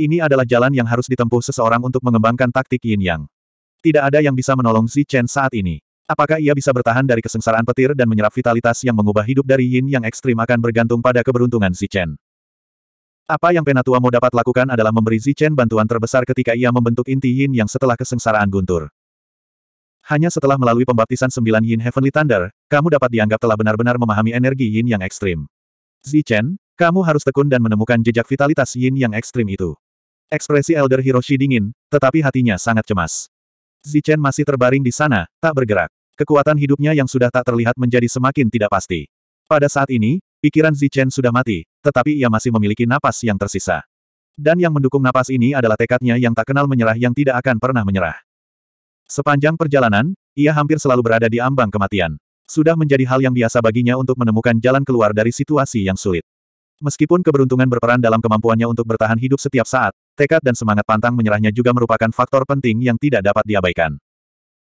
Ini adalah jalan yang harus ditempuh seseorang untuk mengembangkan taktik yin yang. Tidak ada yang bisa menolong Zichen saat ini. Apakah ia bisa bertahan dari kesengsaraan petir dan menyerap vitalitas yang mengubah hidup dari yin yang ekstrim akan bergantung pada keberuntungan Zichen. Apa yang Penatua mau dapat lakukan adalah memberi Zichen bantuan terbesar ketika ia membentuk inti Yin yang setelah kesengsaraan guntur. Hanya setelah melalui pembaptisan sembilan Yin Heavenly Thunder, kamu dapat dianggap telah benar-benar memahami energi Yin yang ekstrim. Zichen, kamu harus tekun dan menemukan jejak vitalitas Yin yang ekstrim itu. Ekspresi Elder Hiroshi dingin, tetapi hatinya sangat cemas. Zichen masih terbaring di sana, tak bergerak. Kekuatan hidupnya yang sudah tak terlihat menjadi semakin tidak pasti. Pada saat ini, Pikiran Zichen sudah mati, tetapi ia masih memiliki napas yang tersisa. Dan yang mendukung napas ini adalah tekadnya yang tak kenal menyerah yang tidak akan pernah menyerah. Sepanjang perjalanan, ia hampir selalu berada di ambang kematian. Sudah menjadi hal yang biasa baginya untuk menemukan jalan keluar dari situasi yang sulit. Meskipun keberuntungan berperan dalam kemampuannya untuk bertahan hidup setiap saat, tekad dan semangat pantang menyerahnya juga merupakan faktor penting yang tidak dapat diabaikan.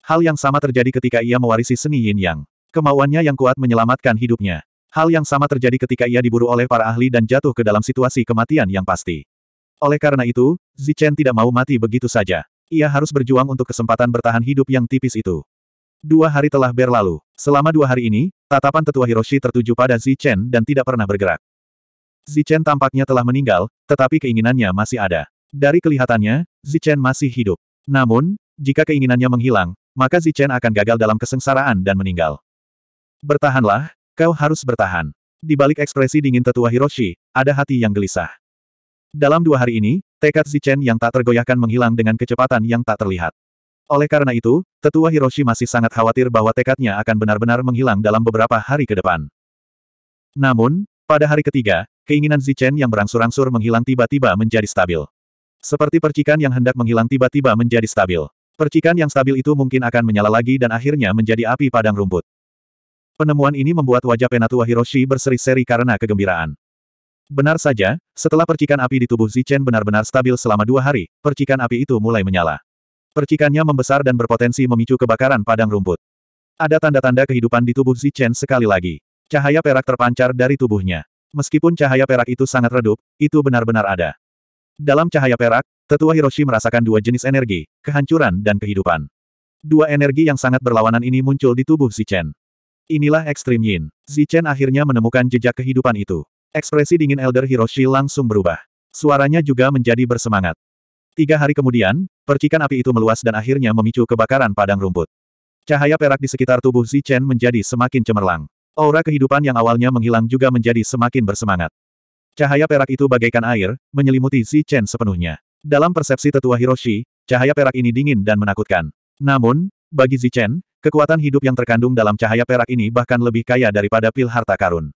Hal yang sama terjadi ketika ia mewarisi seni yin yang. Kemauannya yang kuat menyelamatkan hidupnya. Hal yang sama terjadi ketika ia diburu oleh para ahli dan jatuh ke dalam situasi kematian yang pasti. Oleh karena itu, Zichen tidak mau mati begitu saja. Ia harus berjuang untuk kesempatan bertahan hidup yang tipis itu. Dua hari telah berlalu. Selama dua hari ini, tatapan tetua Hiroshi tertuju pada Zichen dan tidak pernah bergerak. Zichen tampaknya telah meninggal, tetapi keinginannya masih ada. Dari kelihatannya, Zichen masih hidup. Namun, jika keinginannya menghilang, maka Zichen akan gagal dalam kesengsaraan dan meninggal. Bertahanlah, Kau harus bertahan. Di balik ekspresi dingin tetua Hiroshi, ada hati yang gelisah. Dalam dua hari ini, tekad Zichen yang tak tergoyahkan menghilang dengan kecepatan yang tak terlihat. Oleh karena itu, tetua Hiroshi masih sangat khawatir bahwa tekadnya akan benar-benar menghilang dalam beberapa hari ke depan. Namun, pada hari ketiga, keinginan Zichen yang berangsur-angsur menghilang tiba-tiba menjadi stabil. Seperti percikan yang hendak menghilang tiba-tiba menjadi stabil. Percikan yang stabil itu mungkin akan menyala lagi dan akhirnya menjadi api padang rumput. Penemuan ini membuat wajah Penatua Hiroshi berseri-seri karena kegembiraan. Benar saja, setelah percikan api di tubuh Zichen benar-benar stabil selama dua hari, percikan api itu mulai menyala. Percikannya membesar dan berpotensi memicu kebakaran padang rumput. Ada tanda-tanda kehidupan di tubuh Zichen sekali lagi. Cahaya perak terpancar dari tubuhnya. Meskipun cahaya perak itu sangat redup, itu benar-benar ada. Dalam cahaya perak, tetua Hiroshi merasakan dua jenis energi, kehancuran dan kehidupan. Dua energi yang sangat berlawanan ini muncul di tubuh Zichen. Inilah ekstrim Yin. Zichen akhirnya menemukan jejak kehidupan itu. Ekspresi dingin Elder Hiroshi langsung berubah. Suaranya juga menjadi bersemangat. Tiga hari kemudian, percikan api itu meluas dan akhirnya memicu kebakaran padang rumput. Cahaya perak di sekitar tubuh Zichen menjadi semakin cemerlang. Aura kehidupan yang awalnya menghilang juga menjadi semakin bersemangat. Cahaya perak itu bagaikan air, menyelimuti Zichen sepenuhnya. Dalam persepsi tetua Hiroshi, cahaya perak ini dingin dan menakutkan. Namun, bagi Zichen, Kekuatan hidup yang terkandung dalam cahaya perak ini bahkan lebih kaya daripada pil harta karun.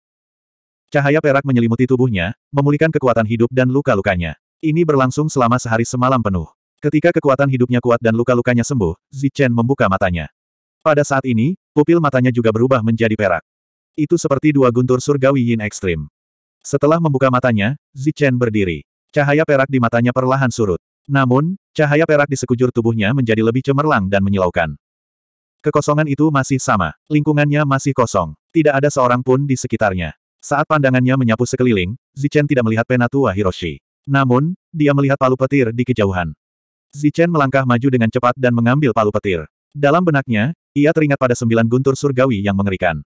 Cahaya perak menyelimuti tubuhnya, memulihkan kekuatan hidup dan luka-lukanya. Ini berlangsung selama sehari semalam penuh. Ketika kekuatan hidupnya kuat dan luka-lukanya sembuh, Zichen membuka matanya. Pada saat ini, pupil matanya juga berubah menjadi perak. Itu seperti dua guntur surgawi yin ekstrim. Setelah membuka matanya, Zichen berdiri. Cahaya perak di matanya perlahan surut. Namun, cahaya perak di sekujur tubuhnya menjadi lebih cemerlang dan menyilaukan. Kekosongan itu masih sama. Lingkungannya masih kosong. Tidak ada seorang pun di sekitarnya. Saat pandangannya menyapu sekeliling, Zichen tidak melihat Penatua Hiroshi. Namun, dia melihat palu petir di kejauhan. Zichen melangkah maju dengan cepat dan mengambil palu petir. Dalam benaknya, ia teringat pada sembilan guntur surgawi yang mengerikan.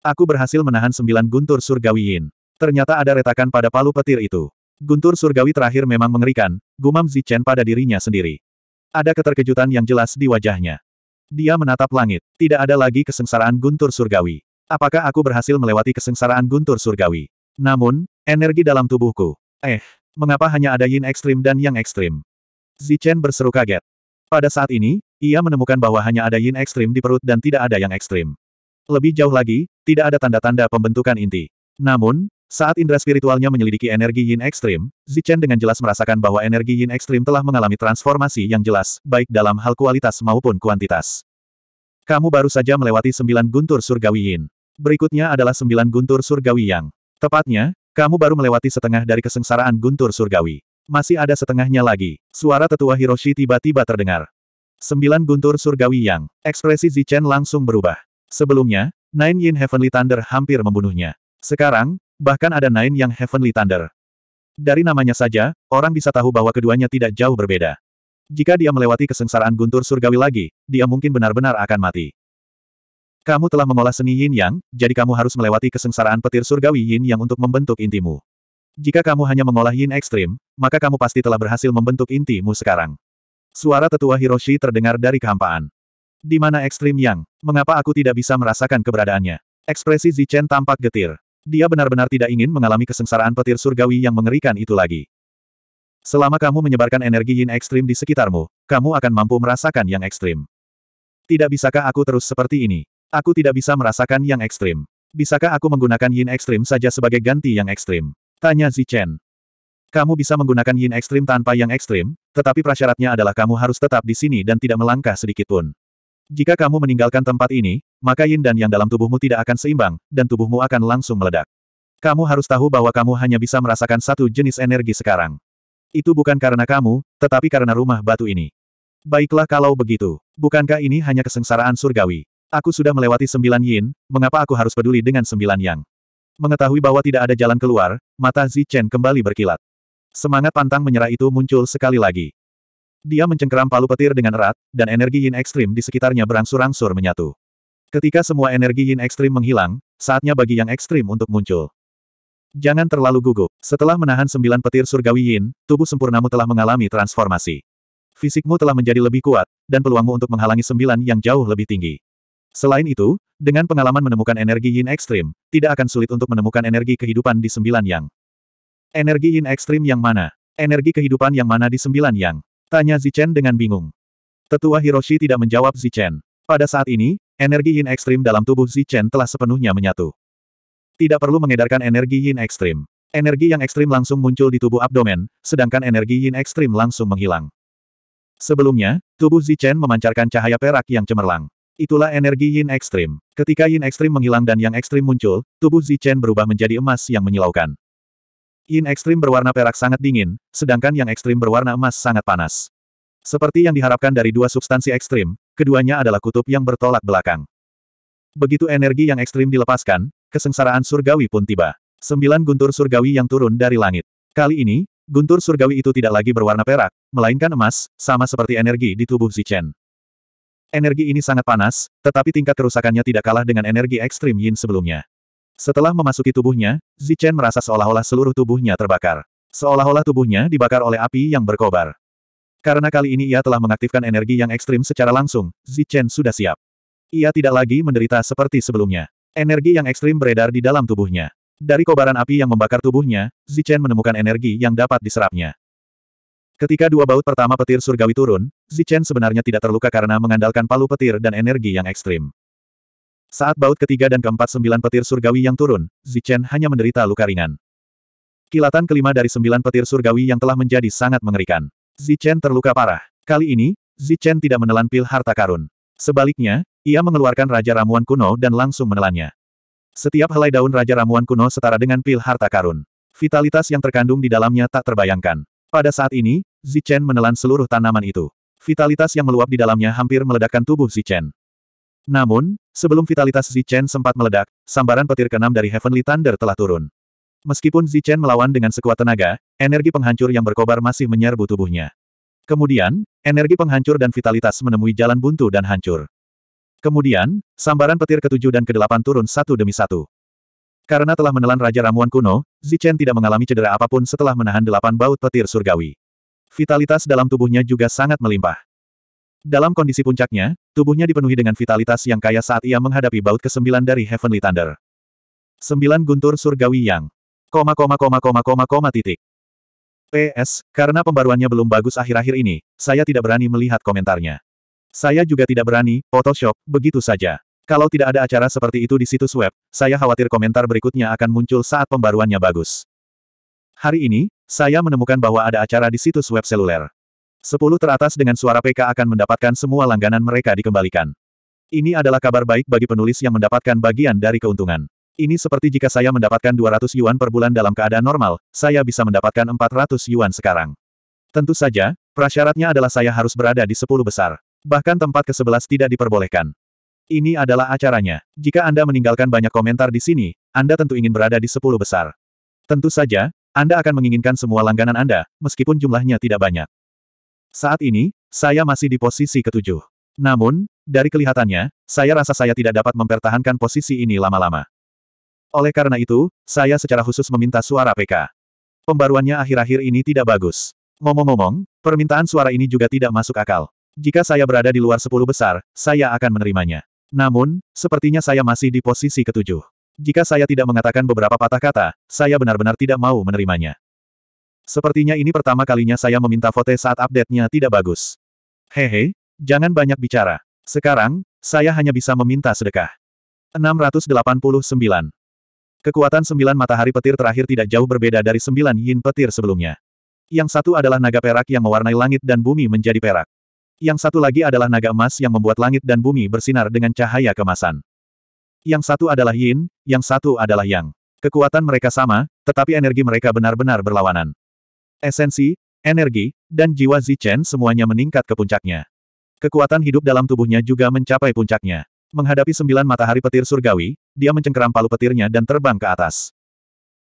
Aku berhasil menahan sembilan guntur surgawi Yin. Ternyata ada retakan pada palu petir itu. Guntur surgawi terakhir memang mengerikan, gumam Zichen pada dirinya sendiri. Ada keterkejutan yang jelas di wajahnya. Dia menatap langit. Tidak ada lagi kesengsaraan guntur surgawi. Apakah aku berhasil melewati kesengsaraan guntur surgawi? Namun, energi dalam tubuhku. Eh, mengapa hanya ada yin ekstrim dan yang ekstrim? Zichen berseru kaget. Pada saat ini, ia menemukan bahwa hanya ada yin ekstrim di perut dan tidak ada yang ekstrim. Lebih jauh lagi, tidak ada tanda-tanda pembentukan inti. Namun, saat indera spiritualnya menyelidiki energi yin ekstrim, Zichen dengan jelas merasakan bahwa energi yin ekstrim telah mengalami transformasi yang jelas, baik dalam hal kualitas maupun kuantitas. Kamu baru saja melewati sembilan guntur surgawi yin. Berikutnya adalah sembilan guntur surgawi yang. Tepatnya, kamu baru melewati setengah dari kesengsaraan guntur surgawi. Masih ada setengahnya lagi. Suara tetua Hiroshi tiba-tiba terdengar. Sembilan guntur surgawi yang. Ekspresi Zichen langsung berubah. Sebelumnya, Nine Yin Heavenly Thunder hampir membunuhnya. Sekarang, bahkan ada Nine yang Heavenly Thunder. Dari namanya saja, orang bisa tahu bahwa keduanya tidak jauh berbeda. Jika dia melewati kesengsaraan guntur surgawi lagi, dia mungkin benar-benar akan mati. Kamu telah mengolah seni yin yang, jadi kamu harus melewati kesengsaraan petir surgawi yin yang untuk membentuk intimu. Jika kamu hanya mengolah yin ekstrim, maka kamu pasti telah berhasil membentuk intimu sekarang. Suara tetua Hiroshi terdengar dari kehampaan. Di mana ekstrim yang? Mengapa aku tidak bisa merasakan keberadaannya? Ekspresi Zichen tampak getir. Dia benar-benar tidak ingin mengalami kesengsaraan petir surgawi yang mengerikan itu lagi. Selama kamu menyebarkan energi yin ekstrim di sekitarmu, kamu akan mampu merasakan yang ekstrim. Tidak bisakah aku terus seperti ini? Aku tidak bisa merasakan yang ekstrim. Bisakah aku menggunakan yin ekstrim saja sebagai ganti yang ekstrim? Tanya Zichen. Kamu bisa menggunakan yin ekstrim tanpa yang ekstrim, tetapi prasyaratnya adalah kamu harus tetap di sini dan tidak melangkah sedikitpun. Jika kamu meninggalkan tempat ini, maka yin dan yang dalam tubuhmu tidak akan seimbang, dan tubuhmu akan langsung meledak. Kamu harus tahu bahwa kamu hanya bisa merasakan satu jenis energi sekarang. Itu bukan karena kamu, tetapi karena rumah batu ini. Baiklah kalau begitu. Bukankah ini hanya kesengsaraan surgawi? Aku sudah melewati sembilan yin, mengapa aku harus peduli dengan sembilan yang? Mengetahui bahwa tidak ada jalan keluar, mata Zi Chen kembali berkilat. Semangat pantang menyerah itu muncul sekali lagi. Dia mencengkeram palu petir dengan erat, dan energi yin ekstrim di sekitarnya berangsur-angsur menyatu. Ketika semua energi yin ekstrim menghilang, saatnya bagi yang ekstrim untuk muncul. Jangan terlalu gugup. Setelah menahan sembilan petir surgawi yin, tubuh sempurnamu telah mengalami transformasi. Fisikmu telah menjadi lebih kuat, dan peluangmu untuk menghalangi sembilan yang jauh lebih tinggi. Selain itu, dengan pengalaman menemukan energi yin ekstrim, tidak akan sulit untuk menemukan energi kehidupan di sembilan yang. Energi yin ekstrim yang mana? Energi kehidupan yang mana di sembilan yang? Tanya Zichen dengan bingung. Tetua Hiroshi tidak menjawab Zichen. Pada saat ini, energi yin ekstrim dalam tubuh Zichen telah sepenuhnya menyatu. Tidak perlu mengedarkan energi yin ekstrim. Energi yang ekstrim langsung muncul di tubuh abdomen, sedangkan energi yin ekstrim langsung menghilang. Sebelumnya, tubuh Zichen memancarkan cahaya perak yang cemerlang. Itulah energi yin ekstrim. Ketika yin ekstrim menghilang dan yang ekstrim muncul, tubuh Zichen berubah menjadi emas yang menyilaukan. Yin ekstrim berwarna perak sangat dingin, sedangkan yang ekstrim berwarna emas sangat panas. Seperti yang diharapkan dari dua substansi ekstrim, keduanya adalah kutub yang bertolak belakang. Begitu energi yang ekstrim dilepaskan, kesengsaraan surgawi pun tiba. Sembilan guntur surgawi yang turun dari langit. Kali ini, guntur surgawi itu tidak lagi berwarna perak, melainkan emas, sama seperti energi di tubuh Zichen. Energi ini sangat panas, tetapi tingkat kerusakannya tidak kalah dengan energi ekstrim Yin sebelumnya. Setelah memasuki tubuhnya, Zichen merasa seolah-olah seluruh tubuhnya terbakar. Seolah-olah tubuhnya dibakar oleh api yang berkobar. Karena kali ini ia telah mengaktifkan energi yang ekstrim secara langsung, Zichen sudah siap. Ia tidak lagi menderita seperti sebelumnya. Energi yang ekstrim beredar di dalam tubuhnya. Dari kobaran api yang membakar tubuhnya, Zichen menemukan energi yang dapat diserapnya. Ketika dua baut pertama petir surgawi turun, Zichen sebenarnya tidak terluka karena mengandalkan palu petir dan energi yang ekstrim. Saat baut ketiga dan keempat sembilan petir surgawi yang turun, Zichen hanya menderita luka ringan. Kilatan kelima dari sembilan petir surgawi yang telah menjadi sangat mengerikan. Zichen terluka parah. Kali ini, Zichen tidak menelan pil harta karun. Sebaliknya, ia mengeluarkan Raja Ramuan kuno dan langsung menelannya. Setiap helai daun Raja Ramuan kuno setara dengan pil harta karun. Vitalitas yang terkandung di dalamnya tak terbayangkan. Pada saat ini, Zichen menelan seluruh tanaman itu. Vitalitas yang meluap di dalamnya hampir meledakkan tubuh Zichen. Namun, sebelum vitalitas Zichen sempat meledak, sambaran petir keenam dari Heavenly Thunder telah turun. Meskipun Zichen melawan dengan sekuat tenaga, energi penghancur yang berkobar masih menyerbu tubuhnya. Kemudian, energi penghancur dan vitalitas menemui jalan buntu dan hancur. Kemudian, sambaran petir ketujuh dan kedelapan turun satu demi satu. Karena telah menelan Raja Ramuan kuno, Zichen tidak mengalami cedera apapun setelah menahan delapan baut petir surgawi. Vitalitas dalam tubuhnya juga sangat melimpah. Dalam kondisi puncaknya, tubuhnya dipenuhi dengan vitalitas yang kaya saat ia menghadapi baut ke-9 dari Heavenly Thunder. 9 guntur surgawi yang koma koma koma koma koma koma titik. PS, karena pembaruannya belum bagus akhir-akhir ini, saya tidak berani melihat komentarnya. Saya juga tidak berani, Photoshop, begitu saja. Kalau tidak ada acara seperti itu di situs web, saya khawatir komentar berikutnya akan muncul saat pembaruannya bagus. Hari ini, saya menemukan bahwa ada acara di situs web seluler. Sepuluh teratas dengan suara PK akan mendapatkan semua langganan mereka dikembalikan. Ini adalah kabar baik bagi penulis yang mendapatkan bagian dari keuntungan. Ini seperti jika saya mendapatkan 200 yuan per bulan dalam keadaan normal, saya bisa mendapatkan 400 yuan sekarang. Tentu saja, prasyaratnya adalah saya harus berada di 10 besar. Bahkan tempat ke-11 tidak diperbolehkan. Ini adalah acaranya. Jika Anda meninggalkan banyak komentar di sini, Anda tentu ingin berada di 10 besar. Tentu saja, Anda akan menginginkan semua langganan Anda, meskipun jumlahnya tidak banyak. Saat ini, saya masih di posisi ketujuh. Namun, dari kelihatannya, saya rasa saya tidak dapat mempertahankan posisi ini lama-lama. Oleh karena itu, saya secara khusus meminta suara PK. Pembaruannya akhir-akhir ini tidak bagus. Ngomong-ngomong, permintaan suara ini juga tidak masuk akal. Jika saya berada di luar sepuluh besar, saya akan menerimanya. Namun, sepertinya saya masih di posisi ketujuh. Jika saya tidak mengatakan beberapa patah kata, saya benar-benar tidak mau menerimanya. Sepertinya ini pertama kalinya saya meminta vote saat update-nya tidak bagus. Hehe, jangan banyak bicara. Sekarang, saya hanya bisa meminta sedekah. 689. Kekuatan sembilan matahari petir terakhir tidak jauh berbeda dari sembilan yin petir sebelumnya. Yang satu adalah naga perak yang mewarnai langit dan bumi menjadi perak. Yang satu lagi adalah naga emas yang membuat langit dan bumi bersinar dengan cahaya kemasan. Yang satu adalah yin, yang satu adalah yang. Kekuatan mereka sama, tetapi energi mereka benar-benar berlawanan. Esensi, energi, dan jiwa Zichen semuanya meningkat ke puncaknya. Kekuatan hidup dalam tubuhnya juga mencapai puncaknya. Menghadapi sembilan matahari petir surgawi, dia mencengkeram palu petirnya dan terbang ke atas.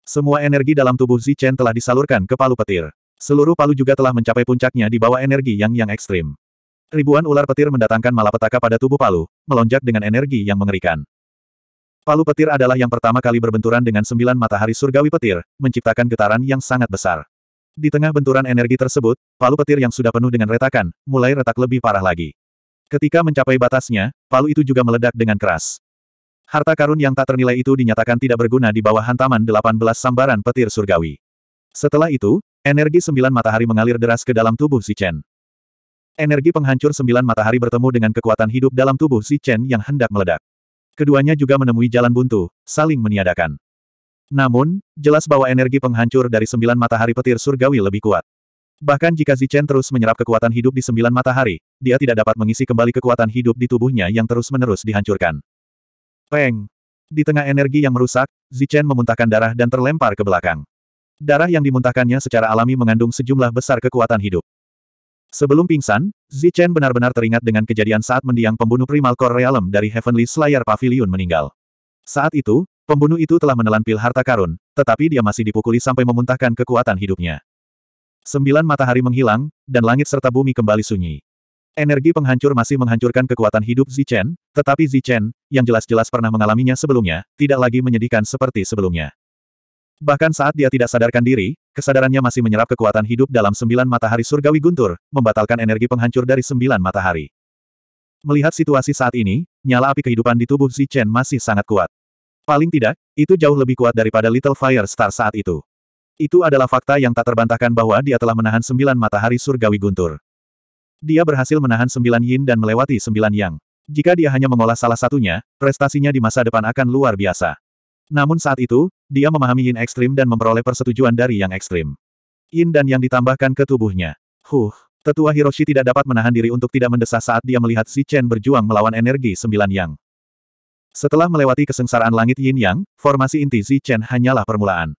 Semua energi dalam tubuh Zichen telah disalurkan ke palu petir. Seluruh palu juga telah mencapai puncaknya di bawah energi yang yang ekstrim. Ribuan ular petir mendatangkan malapetaka pada tubuh palu, melonjak dengan energi yang mengerikan. Palu petir adalah yang pertama kali berbenturan dengan sembilan matahari surgawi petir, menciptakan getaran yang sangat besar. Di tengah benturan energi tersebut, palu petir yang sudah penuh dengan retakan, mulai retak lebih parah lagi. Ketika mencapai batasnya, palu itu juga meledak dengan keras. Harta karun yang tak ternilai itu dinyatakan tidak berguna di bawah hantaman 18 sambaran petir surgawi. Setelah itu, energi sembilan matahari mengalir deras ke dalam tubuh si Chen. Energi penghancur sembilan matahari bertemu dengan kekuatan hidup dalam tubuh si Chen yang hendak meledak. Keduanya juga menemui jalan buntu, saling meniadakan. Namun, jelas bahwa energi penghancur dari sembilan matahari petir surgawi lebih kuat. Bahkan jika Zichen terus menyerap kekuatan hidup di sembilan matahari, dia tidak dapat mengisi kembali kekuatan hidup di tubuhnya yang terus-menerus dihancurkan. Peng! Di tengah energi yang merusak, Zichen memuntahkan darah dan terlempar ke belakang. Darah yang dimuntahkannya secara alami mengandung sejumlah besar kekuatan hidup. Sebelum pingsan, Zichen benar-benar teringat dengan kejadian saat mendiang pembunuh primal core realm dari Heavenly Slayer Pavilion meninggal. Saat itu, Pembunuh itu telah menelan pil harta karun, tetapi dia masih dipukuli sampai memuntahkan kekuatan hidupnya. Sembilan matahari menghilang, dan langit serta bumi kembali sunyi. Energi penghancur masih menghancurkan kekuatan hidup Zichen, tetapi Zichen, yang jelas-jelas pernah mengalaminya sebelumnya, tidak lagi menyedihkan seperti sebelumnya. Bahkan saat dia tidak sadarkan diri, kesadarannya masih menyerap kekuatan hidup dalam sembilan matahari surgawi guntur, membatalkan energi penghancur dari sembilan matahari. Melihat situasi saat ini, nyala api kehidupan di tubuh Zichen masih sangat kuat. Paling tidak, itu jauh lebih kuat daripada Little Fire Star saat itu. Itu adalah fakta yang tak terbantahkan bahwa dia telah menahan sembilan matahari surgawi guntur. Dia berhasil menahan sembilan yin dan melewati sembilan yang. Jika dia hanya mengolah salah satunya, prestasinya di masa depan akan luar biasa. Namun saat itu, dia memahami yin ekstrim dan memperoleh persetujuan dari yang ekstrim. Yin dan yang ditambahkan ke tubuhnya. Huh, tetua Hiroshi tidak dapat menahan diri untuk tidak mendesah saat dia melihat si Chen berjuang melawan energi sembilan yang. Setelah melewati kesengsaraan langit Yin Yang, formasi inti Zi Chen hanyalah permulaan.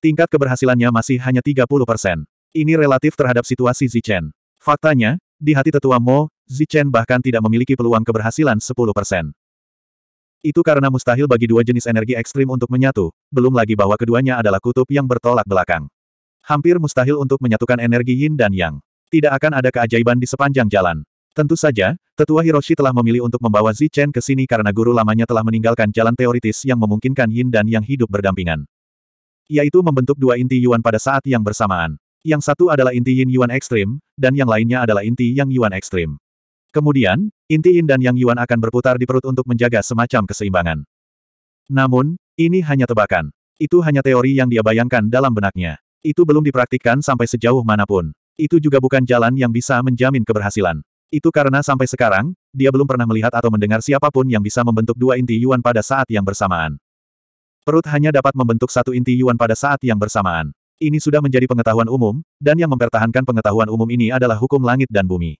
Tingkat keberhasilannya masih hanya 30 persen. Ini relatif terhadap situasi Zi Chen. Faktanya, di hati tetua Mo, Zi Chen bahkan tidak memiliki peluang keberhasilan 10 persen. Itu karena mustahil bagi dua jenis energi ekstrim untuk menyatu, belum lagi bahwa keduanya adalah kutub yang bertolak belakang. Hampir mustahil untuk menyatukan energi yin dan yang. Tidak akan ada keajaiban di sepanjang jalan. Tentu saja, tetua Hiroshi telah memilih untuk membawa Zi Chen ke sini karena guru lamanya telah meninggalkan jalan teoritis yang memungkinkan Yin dan Yang hidup berdampingan. Yaitu membentuk dua inti Yuan pada saat yang bersamaan. Yang satu adalah inti Yin Yuan ekstrim, dan yang lainnya adalah inti Yang Yuan ekstrim. Kemudian, inti Yin dan Yang Yuan akan berputar di perut untuk menjaga semacam keseimbangan. Namun, ini hanya tebakan. Itu hanya teori yang dia bayangkan dalam benaknya. Itu belum dipraktikkan sampai sejauh manapun. Itu juga bukan jalan yang bisa menjamin keberhasilan. Itu karena sampai sekarang, dia belum pernah melihat atau mendengar siapapun yang bisa membentuk dua inti Yuan pada saat yang bersamaan. Perut hanya dapat membentuk satu inti Yuan pada saat yang bersamaan. Ini sudah menjadi pengetahuan umum, dan yang mempertahankan pengetahuan umum ini adalah hukum langit dan bumi.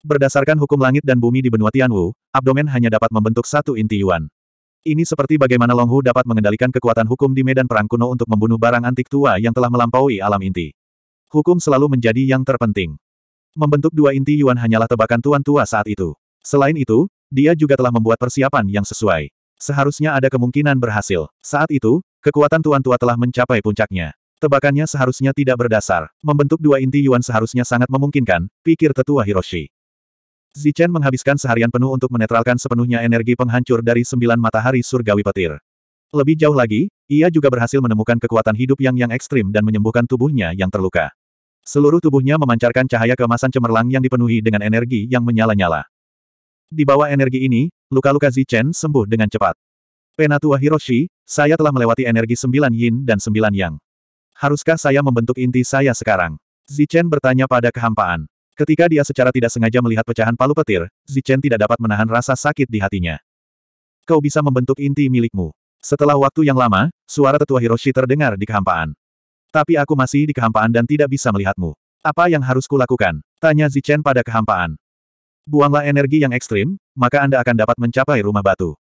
Berdasarkan hukum langit dan bumi di benua Tianwu, abdomen hanya dapat membentuk satu inti yuan. Ini seperti bagaimana Longhu dapat mengendalikan kekuatan hukum di medan perang kuno untuk membunuh barang antik tua yang telah melampaui alam inti. Hukum selalu menjadi yang terpenting. Membentuk dua inti Yuan hanyalah tebakan tuan tua saat itu. Selain itu, dia juga telah membuat persiapan yang sesuai. Seharusnya ada kemungkinan berhasil. Saat itu, kekuatan tuan tua telah mencapai puncaknya. Tebakannya seharusnya tidak berdasar. Membentuk dua inti Yuan seharusnya sangat memungkinkan, pikir tetua Hiroshi. Zichen menghabiskan seharian penuh untuk menetralkan sepenuhnya energi penghancur dari sembilan matahari surgawi petir. Lebih jauh lagi, ia juga berhasil menemukan kekuatan hidup yang yang ekstrim dan menyembuhkan tubuhnya yang terluka. Seluruh tubuhnya memancarkan cahaya kemasan cemerlang yang dipenuhi dengan energi yang menyala-nyala. Di bawah energi ini, luka-luka Zichen sembuh dengan cepat. Penatua Hiroshi, saya telah melewati energi sembilan yin dan sembilan yang. Haruskah saya membentuk inti saya sekarang? Zichen bertanya pada kehampaan. Ketika dia secara tidak sengaja melihat pecahan palu petir, Zichen tidak dapat menahan rasa sakit di hatinya. Kau bisa membentuk inti milikmu. Setelah waktu yang lama, suara tetua Hiroshi terdengar di kehampaan. Tapi aku masih di kehampaan dan tidak bisa melihatmu. Apa yang harus kulakukan? Tanya Zichen pada kehampaan. Buanglah energi yang ekstrim, maka Anda akan dapat mencapai rumah batu.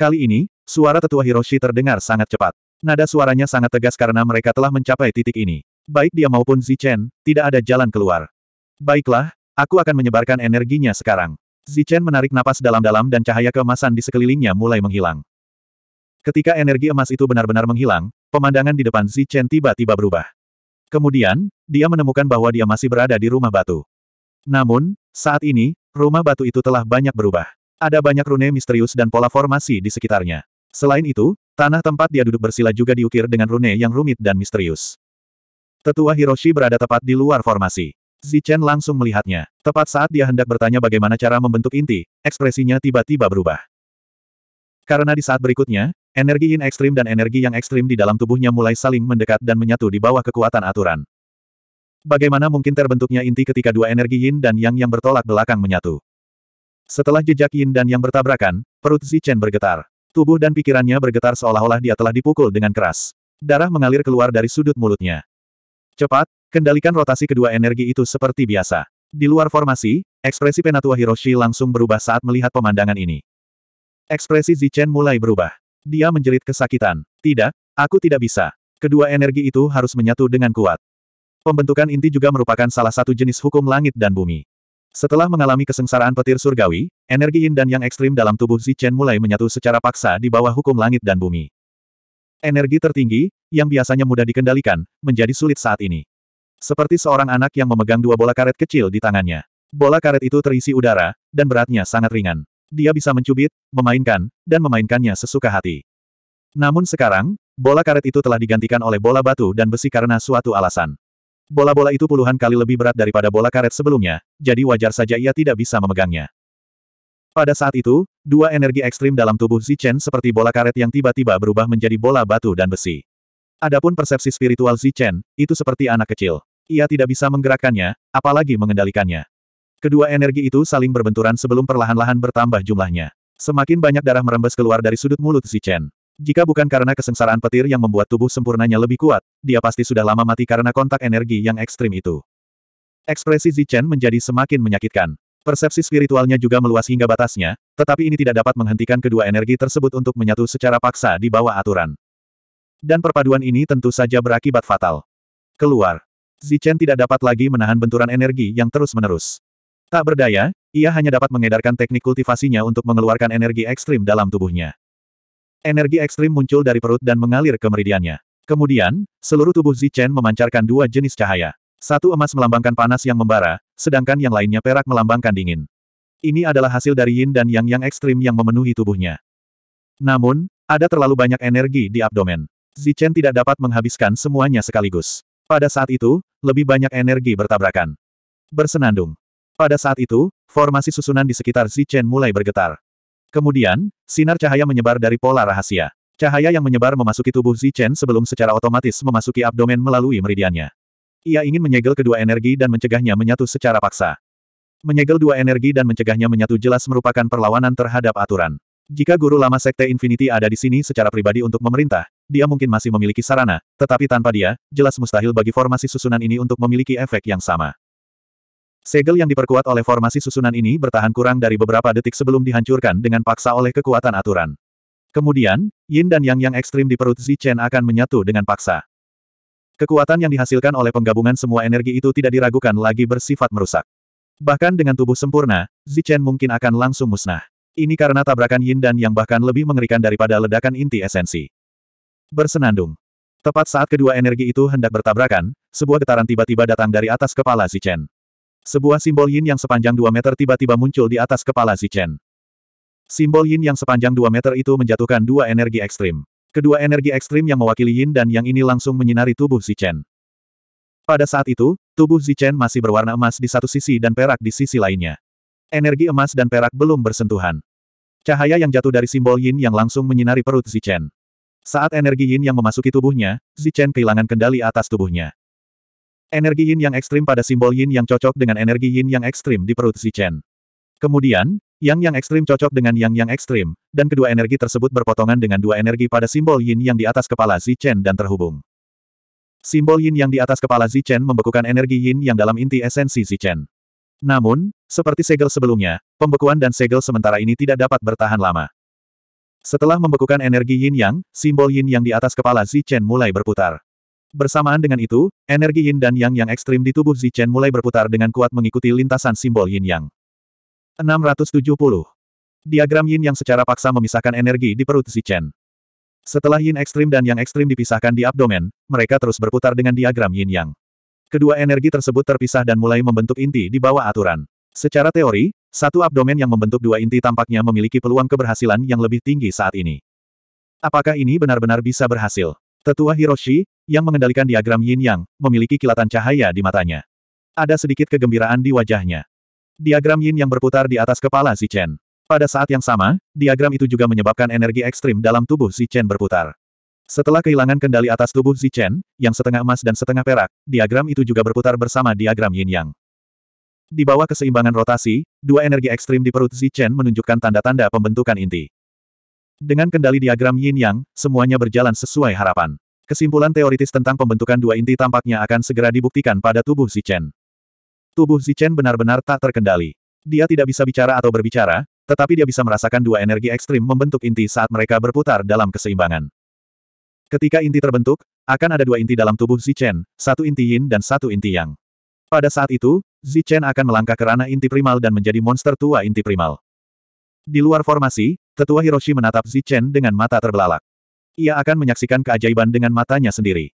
Kali ini, suara tetua Hiroshi terdengar sangat cepat. Nada suaranya sangat tegas karena mereka telah mencapai titik ini. Baik dia maupun Zichen, tidak ada jalan keluar. Baiklah, aku akan menyebarkan energinya sekarang. Zichen menarik napas dalam-dalam dan cahaya kemasan di sekelilingnya mulai menghilang. Ketika energi emas itu benar-benar menghilang, pemandangan di depan Zi Chen tiba-tiba berubah. Kemudian, dia menemukan bahwa dia masih berada di rumah batu. Namun, saat ini, rumah batu itu telah banyak berubah. Ada banyak rune misterius dan pola formasi di sekitarnya. Selain itu, tanah tempat dia duduk bersila juga diukir dengan rune yang rumit dan misterius. Tetua Hiroshi berada tepat di luar formasi. Zichen langsung melihatnya. Tepat saat dia hendak bertanya bagaimana cara membentuk inti, ekspresinya tiba-tiba berubah. Karena di saat berikutnya, Energi yin ekstrim dan energi yang ekstrim di dalam tubuhnya mulai saling mendekat dan menyatu di bawah kekuatan aturan. Bagaimana mungkin terbentuknya inti ketika dua energi yin dan yang yang bertolak belakang menyatu? Setelah jejak yin dan yang bertabrakan, perut Zichen bergetar. Tubuh dan pikirannya bergetar seolah-olah dia telah dipukul dengan keras. Darah mengalir keluar dari sudut mulutnya. Cepat, kendalikan rotasi kedua energi itu seperti biasa. Di luar formasi, ekspresi Penatua Hiroshi langsung berubah saat melihat pemandangan ini. Ekspresi Zichen mulai berubah. Dia menjerit kesakitan. Tidak, aku tidak bisa. Kedua energi itu harus menyatu dengan kuat. Pembentukan inti juga merupakan salah satu jenis hukum langit dan bumi. Setelah mengalami kesengsaraan petir surgawi, energi yin dan yang ekstrim dalam tubuh Zichen mulai menyatu secara paksa di bawah hukum langit dan bumi. Energi tertinggi, yang biasanya mudah dikendalikan, menjadi sulit saat ini. Seperti seorang anak yang memegang dua bola karet kecil di tangannya. Bola karet itu terisi udara, dan beratnya sangat ringan dia bisa mencubit, memainkan, dan memainkannya sesuka hati. Namun sekarang, bola karet itu telah digantikan oleh bola batu dan besi karena suatu alasan. Bola-bola itu puluhan kali lebih berat daripada bola karet sebelumnya, jadi wajar saja ia tidak bisa memegangnya. Pada saat itu, dua energi ekstrim dalam tubuh Zichen seperti bola karet yang tiba-tiba berubah menjadi bola batu dan besi. Adapun persepsi spiritual Zichen, itu seperti anak kecil. Ia tidak bisa menggerakkannya, apalagi mengendalikannya. Kedua energi itu saling berbenturan sebelum perlahan-lahan bertambah jumlahnya. Semakin banyak darah merembes keluar dari sudut mulut Zichen. Jika bukan karena kesengsaraan petir yang membuat tubuh sempurnanya lebih kuat, dia pasti sudah lama mati karena kontak energi yang ekstrim itu. Ekspresi Zichen menjadi semakin menyakitkan. Persepsi spiritualnya juga meluas hingga batasnya, tetapi ini tidak dapat menghentikan kedua energi tersebut untuk menyatu secara paksa di bawah aturan. Dan perpaduan ini tentu saja berakibat fatal. Keluar. Zichen tidak dapat lagi menahan benturan energi yang terus-menerus. Tak berdaya, ia hanya dapat mengedarkan teknik kultivasinya untuk mengeluarkan energi ekstrim dalam tubuhnya. Energi ekstrim muncul dari perut dan mengalir ke meridiannya. Kemudian, seluruh tubuh Zichen memancarkan dua jenis cahaya. Satu emas melambangkan panas yang membara, sedangkan yang lainnya perak melambangkan dingin. Ini adalah hasil dari yin dan yang yang ekstrim yang memenuhi tubuhnya. Namun, ada terlalu banyak energi di abdomen. Zichen tidak dapat menghabiskan semuanya sekaligus. Pada saat itu, lebih banyak energi bertabrakan. Bersenandung. Pada saat itu, formasi susunan di sekitar Zichen mulai bergetar. Kemudian, sinar cahaya menyebar dari pola rahasia. Cahaya yang menyebar memasuki tubuh Zichen sebelum secara otomatis memasuki abdomen melalui meridiannya. Ia ingin menyegel kedua energi dan mencegahnya menyatu secara paksa. Menyegel dua energi dan mencegahnya menyatu jelas merupakan perlawanan terhadap aturan. Jika guru lama Sekte Infinity ada di sini secara pribadi untuk memerintah, dia mungkin masih memiliki sarana, tetapi tanpa dia, jelas mustahil bagi formasi susunan ini untuk memiliki efek yang sama. Segel yang diperkuat oleh formasi susunan ini bertahan kurang dari beberapa detik sebelum dihancurkan dengan paksa oleh kekuatan aturan. Kemudian, yin dan yang yang ekstrim di perut Zichen akan menyatu dengan paksa. Kekuatan yang dihasilkan oleh penggabungan semua energi itu tidak diragukan lagi bersifat merusak. Bahkan dengan tubuh sempurna, Zichen mungkin akan langsung musnah. Ini karena tabrakan yin dan yang bahkan lebih mengerikan daripada ledakan inti esensi. Bersenandung. Tepat saat kedua energi itu hendak bertabrakan, sebuah getaran tiba-tiba datang dari atas kepala Zichen. Sebuah simbol yin yang sepanjang 2 meter tiba-tiba muncul di atas kepala Zichen. Simbol yin yang sepanjang 2 meter itu menjatuhkan dua energi ekstrim. Kedua energi ekstrim yang mewakili yin dan yang ini langsung menyinari tubuh Zichen. Pada saat itu, tubuh Zichen masih berwarna emas di satu sisi dan perak di sisi lainnya. Energi emas dan perak belum bersentuhan. Cahaya yang jatuh dari simbol yin yang langsung menyinari perut Zichen. Saat energi yin yang memasuki tubuhnya, Zichen kehilangan kendali atas tubuhnya. Energi yin yang ekstrim pada simbol yin yang cocok dengan energi yin yang ekstrim di perut si Chen. Kemudian, yang yang ekstrim cocok dengan yang yang ekstrim, dan kedua energi tersebut berpotongan dengan dua energi pada simbol yin yang di atas kepala si Chen dan terhubung. Simbol yin yang di atas kepala si Chen membekukan energi yin yang dalam inti esensi si Chen. Namun, seperti segel sebelumnya, pembekuan dan segel sementara ini tidak dapat bertahan lama. Setelah membekukan energi yin yang, simbol yin yang di atas kepala si Chen mulai berputar. Bersamaan dengan itu, energi yin dan yang yang ekstrim di tubuh Zichen mulai berputar dengan kuat mengikuti lintasan simbol yin yang. 670. Diagram yin yang secara paksa memisahkan energi di perut Zichen. Setelah yin ekstrim dan yang ekstrim dipisahkan di abdomen, mereka terus berputar dengan diagram yin yang. Kedua energi tersebut terpisah dan mulai membentuk inti di bawah aturan. Secara teori, satu abdomen yang membentuk dua inti tampaknya memiliki peluang keberhasilan yang lebih tinggi saat ini. Apakah ini benar-benar bisa berhasil? Tetua Hiroshi, yang mengendalikan diagram yin yang, memiliki kilatan cahaya di matanya. Ada sedikit kegembiraan di wajahnya. Diagram yin yang berputar di atas kepala si Chen. Pada saat yang sama, diagram itu juga menyebabkan energi ekstrim dalam tubuh si Chen berputar. Setelah kehilangan kendali atas tubuh si Chen, yang setengah emas dan setengah perak, diagram itu juga berputar bersama diagram yin yang. Di bawah keseimbangan rotasi, dua energi ekstrim di perut Zichen menunjukkan tanda-tanda pembentukan inti. Dengan kendali diagram yin-yang, semuanya berjalan sesuai harapan. Kesimpulan teoritis tentang pembentukan dua inti tampaknya akan segera dibuktikan pada tubuh Zichen. Tubuh Zichen benar-benar tak terkendali. Dia tidak bisa bicara atau berbicara, tetapi dia bisa merasakan dua energi ekstrim membentuk inti saat mereka berputar dalam keseimbangan. Ketika inti terbentuk, akan ada dua inti dalam tubuh Zichen, satu inti yin dan satu inti yang. Pada saat itu, Zichen akan melangkah ke ranah inti primal dan menjadi monster tua inti primal. Di luar formasi, tetua Hiroshi menatap Zichen dengan mata terbelalak. Ia akan menyaksikan keajaiban dengan matanya sendiri.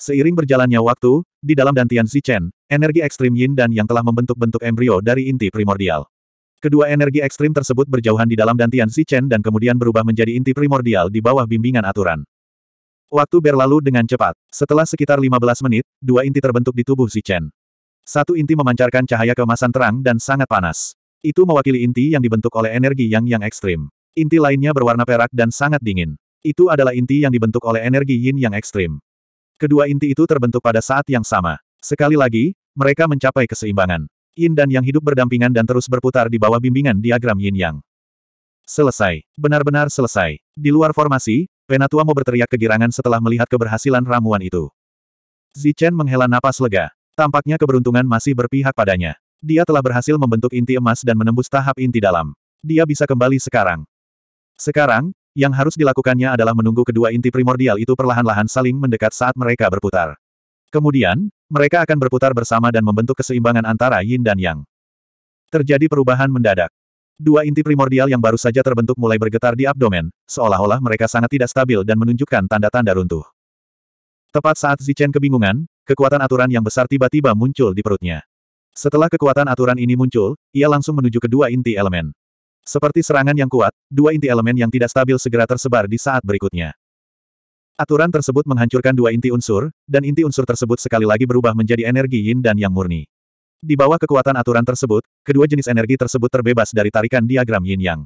Seiring berjalannya waktu, di dalam dantian Zichen, energi ekstrim Yin dan Yang telah membentuk bentuk embrio dari inti primordial. Kedua energi ekstrim tersebut berjauhan di dalam dantian Zichen dan kemudian berubah menjadi inti primordial di bawah bimbingan aturan. Waktu berlalu dengan cepat. Setelah sekitar 15 menit, dua inti terbentuk di tubuh Zichen. Satu inti memancarkan cahaya keemasan terang dan sangat panas. Itu mewakili inti yang dibentuk oleh energi yang yang ekstrim. Inti lainnya berwarna perak dan sangat dingin. Itu adalah inti yang dibentuk oleh energi yin yang ekstrim. Kedua inti itu terbentuk pada saat yang sama. Sekali lagi, mereka mencapai keseimbangan. Yin dan yang hidup berdampingan dan terus berputar di bawah bimbingan diagram yin yang. Selesai. Benar-benar selesai. Di luar formasi, Penatua mau berteriak kegirangan setelah melihat keberhasilan ramuan itu. Zichen menghela napas lega. Tampaknya keberuntungan masih berpihak padanya. Dia telah berhasil membentuk inti emas dan menembus tahap inti dalam. Dia bisa kembali sekarang. Sekarang, yang harus dilakukannya adalah menunggu kedua inti primordial itu perlahan-lahan saling mendekat saat mereka berputar. Kemudian, mereka akan berputar bersama dan membentuk keseimbangan antara yin dan yang. Terjadi perubahan mendadak. Dua inti primordial yang baru saja terbentuk mulai bergetar di abdomen, seolah-olah mereka sangat tidak stabil dan menunjukkan tanda-tanda runtuh. Tepat saat Zichen kebingungan, kekuatan aturan yang besar tiba-tiba muncul di perutnya. Setelah kekuatan aturan ini muncul, ia langsung menuju ke dua inti elemen. Seperti serangan yang kuat, dua inti elemen yang tidak stabil segera tersebar di saat berikutnya. Aturan tersebut menghancurkan dua inti unsur, dan inti unsur tersebut sekali lagi berubah menjadi energi yin dan yang murni. Di bawah kekuatan aturan tersebut, kedua jenis energi tersebut terbebas dari tarikan diagram yin-yang.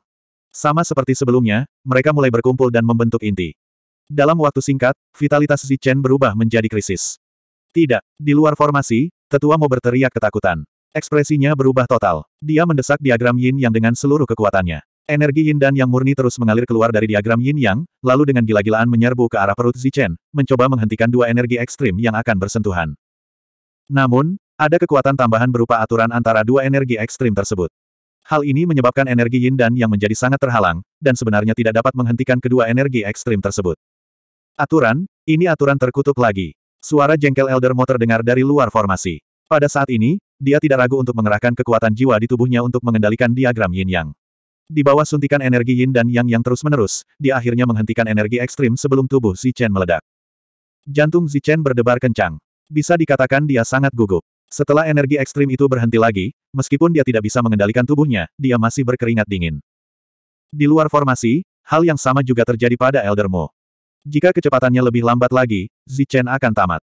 Sama seperti sebelumnya, mereka mulai berkumpul dan membentuk inti. Dalam waktu singkat, vitalitas Zichen berubah menjadi krisis. Tidak, di luar formasi, Tetua Mo berteriak ketakutan. Ekspresinya berubah total. Dia mendesak diagram yin yang dengan seluruh kekuatannya. Energi yin dan yang murni terus mengalir keluar dari diagram yin yang, lalu dengan gila-gilaan menyerbu ke arah perut Zichen, mencoba menghentikan dua energi ekstrim yang akan bersentuhan. Namun, ada kekuatan tambahan berupa aturan antara dua energi ekstrim tersebut. Hal ini menyebabkan energi yin dan yang menjadi sangat terhalang, dan sebenarnya tidak dapat menghentikan kedua energi ekstrim tersebut. Aturan, ini aturan terkutuk lagi. Suara jengkel Elder Mo terdengar dari luar formasi. Pada saat ini, dia tidak ragu untuk mengerahkan kekuatan jiwa di tubuhnya untuk mengendalikan diagram yin yang. Di bawah suntikan energi yin dan yang yang terus-menerus, dia akhirnya menghentikan energi ekstrim sebelum tubuh Zichen meledak. Jantung Zichen berdebar kencang. Bisa dikatakan dia sangat gugup. Setelah energi ekstrim itu berhenti lagi, meskipun dia tidak bisa mengendalikan tubuhnya, dia masih berkeringat dingin. Di luar formasi, hal yang sama juga terjadi pada Elder Mo. Jika kecepatannya lebih lambat lagi, Zichen akan tamat.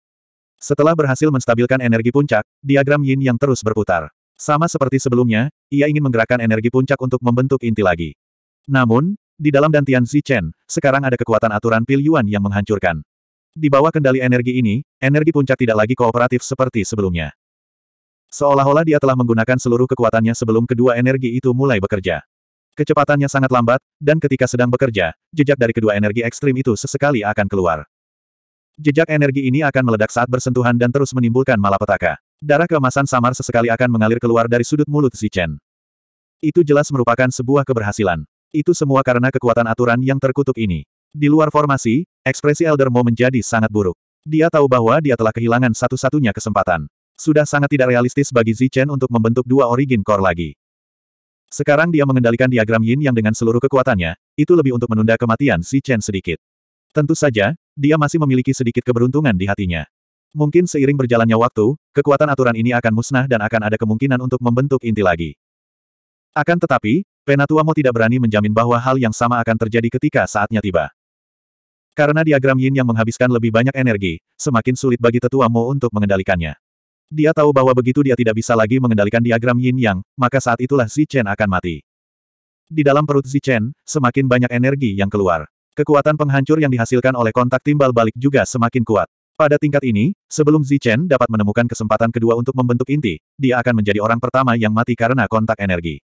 Setelah berhasil menstabilkan energi puncak, diagram yin yang terus berputar. Sama seperti sebelumnya, ia ingin menggerakkan energi puncak untuk membentuk inti lagi. Namun, di dalam dantian Zichen, sekarang ada kekuatan aturan pil Yuan yang menghancurkan. Di bawah kendali energi ini, energi puncak tidak lagi kooperatif seperti sebelumnya. Seolah-olah dia telah menggunakan seluruh kekuatannya sebelum kedua energi itu mulai bekerja. Kecepatannya sangat lambat, dan ketika sedang bekerja, jejak dari kedua energi ekstrim itu sesekali akan keluar. Jejak energi ini akan meledak saat bersentuhan dan terus menimbulkan malapetaka. Darah keemasan samar sesekali akan mengalir keluar dari sudut mulut Zichen. Itu jelas merupakan sebuah keberhasilan. Itu semua karena kekuatan aturan yang terkutuk ini. Di luar formasi, ekspresi Elder Mo menjadi sangat buruk. Dia tahu bahwa dia telah kehilangan satu-satunya kesempatan. Sudah sangat tidak realistis bagi Zichen untuk membentuk dua origin core lagi. Sekarang dia mengendalikan diagram yin yang dengan seluruh kekuatannya, itu lebih untuk menunda kematian si Chen sedikit. Tentu saja, dia masih memiliki sedikit keberuntungan di hatinya. Mungkin seiring berjalannya waktu, kekuatan aturan ini akan musnah dan akan ada kemungkinan untuk membentuk inti lagi. Akan tetapi, Penatuamo tidak berani menjamin bahwa hal yang sama akan terjadi ketika saatnya tiba. Karena diagram yin yang menghabiskan lebih banyak energi, semakin sulit bagi Tetuamo untuk mengendalikannya. Dia tahu bahwa begitu dia tidak bisa lagi mengendalikan diagram yin yang, maka saat itulah Zichen akan mati. Di dalam perut Zichen, semakin banyak energi yang keluar. Kekuatan penghancur yang dihasilkan oleh kontak timbal balik juga semakin kuat. Pada tingkat ini, sebelum Zichen dapat menemukan kesempatan kedua untuk membentuk inti, dia akan menjadi orang pertama yang mati karena kontak energi.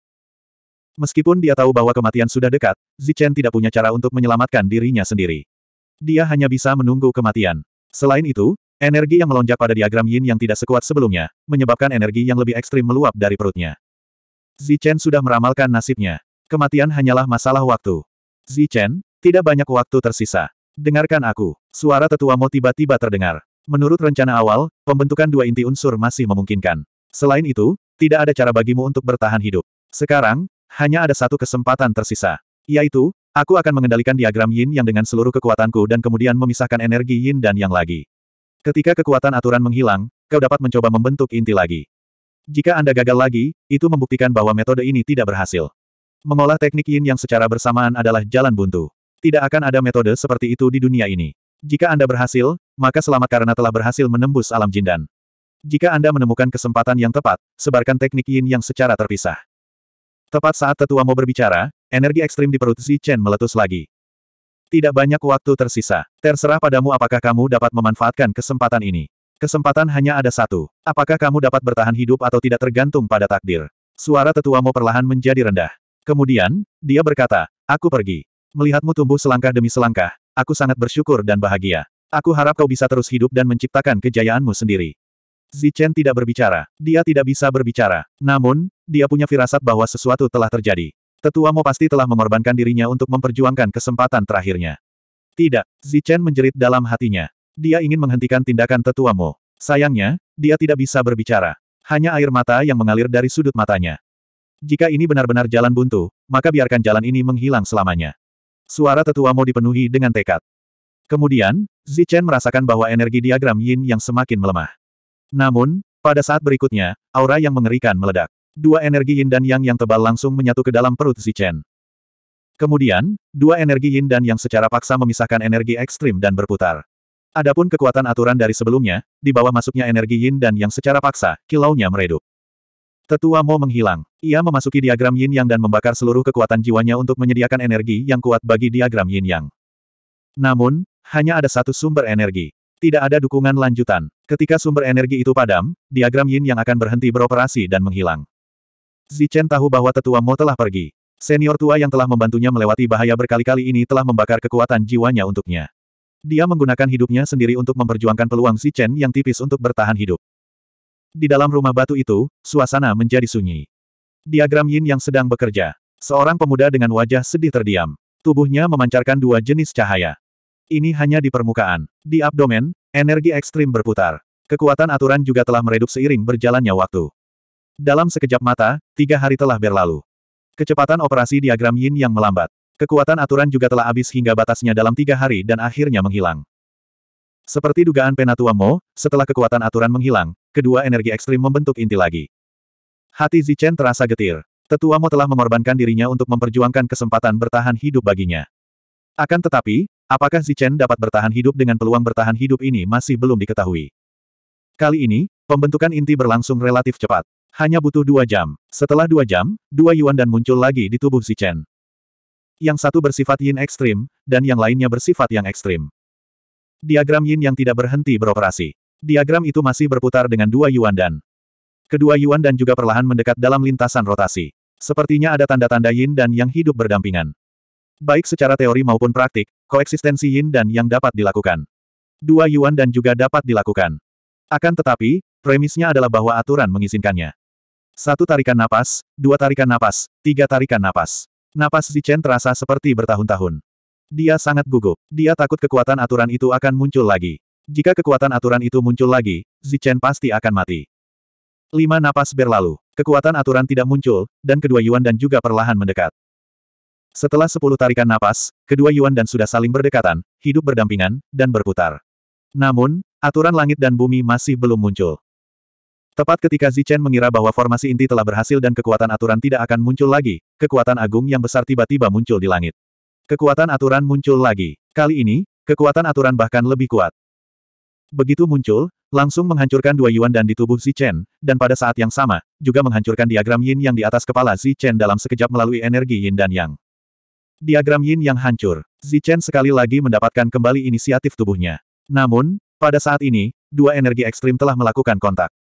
Meskipun dia tahu bahwa kematian sudah dekat, Zichen tidak punya cara untuk menyelamatkan dirinya sendiri. Dia hanya bisa menunggu kematian. Selain itu, Energi yang melonjak pada diagram yin yang tidak sekuat sebelumnya, menyebabkan energi yang lebih ekstrim meluap dari perutnya. Zichen sudah meramalkan nasibnya. Kematian hanyalah masalah waktu. Zichen, tidak banyak waktu tersisa. Dengarkan aku. Suara tetua Mo tiba-tiba terdengar. Menurut rencana awal, pembentukan dua inti unsur masih memungkinkan. Selain itu, tidak ada cara bagimu untuk bertahan hidup. Sekarang, hanya ada satu kesempatan tersisa. Yaitu, aku akan mengendalikan diagram yin yang dengan seluruh kekuatanku dan kemudian memisahkan energi yin dan yang lagi. Ketika kekuatan aturan menghilang, kau dapat mencoba membentuk inti lagi. Jika Anda gagal lagi, itu membuktikan bahwa metode ini tidak berhasil. Mengolah teknik yin yang secara bersamaan adalah jalan buntu. Tidak akan ada metode seperti itu di dunia ini. Jika Anda berhasil, maka selamat karena telah berhasil menembus alam jindan. Jika Anda menemukan kesempatan yang tepat, sebarkan teknik yin yang secara terpisah. Tepat saat tetua mau berbicara, energi ekstrim di perut Zi Chen meletus lagi. Tidak banyak waktu tersisa. Terserah padamu apakah kamu dapat memanfaatkan kesempatan ini. Kesempatan hanya ada satu. Apakah kamu dapat bertahan hidup atau tidak tergantung pada takdir. Suara tetua perlahan menjadi rendah. Kemudian, dia berkata, aku pergi. Melihatmu tumbuh selangkah demi selangkah, aku sangat bersyukur dan bahagia. Aku harap kau bisa terus hidup dan menciptakan kejayaanmu sendiri. Zichen tidak berbicara. Dia tidak bisa berbicara. Namun, dia punya firasat bahwa sesuatu telah terjadi. Tetua Mo pasti telah mengorbankan dirinya untuk memperjuangkan kesempatan terakhirnya. Tidak, Zichen menjerit dalam hatinya. Dia ingin menghentikan tindakan Tetua Mo. Sayangnya, dia tidak bisa berbicara. Hanya air mata yang mengalir dari sudut matanya. Jika ini benar-benar jalan buntu, maka biarkan jalan ini menghilang selamanya. Suara Tetua Mo dipenuhi dengan tekad. Kemudian, Zichen merasakan bahwa energi diagram Yin yang semakin melemah. Namun, pada saat berikutnya, aura yang mengerikan meledak. Dua energi yin dan yang yang tebal langsung menyatu ke dalam perut Zichen. Kemudian, dua energi yin dan yang secara paksa memisahkan energi ekstrim dan berputar. Adapun kekuatan aturan dari sebelumnya, di bawah masuknya energi yin dan yang secara paksa, kilaunya meredup. Tetua Mo menghilang. Ia memasuki diagram yin yang dan membakar seluruh kekuatan jiwanya untuk menyediakan energi yang kuat bagi diagram yin yang. Namun, hanya ada satu sumber energi. Tidak ada dukungan lanjutan. Ketika sumber energi itu padam, diagram yin yang akan berhenti beroperasi dan menghilang. Zichen tahu bahwa tetua Mo telah pergi. Senior tua yang telah membantunya melewati bahaya berkali-kali ini telah membakar kekuatan jiwanya untuknya. Dia menggunakan hidupnya sendiri untuk memperjuangkan peluang Zichen yang tipis untuk bertahan hidup. Di dalam rumah batu itu, suasana menjadi sunyi. Diagram Yin yang sedang bekerja. Seorang pemuda dengan wajah sedih terdiam. Tubuhnya memancarkan dua jenis cahaya. Ini hanya di permukaan. Di abdomen, energi ekstrim berputar. Kekuatan aturan juga telah meredup seiring berjalannya waktu. Dalam sekejap mata, tiga hari telah berlalu. Kecepatan operasi diagram yin yang melambat. Kekuatan aturan juga telah habis hingga batasnya dalam tiga hari dan akhirnya menghilang. Seperti dugaan Penatua Mo, setelah kekuatan aturan menghilang, kedua energi ekstrim membentuk inti lagi. Hati Zichen terasa getir. Tetua Mo telah mengorbankan dirinya untuk memperjuangkan kesempatan bertahan hidup baginya. Akan tetapi, apakah Zichen dapat bertahan hidup dengan peluang bertahan hidup ini masih belum diketahui. Kali ini, pembentukan inti berlangsung relatif cepat. Hanya butuh dua jam. Setelah dua jam, dua Yuan dan muncul lagi di tubuh Si Chen. Yang satu bersifat yin ekstrim, dan yang lainnya bersifat yang ekstrim. Diagram yin yang tidak berhenti beroperasi. Diagram itu masih berputar dengan dua Yuan dan. Kedua Yuan dan juga perlahan mendekat dalam lintasan rotasi. Sepertinya ada tanda-tanda yin dan yang hidup berdampingan. Baik secara teori maupun praktik, koeksistensi yin dan yang dapat dilakukan. Dua Yuan dan juga dapat dilakukan. Akan tetapi, premisnya adalah bahwa aturan mengizinkannya. Satu tarikan napas, dua tarikan napas, tiga tarikan napas. Napas Zichen terasa seperti bertahun-tahun. Dia sangat gugup. Dia takut kekuatan aturan itu akan muncul lagi. Jika kekuatan aturan itu muncul lagi, Zichen pasti akan mati. Lima napas berlalu. Kekuatan aturan tidak muncul, dan kedua Yuan dan juga perlahan mendekat. Setelah sepuluh tarikan napas, kedua Yuan dan sudah saling berdekatan, hidup berdampingan, dan berputar. Namun, aturan langit dan bumi masih belum muncul. Tepat ketika Zichen mengira bahwa formasi inti telah berhasil dan kekuatan aturan tidak akan muncul lagi, kekuatan agung yang besar tiba-tiba muncul di langit. Kekuatan aturan muncul lagi. Kali ini, kekuatan aturan bahkan lebih kuat. Begitu muncul, langsung menghancurkan dua yuan dan di tubuh Zichen, dan pada saat yang sama, juga menghancurkan diagram yin yang di atas kepala Zichen dalam sekejap melalui energi yin dan yang. Diagram yin yang hancur, Zichen sekali lagi mendapatkan kembali inisiatif tubuhnya. Namun, pada saat ini, dua energi ekstrim telah melakukan kontak.